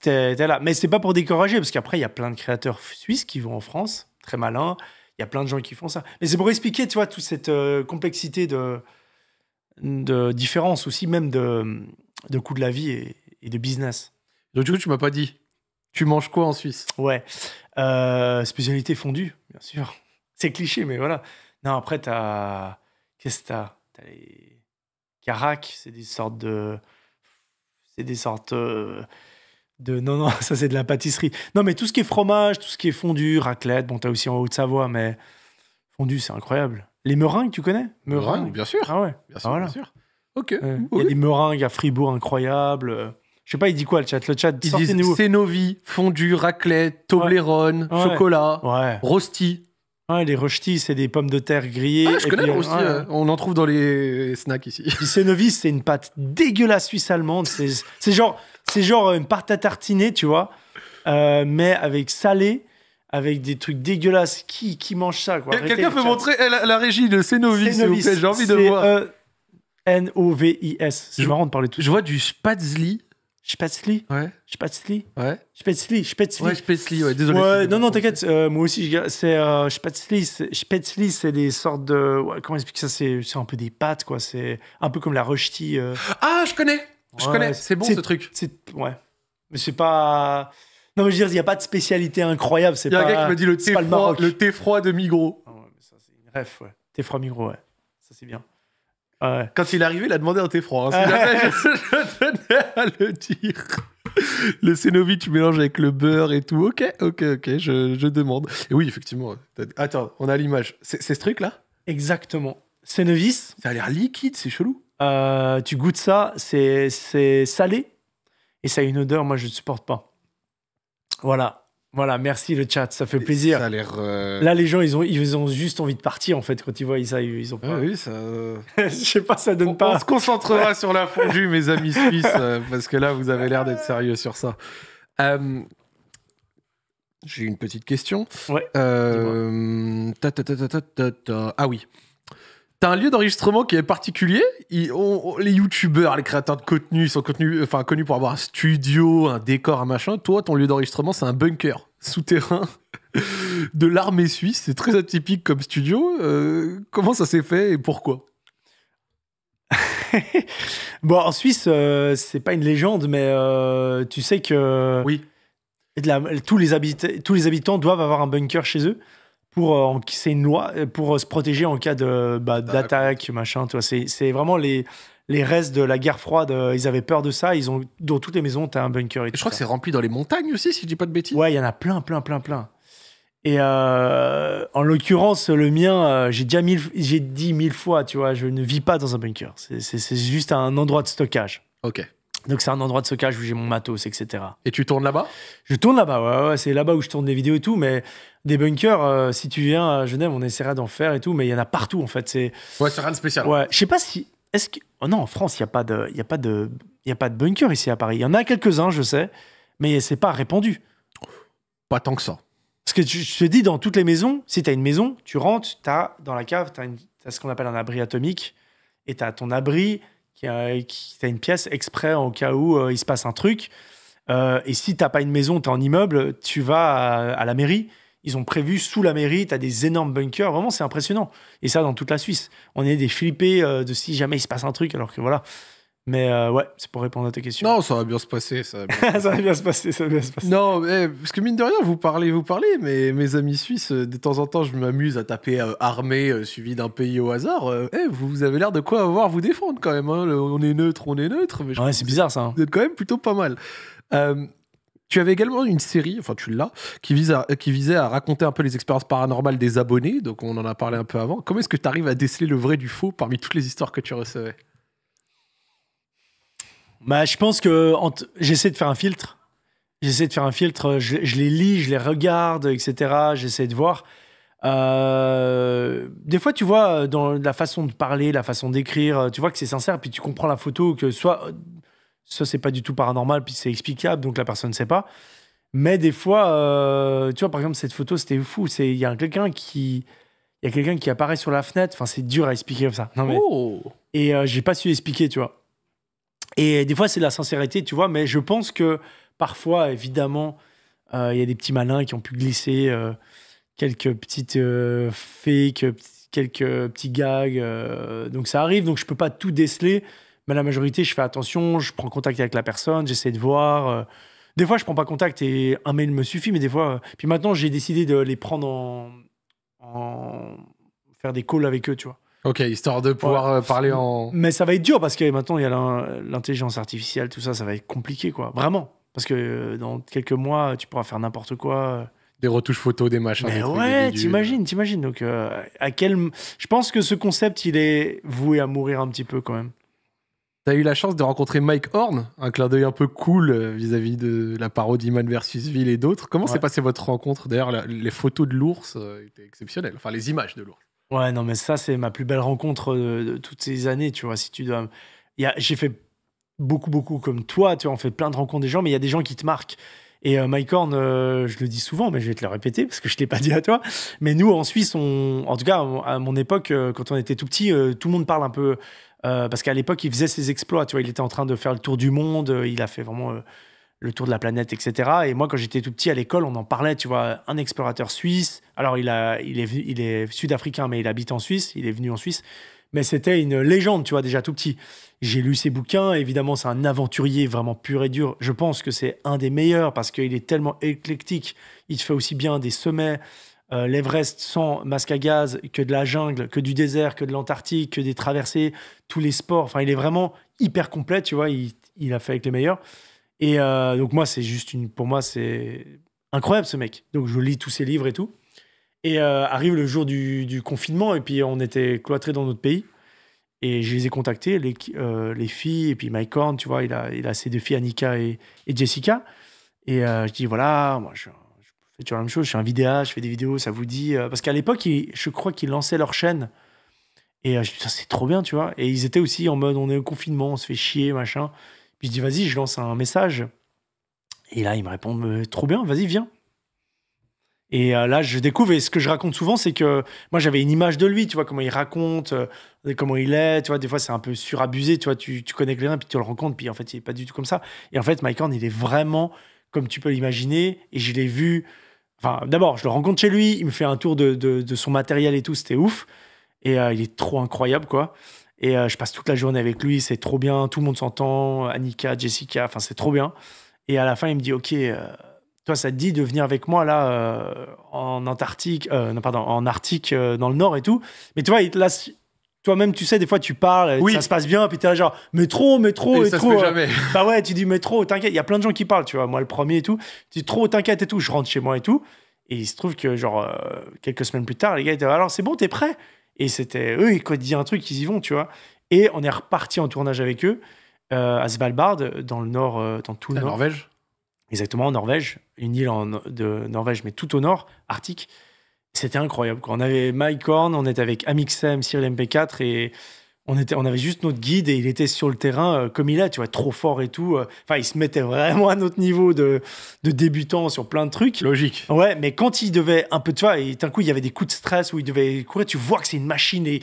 t'es là. Mais c'est pas pour décourager, parce qu'après, il y a plein de créateurs suisses qui vont en France, très malins. Il y a plein de gens qui font ça. Mais c'est pour expliquer, tu vois, toute cette euh, complexité de, de différence aussi, même de, de coût de la vie et, et de business. Donc, du coup, tu m'as pas dit tu manges quoi en Suisse Ouais. Euh, spécialité fondue, bien sûr. C'est cliché, mais voilà. Non, après, t'as. Qu'est-ce que t'as T'as les. Carac, c'est des sortes de. C'est des sortes. Euh, de... Non, non, ça c'est de la pâtisserie. Non, mais tout ce qui est fromage, tout ce qui est fondu, raclette, bon, t'as aussi en haut Haute-Savoie, mais fondu, c'est incroyable. Les meringues, tu connais meringues, bien sûr. Ah ouais, bien ah sûr. Ok. Il y a des meringues à Fribourg incroyables. Euh, je sais pas, il dit quoi le chat Le chat, fondu, nos Cénovi, fondue, raclette, Toblerone, chocolat, rosti. les rosti, c'est des pommes de terre grillées. Ah, je connais puis, rosti, euh. on en trouve dans les snacks ici. Cénovi, c'est une pâte dégueulasse suisse-allemande. C'est genre, genre euh, une pâte à tartiner, tu vois, euh, mais avec salé avec des trucs dégueulasses. Qui, qui mange ça Quelqu'un peut montrer la, régie de Cénovis, s'il vous J'ai envie de voir. E N-O-V-I-S. C'est marrant de parler tout Je vois du Spazli Spatzli Ouais. Spatzli Ouais. je Spatzli. Ouais, ouais, désolé. Ouais, non, non, t'inquiète, euh, moi aussi, c'est euh, je c'est des sortes de. comment expliquer ça C'est un peu des pâtes, quoi. C'est un peu comme la rosti. Euh. Ah, je connais Je connais, c'est bon ce truc. Ouais. Mais c'est pas. Non, mais je veux dire, il n'y a pas de spécialité incroyable. Il y a pas, un gars qui me dit le thé, froid, de Migros. Bref, ah ouais, mais ça, c'est une ref, ouais. Thé froid Migros, ouais. Ça, c'est bien. Quand il est arrivé, il a demandé un thé froid. Hein. je, tenais à le dire. Le tu mélanges avec le beurre et tout. Ok, ok, ok, je, demande. Et oui, effectivement. Attends, on a l'image. C'est ce truc-là Exactement. Cénovis. Ça a l'air liquide, c'est chelou. Euh, tu goûtes ça, c'est salé. Et ça a une odeur, moi, je ne supporte pas. Voilà. Voilà, merci le chat, ça fait plaisir. Ça a l'air. Euh, là, les gens, ils ont, ils ont juste envie de partir en fait quand ils voient ils ont. Pas... Ah oui, ça. Je sais pas, ça donne pas. On se concentrera sur la fondue, mes amis suisses, euh, parce que là, vous avez l'air d'être sérieux sur ça. Euh, j'ai une petite question. ah oui. T'as un lieu d'enregistrement qui est particulier. les youtubeurs, les créateurs de contenu, ils sont connus pour avoir un studio, un décor, un machin. Toi, ton lieu d'enregistrement, c'est un bunker souterrain de l'armée suisse. C'est très atypique comme studio. Euh, comment ça s'est fait et pourquoi Bon, en Suisse, euh, c'est pas une légende, mais euh, tu sais que. Oui. tous, les habitants, tous les habitants doivent avoir un bunker chez eux pour euh, une loi, euh, pour euh, se protéger en cas de bah, d'attaque, machin. Tu c'est vraiment les les restes de la guerre froide, ils avaient peur de ça. Ils ont dans toutes les maisons, t'as un bunker. Et, je crois que c'est rempli dans les montagnes aussi, si je dis pas de bêtises. Ouais, il y en a plein, plein, plein, plein. Et en l'occurrence, le mien, j'ai déjà j'ai dit mille fois, tu vois, je ne vis pas dans un bunker. C'est juste un endroit de stockage. Ok. Donc c'est un endroit de stockage où j'ai mon matos, etc. Et tu tournes là-bas Je tourne là-bas, ouais, ouais c'est là-bas où je tourne des vidéos et tout, mais des bunkers, euh, si tu viens à Genève, on essaiera d'en faire et tout, mais il y en a partout en fait. C'est... Ouais, c'est rien de spécial. Ouais, je sais pas si... Est-ce que... Oh non, en France, il n'y a, pas de... y a, pas de... y a pas de bunker ici à Paris. Il y en a quelques-uns, je sais, mais c'est pas répandu. Pas tant que ça. Parce que je te dis, dans toutes les maisons, si tu as une maison, tu rentres, tu as dans la cave, tu as ce qu'on appelle un abri atomique, et tu as ton abri qui a, une pièce exprès au cas où euh, il se passe un truc. Euh, et si t'as pas une maison, tu es en immeuble, tu vas à, la mairie. Ils ont prévu sous la mairie, tu as des énormes bunkers. Vraiment, c'est impressionnant. Et ça, dans toute la Suisse. On est des flippés euh, de si jamais il se passe un truc, alors que voilà, mais euh, ouais, c'est pour répondre à tes questions. Non, ça va bien se passer. Ça va bien, se passer, ça va bien se passer. Non, parce que mine de rien, vous parlez, vous parlez, mais mes amis suisses, euh, de temps en temps, je m'amuse à taper euh, armée suivi d'un pays au hasard. Eh, vous, avez l'air de quoi avoir vous défendre quand même. Hein. on est neutre, on est neutre. Mais ouais, c'est bizarre ça. Hein. Vous êtes quand même plutôt pas mal. Tu avais également une série, enfin tu l'as, qui, vise qui visait à raconter un peu les expériences paranormales des abonnés, donc on en a parlé un peu avant. Comment est-ce que tu arrives à déceler le vrai du faux parmi toutes les histoires que tu recevais bah, je pense que j'essaie de faire un filtre. J'essaie de faire un filtre. Je, les lis, je les regarde, etc. J'essaie de voir. Euh, des fois, tu vois, dans la façon de parler, la façon d'écrire, tu vois que c'est sincère, puis tu comprends la photo, que soit ça, c'est pas du tout paranormal, puis c'est explicable, donc la personne ne sait pas. Mais des fois, euh, tu vois, par exemple, cette photo, c'était fou. Il y a quelqu'un qui, il y a quelqu'un qui apparaît sur la fenêtre. Enfin, c'est dur à expliquer comme ça. Non, mais... Oh et euh, j'ai pas su expliquer, tu vois. Et des fois, c'est de la sincérité, tu vois, mais je pense que parfois, évidemment, euh, il y a des petits malins qui ont pu glisser euh, quelques petites euh, fakes, quelques petits gags. Euh, donc ça arrive, donc je peux pas tout déceler, mais la majorité, je fais attention, je prends contact avec la personne, j'essaie de voir. des fois, je prends pas contact et un mail me suffit, mais des fois. Puis maintenant, j'ai décidé de les prendre en, en. faire des calls avec eux, tu vois. Ok, histoire de pouvoir euh, parler en. Mais ça va être dur parce que maintenant il y a l'intelligence artificielle, tout ça, ça va être compliqué, quoi. Vraiment. Parce que euh, dans quelques mois, tu pourras faire n'importe quoi. Des retouches photos, des machins. Mais ouais, t'imagines, t'imagines. Donc, euh, à quel. Je pense que ce concept, il est voué à mourir un petit peu quand même. T'as eu la chance de rencontrer Mike Horn, un clin d'œil un peu cool vis-à-vis de la parodie Man vs Ville et d'autres. Comment s'est passée votre rencontre D'ailleurs, les photos de l'ours étaient exceptionnelles, enfin les images de l'ours. Ouais, non, mais ça, c'est ma plus belle rencontre euh, de toutes ces années, tu vois. Si tu J'ai fait beaucoup, beaucoup comme toi, tu vois, on fait plein de rencontres des gens, mais il y a des gens qui te marquent. Et euh, Mike Horn, euh, je le dis souvent, mais je vais te le répéter parce que je ne l'ai pas dit à toi. Mais nous, en Suisse, on, en tout cas, à mon époque, quand on était tout petit, tout le monde parle un peu. parce qu'à l'époque, il faisait ses exploits. Tu vois, il était en train de faire le tour du monde. il a fait vraiment le tour de la planète, etc. Et moi, quand j'étais tout petit à l'école, on en parlait, tu vois, un explorateur suisse. Alors, il, a, il est, il est sud-africain, mais il habite en Suisse, il est venu en Suisse. Mais c'était une légende, tu vois, déjà tout petit. J'ai lu ses bouquins, évidemment, c'est un aventurier vraiment pur et dur. Je pense que c'est un des meilleurs parce qu'il est tellement éclectique. Il fait aussi bien des sommets, euh, l'Everest sans masque à gaz, que de la jungle, que du désert, que de l'Antarctique, que des traversées, tous les sports. Enfin, il est vraiment hyper complet, tu vois, il a fait avec les meilleurs. Et euh, donc, moi, c'est juste une. Pour moi, c'est incroyable ce mec. Donc, je lis tous ses livres et tout. Et euh, arrive le jour du, confinement, et puis on était cloîtrés dans notre pays. Et je les ai contactés, les, euh, les filles, et puis Mike Horn, tu vois, il a, il a ses deux filles, Annika et, Jessica. Et je dis, voilà, moi, je, fais toujours la même chose, je suis un vidéaste, je fais des vidéos, ça vous dit. parce qu'à l'époque, je crois qu'ils lançaient leur chaîne. Et je dis, c'est trop bien, tu vois. Et ils étaient aussi en mode, on est au confinement, on se fait chier, machin je dis, vas-y, je lance un message. Et là, il me répond « trop bien, vas-y, viens. Et euh, là, je découvre, et ce que je raconte souvent, c'est que moi, j'avais une image de lui, tu vois, comment il raconte, euh, comment il est, tu vois, des fois, c'est un peu surabusé, tu vois, tu, tu connais quelqu'un, puis tu le rencontres, puis en fait, il n'est pas du tout comme ça. Et en fait, Mike il est vraiment comme tu peux l'imaginer, et je l'ai vu, enfin, d'abord, je le rencontre chez lui, il me fait un tour de, son matériel et tout, c'était ouf, et euh, il est trop incroyable, quoi. Et euh, je passe toute la journée avec lui, c'est trop bien, tout le monde s'entend, Annika, Jessica, enfin c'est trop bien. Et à la fin, il me dit, ok, euh, toi ça te dit de venir avec moi là euh, en Antarctique, non pardon, en Arctique, dans le Nord et tout. Mais tu vois, là, toi-même, tu sais, des fois tu parles, ça se passe bien, puis t'es là genre, mais trop, mais trop, et, trop. Bah ouais, tu dis, mais trop, t'inquiète, il y a plein de gens qui parlent, tu vois, moi le premier et tout. Tu dis, trop, t'inquiète et tout, je rentre chez moi et tout. Et il se trouve que, genre, quelques semaines plus tard, les gars étaient Alors, c'est bon, t'es prêt et c'était eux, ils disent un truc, ils y vont, tu vois. Et on est reparti en tournage avec eux euh, à Svalbard, dans le nord, euh, dans tout le La nord. Norvège Exactement, en Norvège, une île en, de Norvège, mais tout au nord, arctique. C'était incroyable. On avait Mike Horn, on était avec Amixem, Cyril MP4 et on, était, on avait juste notre guide et il était sur le terrain euh, comme il est, tu vois, trop fort et tout. Euh. Enfin, il se mettait vraiment à notre niveau de, débutant sur plein de trucs. Logique. Ouais, mais quand il devait un peu, tu vois, et d'un coup, il y avait des coups de stress où il devait courir, tu vois que c'est une machine et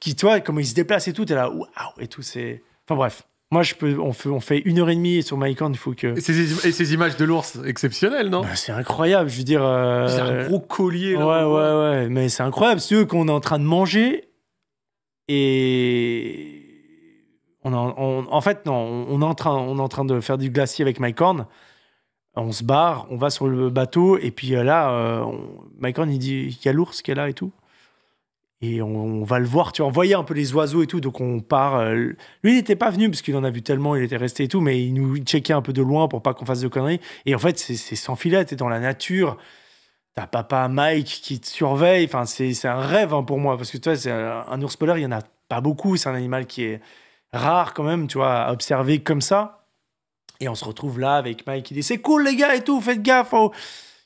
qui, tu vois, comment il se déplace et tout, t'es là, waouh, et tout, c'est. Enfin, bref. Moi, je peux, on, fait, on fait une heure et demie sur MyCorn, il faut que... Et ces, images de l'ours, exceptionnelles, non bah, C'est incroyable, je veux dire... Euh, c'est un gros collier. Là, ouais, ouais, ouais, mais c'est incroyable. C'est eux qu'on est en train de manger et on, en, fait, non, on, est en train, on est en de faire du glacier avec Mike Horn. On se barre, on va sur le bateau, et puis euh, là, euh, Mike Horn, il dit qu'il y a l'ours qui est là et tout. Et on, va le voir, tu vois, on voyait un peu les oiseaux et tout, donc on part. Euh, lui, il n'était pas venu parce qu'il en a vu tellement, il était resté et tout, mais il nous checkait un peu de loin pour pas qu'on fasse de conneries. Et en fait, c'est sans filet, t'es dans la nature, T'as papa Mike qui te surveille. Enfin, c'est un rêve hein, pour moi. Parce que tu vois, c'est un, ours polaire, il y en a pas beaucoup. C'est un animal qui est rare quand même, tu vois, à observer comme ça. Et on se retrouve là avec Mike qui dit C'est cool les gars et tout, faites gaffe. Oh.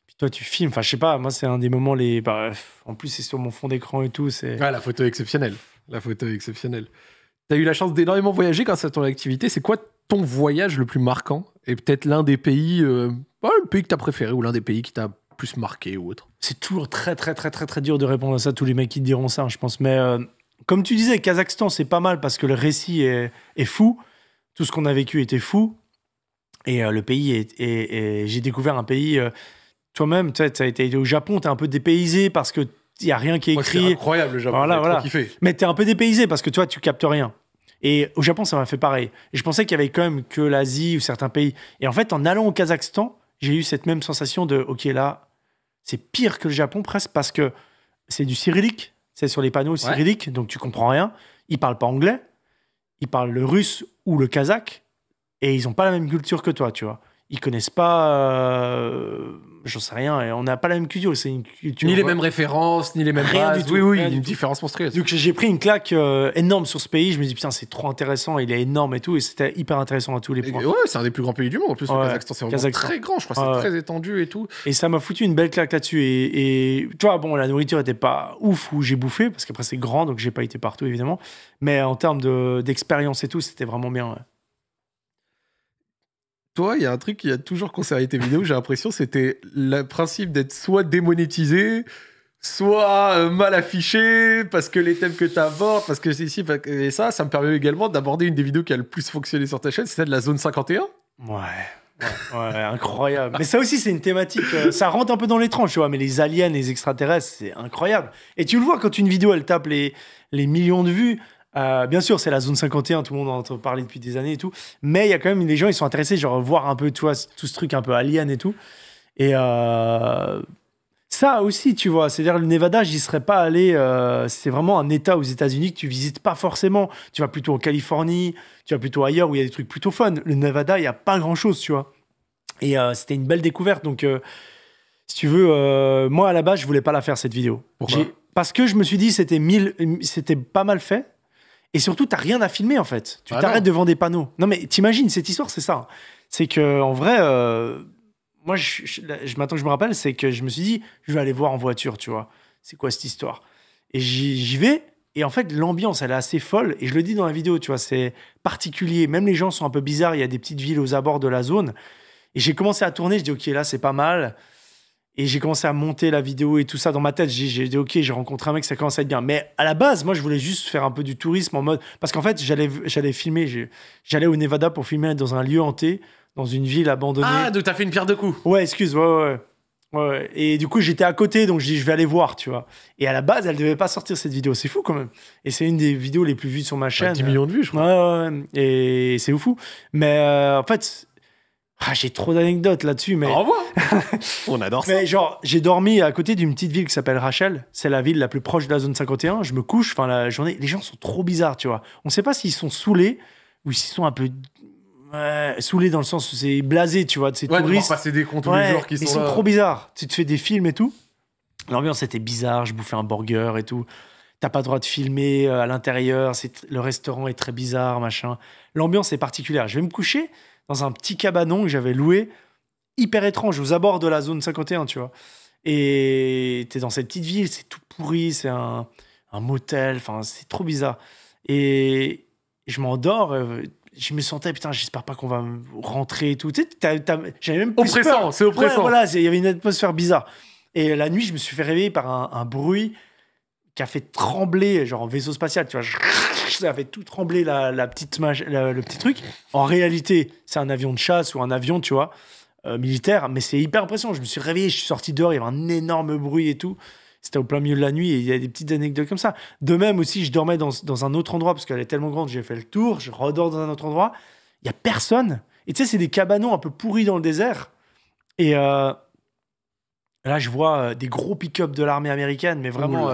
Puis toi, tu filmes. Enfin, je sais pas, moi, c'est un des moments les. Bah, en plus, c'est sur mon fond d'écran et tout. c'est... Ah, la photo exceptionnelle. La photo est exceptionnelle. T'as eu la chance d'énormément voyager grâce à ton activité. C'est quoi ton voyage le plus marquant Et peut-être l'un des pays. Euh, bah, le pays que t'as préféré ou l'un des pays qui t'a plus marqué ou autre. C'est toujours très, très, très, très, très dur de répondre à ça. Tous les mecs qui te diront ça, hein, je pense. Mais euh, comme tu disais, Kazakhstan, c'est pas mal parce que le récit est, fou. Tout ce qu'on a vécu était fou. Et euh, le pays est. j'ai découvert un pays. Euh, toi-même, tu as été au Japon, tu es un peu dépaysé parce que il n'y a rien qui est écrit. C'est incroyable le Japon. Voilà, voilà. Mais tu es un peu dépaysé parce que toi, tu captes rien. Et au Japon, ça m'a fait pareil. Et je pensais qu'il y avait quand même que l'Asie ou certains pays. Et en fait, en allant au Kazakhstan, j'ai eu cette même sensation de OK, là, c'est pire que le Japon presque parce que c'est du cyrillique, c'est sur les panneaux cyrilliques, donc tu comprends rien. Ils parlent pas anglais, ils parlent le russe ou le kazakh, et ils ont pas la même culture que toi, tu vois ils connaissent pas, euh, j'en sais rien, on n'a pas la même culture. C'est ni les mêmes références, ni les mêmes rien Du tout, oui, oui, une différence monstrueuse. Donc j'ai pris une claque euh, énorme sur ce pays. Je me dis putain, c'est trop intéressant, il est énorme et tout, et c'était hyper intéressant à tous les points. ouais, c'est un des plus grands pays du monde. En plus, le Kazakhstan, c'est très grand. Je crois, c'est très étendu et tout. Et ça m'a foutu une belle claque là-dessus. Et, et, tu vois, bon, la nourriture était pas ouf où j'ai bouffé parce qu'après c'est grand, donc j'ai pas été partout évidemment. Mais en termes d'expérience et tout, c'était vraiment bien toi, il y a un truc qui a toujours conservé tes vidéos, j'ai l'impression, c'était le principe d'être soit démonétisé, soit euh, mal affiché, parce que les thèmes que tu abordes, parce que c'est ici, et ça, ça me permet également d'aborder une des vidéos qui a le plus fonctionné sur ta chaîne, c'est celle de la zone 51. Ouais. Ouais, incroyable. Mais ça aussi, c'est une thématique. Euh, ça rentre un peu dans l'étrange, tu vois. Mais les aliens, les extraterrestres, c'est incroyable. Et tu le vois quand une vidéo, elle tape les, les millions de vues. Euh, bien sûr, c'est la zone 51, tout le monde en entend parler depuis des années et tout. Mais il y a quand même des gens, ils sont intéressés, genre voir un peu, toi tout ce truc un peu alien et tout. Et euh, ça aussi, tu vois, c'est-à-dire le Nevada, j'y serais pas allé. Euh, c'est vraiment un État aux États-Unis que tu visites pas forcément. Tu vas plutôt en Californie, tu vas plutôt ailleurs où il y a des trucs plutôt fun. Le Nevada, il y a pas grand-chose, tu vois. Et c'était une belle découverte. Donc, si tu veux, moi à la base, je voulais pas la faire cette vidéo. Pourquoi Parce que je me suis dit, c'était mille, c'était pas mal fait et surtout, t'as rien à filmer en fait. Tu ah t'arrêtes devant des panneaux. Non mais t'imagines, cette histoire, c'est ça. C'est que en vrai, euh, moi, je, m'attends que je me rappelle, c'est que je me suis dit, je vais aller voir en voiture, tu vois. C'est quoi cette histoire Et j'y vais. Et en fait, l'ambiance, elle est assez folle. Et je le dis dans la vidéo, tu vois, c'est particulier. Même les gens sont un peu bizarres. Il y a des petites villes aux abords de la zone. Et j'ai commencé à tourner. Je dis, OK, là, c'est pas mal. Et j'ai commencé à monter la vidéo et tout ça dans ma tête. J'ai dit, OK, j'ai rencontré un mec, ça commence à être bien. Mais à la base, moi, je voulais juste faire un peu du tourisme en mode. Parce qu'en fait, j'allais filmer. J'allais au Nevada pour filmer dans un lieu hanté, dans une ville abandonnée. Ah, donc t'as fait une pierre de coups. Ouais, excuse, ouais, ouais. Et du coup, j'étais à côté, donc je dis, je vais aller voir, tu vois. Et à la base, elle devait pas sortir cette vidéo. C'est fou quand même. Et c'est une des vidéos les plus vues sur ma bah, chaîne. 10 millions de vues, je crois. Ouais, ouais, Et c'est fou. Mais euh, en fait, ah, j'ai trop d'anecdotes là-dessus, mais. Au revoir On adore ça. Mais genre, j'ai dormi à côté d'une petite ville qui s'appelle Rachel. C'est la ville la plus proche de la zone 51. Je me couche, enfin, la journée. Les gens sont trop bizarres, tu vois. On ne sait pas s'ils sont saoulés ou s'ils sont un peu. saoulés dans le sens où c'est blasé, tu vois, de ces ouais, touristes. passer des comptes les jours qui sont. Ils sont trop bizarres. Tu te fais des films et tout. L'ambiance était bizarre. Je bouffais un burger et tout. T'as pas le droit de filmer euh, à l'intérieur. Le restaurant est très bizarre, machin. L'ambiance est particulière. Je vais me coucher dans un petit cabanon que j'avais loué, hyper étrange, aux abords de la zone 51, tu vois. Et t'es dans cette petite ville, c'est tout pourri, c'est un, motel, enfin, c'est trop bizarre. Et je m'endors, euh, je me sentais, putain, j'espère pas qu'on va rentrer et tout. Tu j'avais même plus Oppressant, c'est oppressant. voilà, il y avait une atmosphère bizarre. Et la nuit, je me suis fait réveiller par un, un bruit qui a fait trembler, genre en vaisseau spatial, tu vois, ça a fait tout trembler la, la petite le petit truc. En réalité, c'est un avion de chasse ou un avion, tu vois, euh, militaire, mais c'est hyper impressionnant. Je me suis réveillé, je suis sorti dehors, il y avait un énorme bruit et tout. C'était au plein milieu de la nuit et il y a des petites anecdotes comme ça. De même aussi, je dormais dans, dans un autre endroit parce qu'elle est tellement grande, j'ai fait le tour, je redors dans un autre endroit. Il y a personne. Et tu sais, c'est des cabanons un peu pourris dans le désert. Et euh, là, je vois euh, des gros pick-up de l'armée américaine, mais vraiment.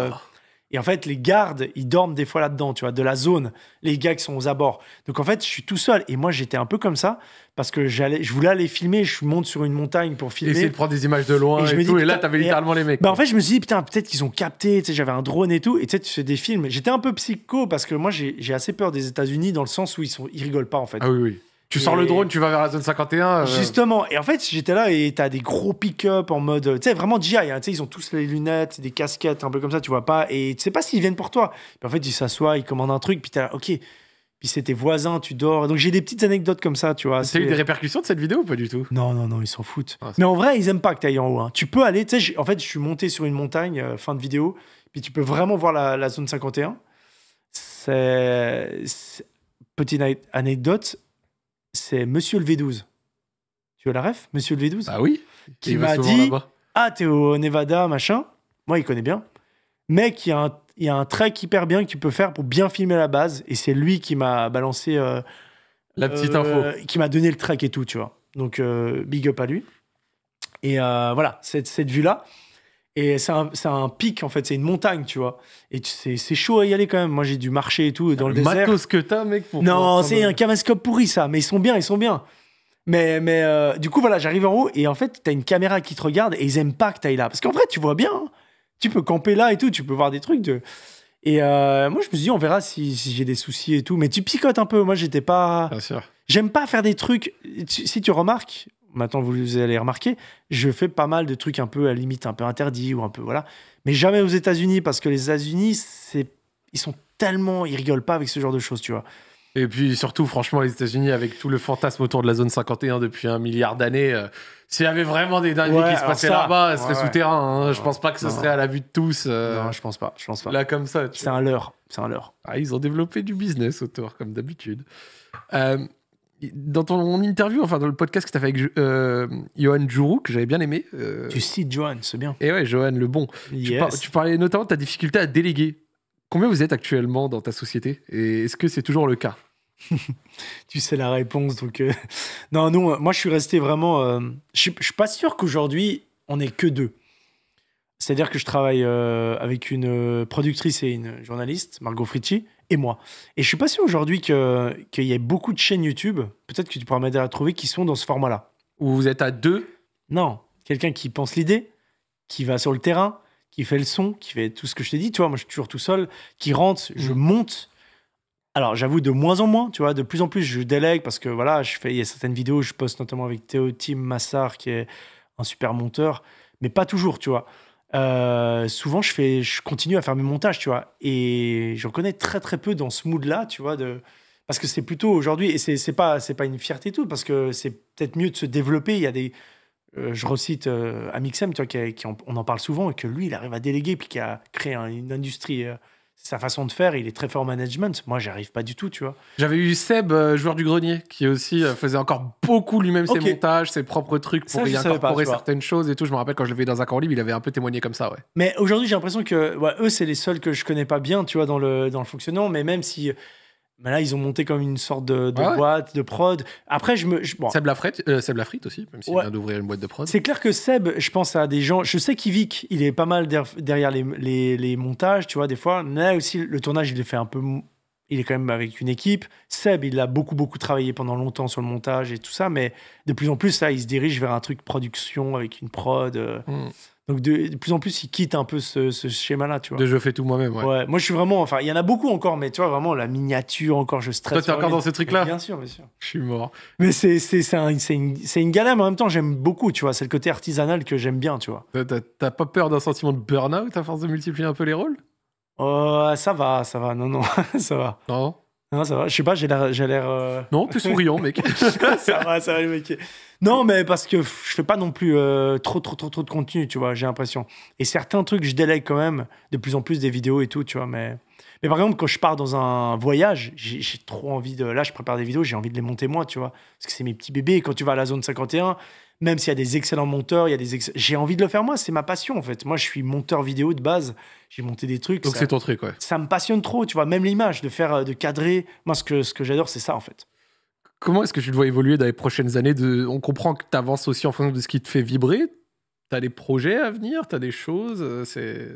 Et en fait, les gardes, ils dorment des fois là-dedans, tu vois, de la zone, les gars qui sont aux abords. Donc en fait, je suis tout seul. Et moi, j'étais un peu comme ça parce que j'allais, je voulais aller filmer. Je monte sur une montagne pour filmer. Essayer de prendre des images de loin et, tout. et là, t'avais littéralement les mecs. Bah, en fait, je me suis dit, putain, peut-être qu'ils ont capté. Tu sais, j'avais un drone et tout. Et tu sais, tu fais des films. J'étais un peu psycho parce que moi, j'ai assez peur des États-Unis dans le sens où ils, sont, ils rigolent pas, en fait. Ah oui, oui. Tu sors le drone, tu vas vers la zone 51. Euh. Justement. Et en fait, j'étais là et t'as des gros pick-up en mode, tu sais, vraiment GI. Hein. tu sais, ils ont tous les lunettes, des casquettes, un peu comme ça, tu vois pas. Et tu sais pas s'ils viennent pour toi. en fait, ils s'assoient, ils commandent un truc, puis t'es là, ok. Puis c'est tes voisins, tu dors. Donc j'ai des petites anecdotes comme ça, tu vois. c'est eu des répercussions de cette vidéo ou pas du tout Non, non, non, ils s'en foutent. Ah, Mais en vrai, ils aiment pas que t'ailles en haut. Hein. Tu peux aller, tu sais, en fait, je suis monté sur une montagne, euh, fin de vidéo, puis tu peux vraiment voir la, la zone 51. C'est. Petite anecdote, c'est Monsieur le V12. Tu vois la ref Monsieur le V12 Ah oui Qui m'a dit Ah, t'es au Nevada, machin. Moi, il connaît bien. Mec, il y a un, il y a hyper bien que tu peux faire pour bien filmer la base. Et c'est lui qui m'a balancé. Euh, la petite euh, info. Qui m'a donné le trek et tout, tu vois. Donc, euh, big up à lui. Et voilà, cette vue-là. Et c'est un, un, pic, en fait, c'est une montagne, tu vois. Et c'est chaud à y aller quand même. Moi, j'ai dû marcher et tout dans le, désert. matos que mec. Pour non, c'est un caméscope pourri, ça. Mais ils sont bien, ils sont bien. Mais, mais euh, du coup, voilà, j'arrive en haut et en fait, t'as une caméra qui te regarde et ils aiment pas que t'ailles là. Parce qu'en vrai, tu vois bien. Hein. Tu peux camper là et tout, tu peux voir des trucs de. Et euh, moi, je me suis dit, on verra si, j'ai des soucis et tout. Mais tu picotes un peu. Moi, j'étais pas. J'aime pas faire des trucs. Si tu remarques, maintenant vous allez remarquer, je fais pas mal de trucs un peu à la limite un peu interdits ou un peu voilà, mais jamais aux États-Unis parce que les États-Unis, c'est ils sont tellement ils rigolent pas avec ce genre de choses, tu vois. Et puis surtout, franchement, les États-Unis, avec tout le fantasme autour de la zone 51 depuis un milliard d'années, euh, s'il y avait vraiment des derniers qui se passaient là-bas, ce serait souterrain. Hein. je pense pas que ce serait à la vue de tous. Euh, non, je pense pas. Je pense pas. Là, comme ça. C'est un leurre. C'est un leurre. Ah, ils ont développé du business autour, comme d'habitude. Euh, dans ton interview, enfin dans le podcast que tu as fait avec euh, Johan Jourou, que j'avais bien aimé. Euh, tu cites Johan, c'est bien. Et eh ouais, Johan, le bon. Tu, parlais notamment de ta difficulté à déléguer. Combien vous êtes actuellement dans ta société Et est-ce que c'est toujours le cas Tu sais la réponse. Donc euh, Non, non, moi je suis resté vraiment. Je ne suis pas sûr qu'aujourd'hui on est que deux. C'est-à-dire que je travaille euh, avec une euh, productrice et une journaliste, Margot Fritti, et moi. Et je suis pas sûr aujourd'hui qu'il y ait beaucoup de chaînes YouTube, peut-être que tu pourras m'aider à trouver, qui sont dans ce format-là. Où vous êtes à deux Non, quelqu'un qui pense l'idée, qui va sur le terrain, qui fait le son, qui fait tout ce que je t'ai dit. Tu vois, moi, je suis toujours tout seul, qui rentre, je mm. monte. Alors, j'avoue, de moins en moins, tu vois, de plus en plus, je délègue parce que voilà, je fais, il y a certaines vidéos, je poste notamment avec Théo Tim Massard, qui est un super monteur, mais pas toujours, tu vois. Euh, souvent je fais, je continue à faire mes montages, tu vois. Et je reconnais très très peu dans ce mood-là, tu vois, de parce que c'est plutôt aujourd'hui et c'est pas c'est pas une fierté et tout parce que c'est peut-être mieux de se développer. Il y a des euh, je recite euh, Amixem, tu vois, qui, on en parle souvent, et que lui, il arrive à déléguer, puis qui a créé une industrie sa façon de faire, il est très fort management. Moi, j'arrive pas du tout, tu vois. J'avais eu Seb, euh, joueur du grenier, qui aussi euh, faisait encore beaucoup lui-même ses montages, ses propres trucs pour y incorporer certaines choses et tout. Je me rappelle quand je l'avais dans un camp libre, il avait un peu témoigné comme ça, ouais. Mais aujourd'hui, j'ai l'impression que ouais, eux, c'est les seuls que je connais pas bien, tu vois, dans le, dans le fonctionnement. Mais même si mais là, ils ont monté comme une sorte de, ah boîte, de prod. Après, je me. bon. Seb, la euh, aussi, même s'il vient d'ouvrir une boîte de prod. C'est clair que Seb, je pense à des gens. Je sais qu'Ivic, il est pas mal derrière les, montages, tu vois, des fois. Là aussi, le tournage, il est fait un peu. Il est quand même avec une équipe. Seb, il a beaucoup, beaucoup travaillé pendant longtemps sur le montage et tout ça, mais de plus en plus, là, il se dirige vers un truc production avec une prod. Euh, hmm. Donc de, plus en plus, il quitte un peu ce, schéma-là, tu vois. De je fais tout moi-même, ouais. Moi, je suis vraiment, enfin, il y en a beaucoup encore, mais tu vois, vraiment, la miniature, encore, je stresse. Toi, t'es encore dans ce truc-là Bien sûr, bien sûr. Je suis mort. Mais c'est c'est une, une, galère, mais en même temps, j'aime beaucoup, tu vois. C'est le côté artisanal que j'aime bien, tu vois. T'as pas peur d'un sentiment de burn-out à force de multiplier un peu les rôles Oh, ça va, ça va, non, non, ça va. Non non, ça va. Je sais pas, j'ai l'air. Euh, non, plus souriant, mec. Non, mais parce que je fais pas non plus euh, trop, trop, trop, trop de contenu, tu vois, j'ai l'impression. Et certains trucs, je délègue quand même de plus en plus des vidéos et tout, tu vois, mais. Mais par exemple, quand je pars dans un voyage, j'ai trop envie de. Là, je prépare des vidéos, j'ai envie de les monter moi, tu vois. Parce que c'est mes petits bébés. quand tu vas à la zone 51, même s'il y a des excellents monteurs, il y a des j'ai envie de le faire moi, c'est ma passion en fait. Moi, je suis monteur vidéo de base, j'ai monté des trucs. Donc c'est ton truc, ouais. Ça me passionne trop, tu vois, même l'image, de faire, euh, de cadrer. Moi, ce que, ce que j'adore, c'est ça en fait. Comment est-ce que tu le vois évoluer dans les prochaines années On comprend que tu avances aussi en fonction de ce qui te fait vibrer. Tu as des projets à venir, tu as des choses. Euh, c'est...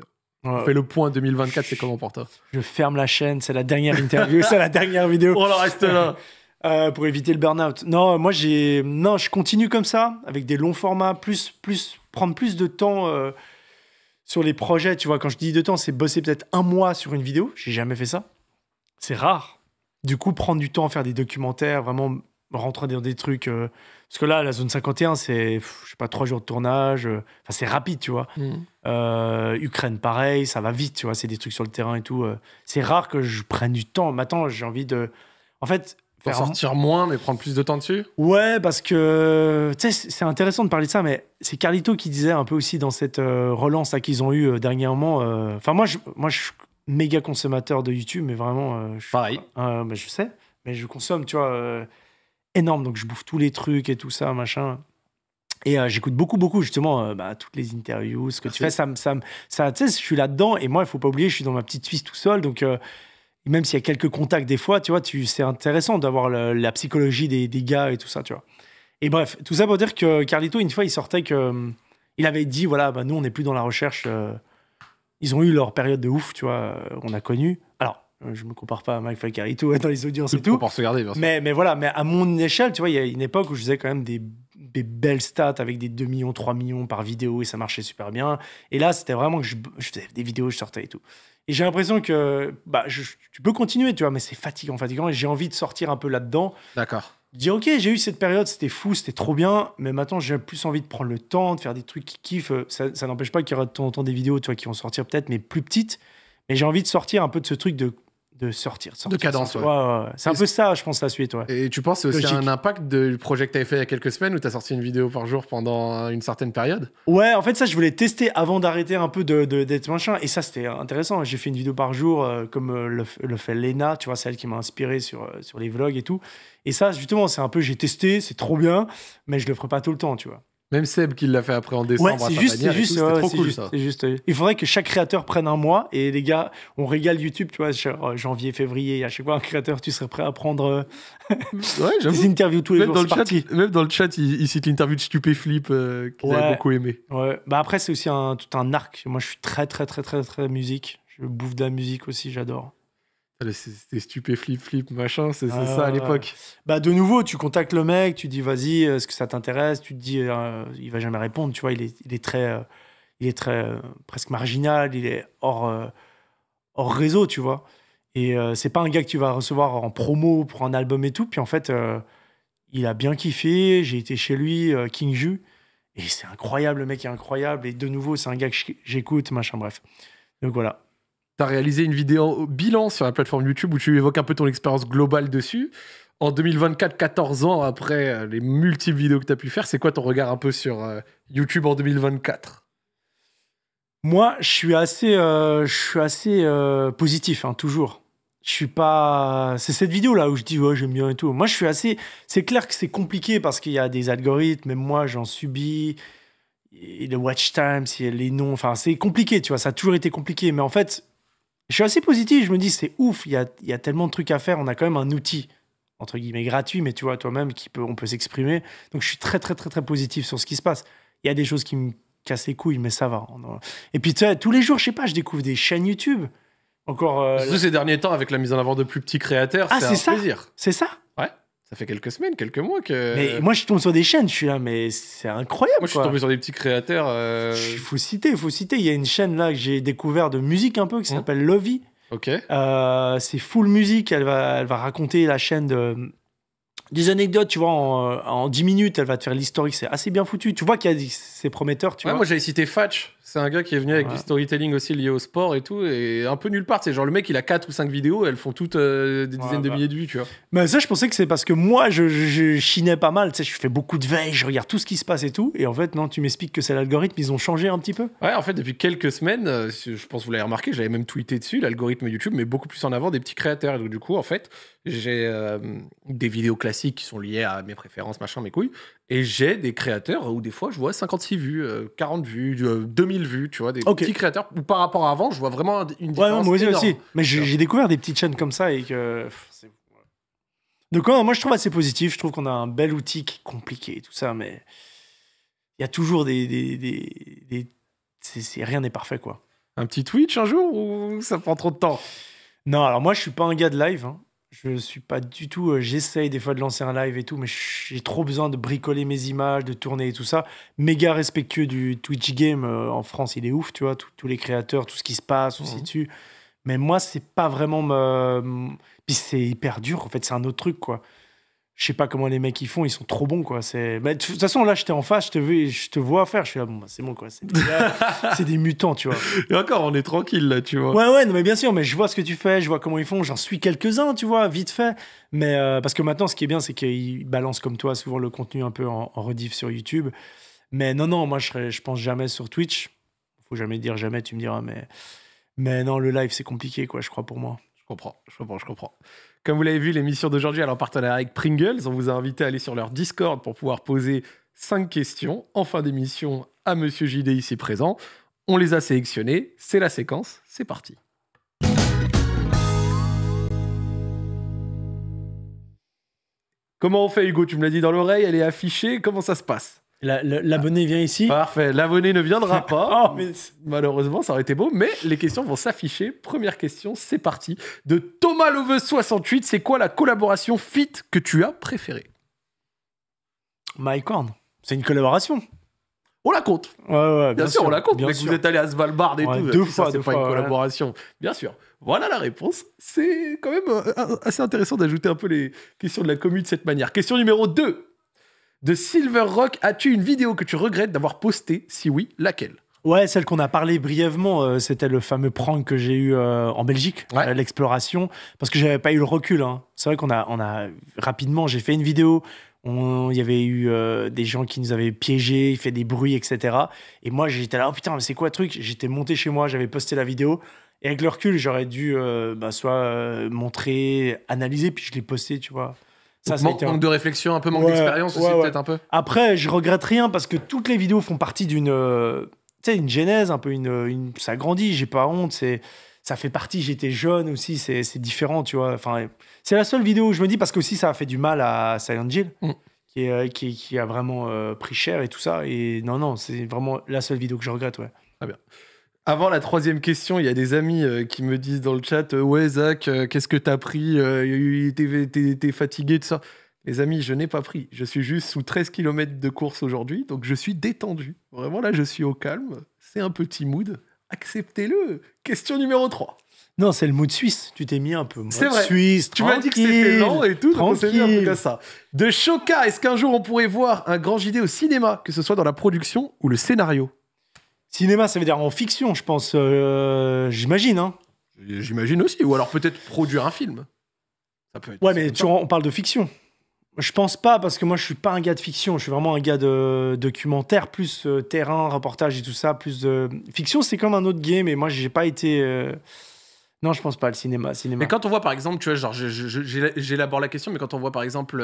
fait le point 2024, c'est comment pour toi Je ferme la chaîne, c'est la dernière interview, c'est la dernière vidéo. On en reste là. Euh, pour éviter le burn-out. Non, moi j'ai non, je continue comme ça avec des longs formats, plus plus prendre plus de temps euh, sur les projets. Tu vois, quand je dis de temps, c'est bosser peut-être un mois sur une vidéo. J'ai jamais fait ça. C'est rare. Du coup, prendre du temps, faire des documentaires, vraiment rentrer dans des trucs. Euh, parce que là, la zone 51, c'est je sais pas trois jours de tournage. Enfin, c'est rapide, tu vois. Mm. Ukraine, pareil, ça va vite, tu vois. C'est des trucs sur le terrain et tout. c'est rare que je prenne du temps. Maintenant, j'ai envie de. En fait, sortir moins, mais prendre plus de temps dessus Ouais, parce que c'est intéressant de parler de ça, mais c'est Carlito qui disait un peu aussi dans cette euh, relance relance qu'ils ont eu euh, dernièrement. Euh, enfin, moi, je, moi, je suis méga consommateur de YouTube, mais vraiment. Pareil. je sais, mais je consomme, tu vois, énorme. Donc, je bouffe tous les trucs et tout ça, machin. Et j'écoute beaucoup, beaucoup, justement, bah, toutes les interviews, ce que tu fais. Ça, ça, ça, tu sais, je suis là-dedans. Et moi, il faut pas oublier, je suis dans ma petite Suisse tout seul. Donc, même s'il y a quelques contacts des fois, tu vois, tu, c'est intéressant d'avoir la, psychologie des, gars et tout ça, tu vois. Et bref, tout ça pour dire que Carlito, une fois, il sortait que. Euh, il avait dit, voilà, bah, nous, on n'est plus dans la recherche. Euh, ils ont eu leur période de ouf, tu vois, euh, on a connu. Alors, je me compare pas à Mike Falk, et dans les audiences et tout. Pour se garder, bien sûr. Mais, mais voilà, mais à mon échelle, tu vois, il y a une époque où je faisais quand même des belles stats avec des 2 millions, 3 millions par vidéo et ça marchait super bien. Et là, c'était vraiment que je, faisais des vidéos, je sortais et tout. Et j'ai l'impression que bah, tu peux continuer, tu vois, mais c'est fatigant, fatigant. Et j'ai envie de sortir un peu là-dedans. D'accord. Dire, ok, j'ai eu cette période, c'était fou, c'était trop bien, mais maintenant j'ai plus envie de prendre le temps, de faire des trucs qui kiffent. Euh, ça, n'empêche pas qu'il y aura de temps en temps des vidéos, tu qui vont sortir peut-être, mais plus petites. Mais j'ai envie de sortir un peu de ce truc de de sortir, de, de cadence. Ouais. C'est un peu ça, je pense, la suite. Et tu penses aussi un impact du projet que tu avais fait il y a quelques semaines où tu as sorti une vidéo par jour pendant une certaine période Ouais, en fait, ça, je voulais tester avant d'arrêter un peu d'être de, d'être machin. Et ça, c'était intéressant. J'ai fait une vidéo par jour euh, comme euh, le, fait Lena, tu vois, celle qui m'a inspiré sur, euh, sur les vlogs et tout. Et ça, justement, c'est un peu, j'ai testé, c'est trop bien, mais je le ferai pas tout le temps, tu vois. Même Seb qui l'a fait après en décembre. c'est juste, c'est juste, cool, juste, il faudrait que chaque créateur prenne un mois et les gars, on régale YouTube, tu vois, euh, janvier, février, à chaque fois un créateur, tu serais prêt à prendre euh, des interviews tous les jours. même dans le chat, il, cite l'interview de Stupé Flip euh, qu'il a beaucoup aimé. Ouais. Bah après, c'est aussi un, tout un arc. Moi, je suis très, très, très, très, très musique. Je bouffe de la musique aussi, j'adore. C'était stupé, flip, flip, machin, c'est ça à ah. l'époque. Bah de nouveau, tu contactes le mec, tu dis vas-y, euh, est-ce que ça t'intéresse Tu te dis, il euh, il va jamais répondre, tu vois, il est, très, il est très euh, presque marginal, il est hors, hors réseau, tu vois. Et c'est pas un gars que tu vas recevoir en promo pour un album et tout. Puis en fait, il a bien kiffé, j'ai été chez lui, King Ju, et c'est incroyable, le mec est incroyable. Et de nouveau, c'est un gars que j'écoute, machin, bref. Donc voilà tu as réalisé une vidéo bilan sur la plateforme YouTube où tu évoques un peu ton expérience globale dessus. En 2024, 14 ans après euh, les multiples vidéos que tu as pu faire, c'est quoi ton regard un peu sur euh, YouTube en 2024 Moi, je suis assez, euh, je suis assez positif, hein, toujours. Je suis pas. C'est cette vidéo là où je dis ouais j'aime bien et tout. Moi je suis assez. C'est clair que c'est compliqué parce qu'il y a des algorithmes. Même moi j'en subis. le watch time, les noms. Enfin c'est compliqué, tu vois. Ça a toujours été compliqué. Mais en fait je suis assez positif, je me dis c'est ouf, il y a, tellement de trucs à faire, on a quand même un outil entre guillemets gratuit, mais tu vois toi-même qui peut, on peut s'exprimer. Donc je suis très très très très positif sur ce qui se passe. Il y a des choses qui me cassent les couilles, mais ça va. Et puis tous les jours, je sais pas, je découvre des chaînes YouTube. Encore. Euh, ces derniers temps, avec la mise en avant de plus petits créateurs, ah, c'est un ça C'est ça. Ouais. Ça fait quelques semaines, quelques mois que. Mais moi, je tombe sur des chaînes, je suis là, mais c'est incroyable. Moi, je suis tombé sur des petits créateurs. Euh, il faut citer, il faut citer. Il y a une chaîne là que j'ai découvert de musique un peu qui hein s'appelle Lovey. Ok. Euh, c'est full musique. Elle va, elle va raconter la chaîne de des anecdotes, tu vois, en, en, 10 minutes, elle va te faire l'historique, c'est assez bien foutu. Tu vois qu'il y a c'est prometteur, tu vois. Moi, j'avais cité Fatch. C'est un gars qui est venu avec du storytelling aussi lié au sport et tout, et un peu nulle part. C'est genre le mec, il a quatre ou cinq vidéos, elles font toutes euh, des dizaines de bah. milliers de vues, tu vois. Mais ça, je pensais que c'est parce que moi, je, chinais pas mal. Tu sais, je fais beaucoup de veille, je regarde tout ce qui se passe et tout. Et en fait, non, tu m'expliques que c'est l'algorithme, ils ont changé un petit peu. Ouais, en fait, depuis quelques semaines, euh, je pense que vous l'avez remarqué, j'avais même tweeté dessus, l'algorithme YouTube, mais beaucoup plus en avant des petits créateurs. Et donc, du coup, en fait, j'ai euh, des vidéos classiques qui sont liées à mes préférences, machin, mes couilles, et j'ai des créateurs où des fois je vois 56 vues, 40 euh, vues, 2000 euh, vues, tu vois, des petits créateurs Ou par rapport à avant, je vois vraiment une différence. Ouais, moi énorme. aussi. Mais j'ai découvert des petites chaînes comme ça et que. Donc, moi je trouve assez positif. Je trouve qu'on a un bel outil qui est compliqué et tout ça, mais il y a toujours des. des, des, Rien n'est parfait, quoi. Un petit Twitch un jour ou ça prend trop de temps Non, alors moi je suis pas un gars de live. Hein je suis pas du tout. Euh, j'essaye des fois de lancer un live et tout, mais j'ai trop besoin de bricoler mes images, de tourner et tout ça. Méga respectueux du Twitch game euh, en France, il est ouf, tu vois, tous les créateurs, tout ce qui se passe aussi mmh. dessus. Mais moi, c'est pas vraiment. Puis c'est hyper dur, en fait, c'est un autre truc, quoi je sais pas comment les mecs ils font, ils sont trop bons quoi. C'est bah, de toute façon là, j'étais en face, je te je te vois faire, je suis là ah bon, bah, c'est bon quoi, c'est des, c'est des mutants, tu vois. Et encore, on est tranquille là, tu vois. Ouais ouais, non, mais bien sûr, mais je vois ce que tu fais, je vois comment ils font, j'en suis quelques-uns, tu vois, vite fait. Mais euh, parce que maintenant ce qui est bien c'est qu'ils balancent comme toi souvent le contenu un peu en, rediff sur YouTube. Mais non non, moi je je pense jamais sur Twitch. Faut jamais dire jamais, tu me diras mais mais non, le live c'est compliqué quoi, je crois pour moi. Je comprends, je comprends, je comprends. Comme vous l'avez vu, l'émission d'aujourd'hui, est en partenariat avec Pringles. On vous a invité à aller sur leur Discord pour pouvoir poser cinq questions en fin d'émission à Monsieur JD ici présent. On les a sélectionnées, c'est la séquence, c'est parti. Comment on fait Hugo Tu me l'as dit dans l'oreille, elle est affichée, comment ça se passe L'abonné vient ici. Parfait. L'abonné ne viendra pas. Oh. mais... Malheureusement, ça aurait été beau. Mais les questions vont s'afficher. Première question, c'est parti. De Thomas Loveux68, c'est quoi la collaboration fit que tu as préférée Horn. C'est une collaboration. On la compte. Ouais, ouais, bien, sûr, on la compte. mais vous êtes allé à Svalbard et tout. Deux fois, c'est pas une collaboration. Bien sûr. Voilà la réponse. C'est quand même euh, euh, assez intéressant d'ajouter un peu les questions de la commune de cette manière. Question numéro 2 de Silver Rock, as-tu une vidéo que tu regrettes d'avoir postée Si oui, laquelle Ouais, celle qu'on a parlé brièvement, euh, c'était le fameux prank que j'ai eu euh, en Belgique, euh, l'exploration, parce que j'avais pas eu le recul. Hein. C'est vrai qu'on a, rapidement, j'ai fait une vidéo. Il y avait eu des gens qui nous avaient piégés, fait des bruits, etc. Et moi, j'étais là, oh putain, mais c'est quoi le truc J'étais monté chez moi, j'avais posté la vidéo. Et avec le recul, j'aurais dû bah, soit montrer, analyser, puis je l'ai posté, tu vois manque, de réflexion, un peu manque d'expérience aussi, peut-être un peu. Après, je regrette rien parce que toutes les vidéos font partie d'une, euh, sais une genèse, un peu une, ça grandit. J'ai pas honte, c'est, ça fait partie. J'étais jeune aussi, c'est, différent, tu vois. Enfin, c'est la seule vidéo où je me dis parce que aussi ça a fait du mal à Silent Hill. Mm. Qui, est euh, qui, a vraiment euh, pris cher et tout ça. Et non, non, c'est vraiment la seule vidéo que je regrette, ouais. Très bien. Avant la troisième question, il y a des amis euh, qui me disent dans le chat euh, Ouais, Zach, euh, qu'est-ce que t'as pris T'es fatigué, de ça. Les amis, je n'ai pas pris. Je suis juste sous 13 km de course aujourd'hui, donc je suis détendu. Vraiment, là, je suis au calme. C'est un petit mood. Acceptez-le. Question numéro 3. Non, c'est le mood suisse. Tu t'es mis un peu mood suisse. Tu m'as dit que c'était lent et tout, donc on mis un peu comme ça. De Choka, est-ce qu'un jour on pourrait voir un grand JD au cinéma, que ce soit dans la production ou le scénario Cinéma, ça veut dire en fiction, je pense. Euh, j'imagine, hein. J'imagine aussi. Ou alors peut-être produire un film. Ça peut être ouais, mais on parle de fiction. Je pense pas, parce que moi, je suis pas un gars de fiction. Je suis vraiment un gars de documentaire, plus euh, terrain, reportage et tout ça, plus de... Fiction, c'est comme un autre game, et moi, j'ai pas été... Euh, non, je pense pas, le cinéma, cinéma. Mais quand on voit, par exemple, tu vois, genre, j'élabore la question, mais quand on voit, par exemple,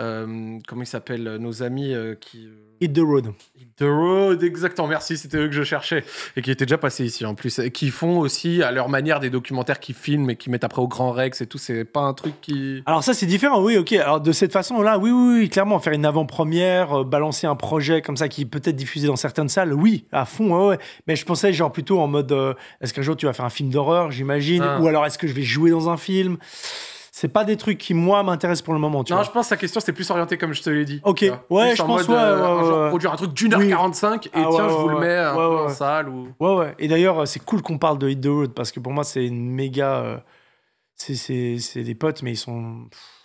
euh, comment ils s'appellent, euh, nos amis euh, qui. Hit the Road. Hit the Road, exactement, merci, c'était eux que je cherchais et qui étaient déjà passés ici en plus. Et qui font aussi à leur manière des documentaires qui filment et qui mettent après au Grand Rex et tout, c'est pas un truc qui. Alors ça, c'est différent, oui, ok. Alors de cette façon-là, oui, oui, clairement, faire une avant-première, balancer un projet comme ça qui peut-être diffusé dans certaines salles, oui, à fond, ouais, Mais je pensais genre plutôt en mode est-ce qu'un jour tu vas faire un film d'horreur, j'imagine, ah. ou alors est-ce que je vais jouer dans un film c'est pas des trucs qui moi m'intéressent pour le moment. non, je pense que sa question c'est plus orienté comme je te l'ai dit. Ok, ouais, je pense mode, euh, ouais, produire un truc d'une heure 45 et ah, tiens, je vous le mets un peu en salle ou. Ouais, ouais. Et d'ailleurs, c'est cool qu'on parle de Hit the Road parce que pour moi c'est une méga, euh, c'est des potes mais ils sont,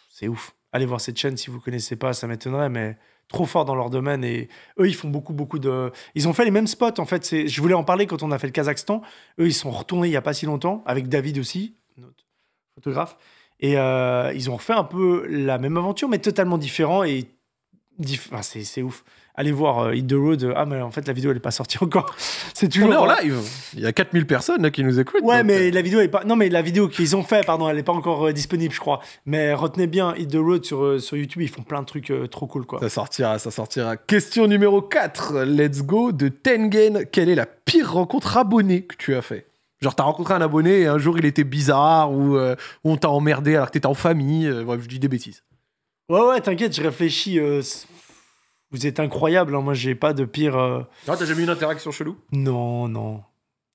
c'est ouf. Allez voir cette chaîne si vous connaissez pas, ça m'étonnerait mais trop fort dans leur domaine et eux ils font beaucoup beaucoup de ils ont fait les mêmes spots en fait je voulais en parler quand on a fait le Kazakhstan eux ils sont retournés il y a pas si longtemps avec David aussi notre photographe et euh, ils ont fait un peu la même aventure, mais totalement différent. Et c'est ouf. Allez voir euh, Hit the Road. Euh, ah, mais en fait, la vidéo, elle n'est pas sortie encore. c'est toujours. en live. Il y a 4000 personnes qui nous écoutent. Ouais, mais la vidéo est pas. Non, mais la vidéo qu'ils ont fait, pardon, elle n'est pas encore disponible, je crois. Mais retenez bien Hit the Road sur, sur YouTube. Ils font plein de trucs trop cool, quoi. Ça sortira, ça sortira. Question numéro 4. Let's go de Tengen. Quelle est la pire rencontre abonnée que tu as fait Genre, t'as rencontré un abonné et un jour il était bizarre ou euh, on t'a emmerdé alors que t'étais en famille. Euh, je dis des bêtises. Ouais, ouais, t'inquiète, je réfléchis. Euh, vous êtes incroyable. Hein, moi, j'ai pas de pire. Non, t'as jamais eu une interaction chelou Non, non.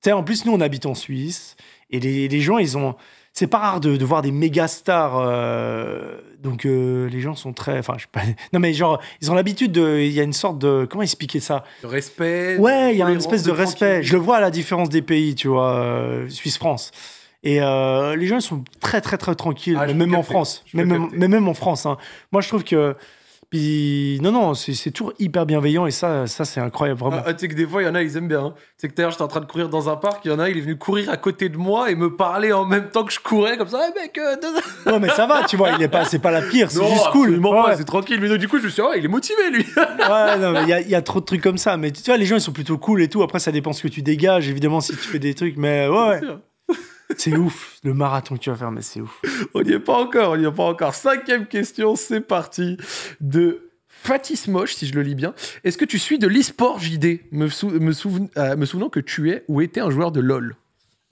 Tu sais, en plus, nous, on habite en Suisse. Et les, les gens, ils ont c'est pas rare de, voir des méga stars. Euh, donc euh, les gens sont très. Enfin, je sais pas. Non, mais genre, ils ont l'habitude de. Il y a une sorte de. Comment expliquer ça De respect. Ouais, il y a une espèce de, respect. Je le vois à la différence des pays, tu vois, euh, Suisse-France. Et les gens sont très, très, très tranquilles, ah, même, en France, même, même, même, en hein. France. Même en France. Moi, je trouve que puis non, non, c'est toujours hyper bienveillant et ça, ça c'est incroyable vraiment. Ah, ah, tu sais que des fois, il y en a, ils aiment bien. Hein. Tu sais que d'ailleurs, j'étais en train de courir dans un parc, il y en a, il est venu courir à côté de moi et me parler en même temps que je courais, comme ça, hey, eh, mec, euh, Non, mais ça va, tu vois, il est pas, c'est pas la pire, c'est juste cool. pas, c'est tranquille. Mais du coup, je me suis dit, oh, il est motivé lui. ouais, non, mais il y a, y a, trop de trucs comme ça. Mais tu vois, les gens, ils sont plutôt cool et tout. Après, ça dépend ce que tu dégages, évidemment, si tu fais des trucs, mais ouais. C'est ouf, le marathon que tu vas faire, mais c'est ouf. On n'y est pas encore, on n'y est pas encore. Cinquième question, c'est parti. De Fatis Moche, si je le lis bien. Est-ce que tu suis de l'e-sport JD, euh, me, souvenant que tu es ou étais un joueur de LoL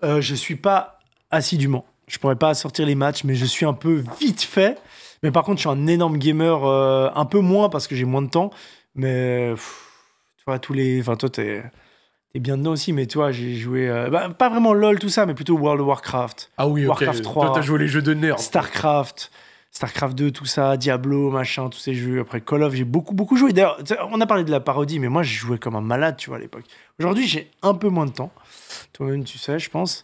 Je euh, Je suis pas assidûment. Je pourrais pas sortir les matchs, mais je suis un peu vite fait. Mais par contre, je suis un énorme gamer, euh, un peu moins parce que j'ai moins de temps. Mais tu vois, tous les. Enfin, toi, t'es et eh bien non aussi, mais toi, j'ai joué, euh, bah, pas vraiment LOL, tout ça, mais plutôt World of Warcraft. Ah oui, Warcraft 3. Toi, t'as joué les jeux de nerfs. Starcraft. Starcraft 2, tout ça, Diablo, machin, tous ces jeux. Après Call of, j'ai beaucoup, beaucoup joué. D'ailleurs, on a parlé de la parodie, mais moi, je jouais comme un malade, tu vois, à l'époque. Aujourd'hui, j'ai un peu moins de temps. Toi-même, tu sais, je pense.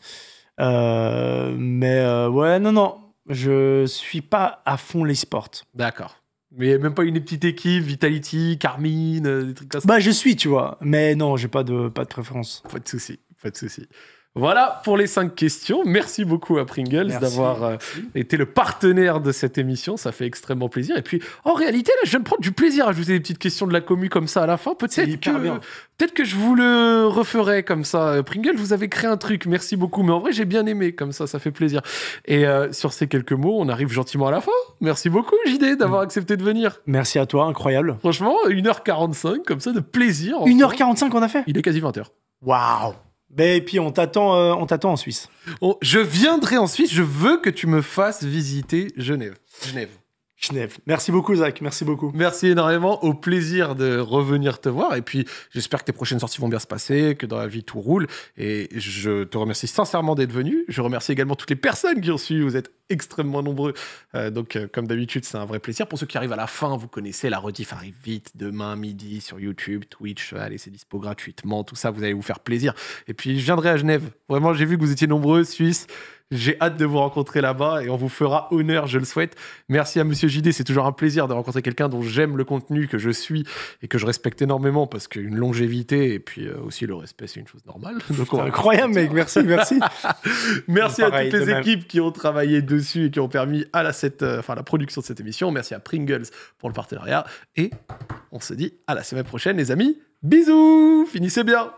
Euh, mais euh, ouais, non, non, je suis pas à fond les sports. D'accord. Mais même pas une petite équipe, Vitality, Carmine, euh, des trucs comme ça. Bah, je suis, tu vois. Mais non, j'ai pas de, pas de préférence. Pas de souci, pas de souci. Voilà pour les cinq questions. Merci beaucoup à Pringles d'avoir euh, été le partenaire de cette émission. Ça fait extrêmement plaisir. Et puis, en réalité, là, je viens de prendre du plaisir à ajouter des petites questions de la commu comme ça à la fin. Peut-être que, que je vous le referai comme ça. Pringles, vous avez créé un truc. Merci beaucoup. Mais en vrai, j'ai bien aimé comme ça. Ça fait plaisir. Et euh, sur ces quelques mots, on arrive gentiment à la fin. Merci beaucoup, JD, d'avoir mm. accepté de venir. Merci à toi. Incroyable. Franchement, 1h45 comme ça de plaisir. 1h45 on a fait Il est quasi 20h. Waouh ben, et puis on t'attend, euh, t'attend en Suisse. Oh, je viendrai en Suisse. Je veux que tu me fasses visiter Genève. Genève. Genève. Merci beaucoup, Zach. Merci beaucoup. Merci énormément. Au plaisir de revenir te voir. Et puis, j'espère que tes prochaines sorties vont bien se passer, que dans la vie tout roule. Et je te remercie sincèrement d'être venu. Je remercie également toutes les personnes qui ont suivi. Vous êtes extrêmement nombreux. Euh, donc, euh, comme d'habitude, c'est un vrai plaisir. Pour ceux qui arrivent à la fin, vous connaissez, la rediff arrive vite demain midi sur YouTube, Twitch. Euh, allez, c'est dispo gratuitement. Tout ça, vous allez vous faire plaisir. Et puis, je viendrai à Genève. Vraiment, j'ai vu que vous étiez nombreux, Suisse. J'ai hâte de vous rencontrer là-bas et on vous fera honneur, je le souhaite. Merci à Monsieur JD, c'est toujours un plaisir de rencontrer quelqu'un dont j'aime le contenu, que je suis et que je respecte énormément parce qu'une longévité et puis euh, aussi le respect, c'est une chose normale. c'est incroyable, mec, merci, merci. merci à toutes les équipes qui ont travaillé dessus et qui ont permis à la, cette, euh, enfin, la production de cette émission. Merci à Pringles pour le partenariat et on se dit à la semaine prochaine, les amis. Bisous, finissez bien.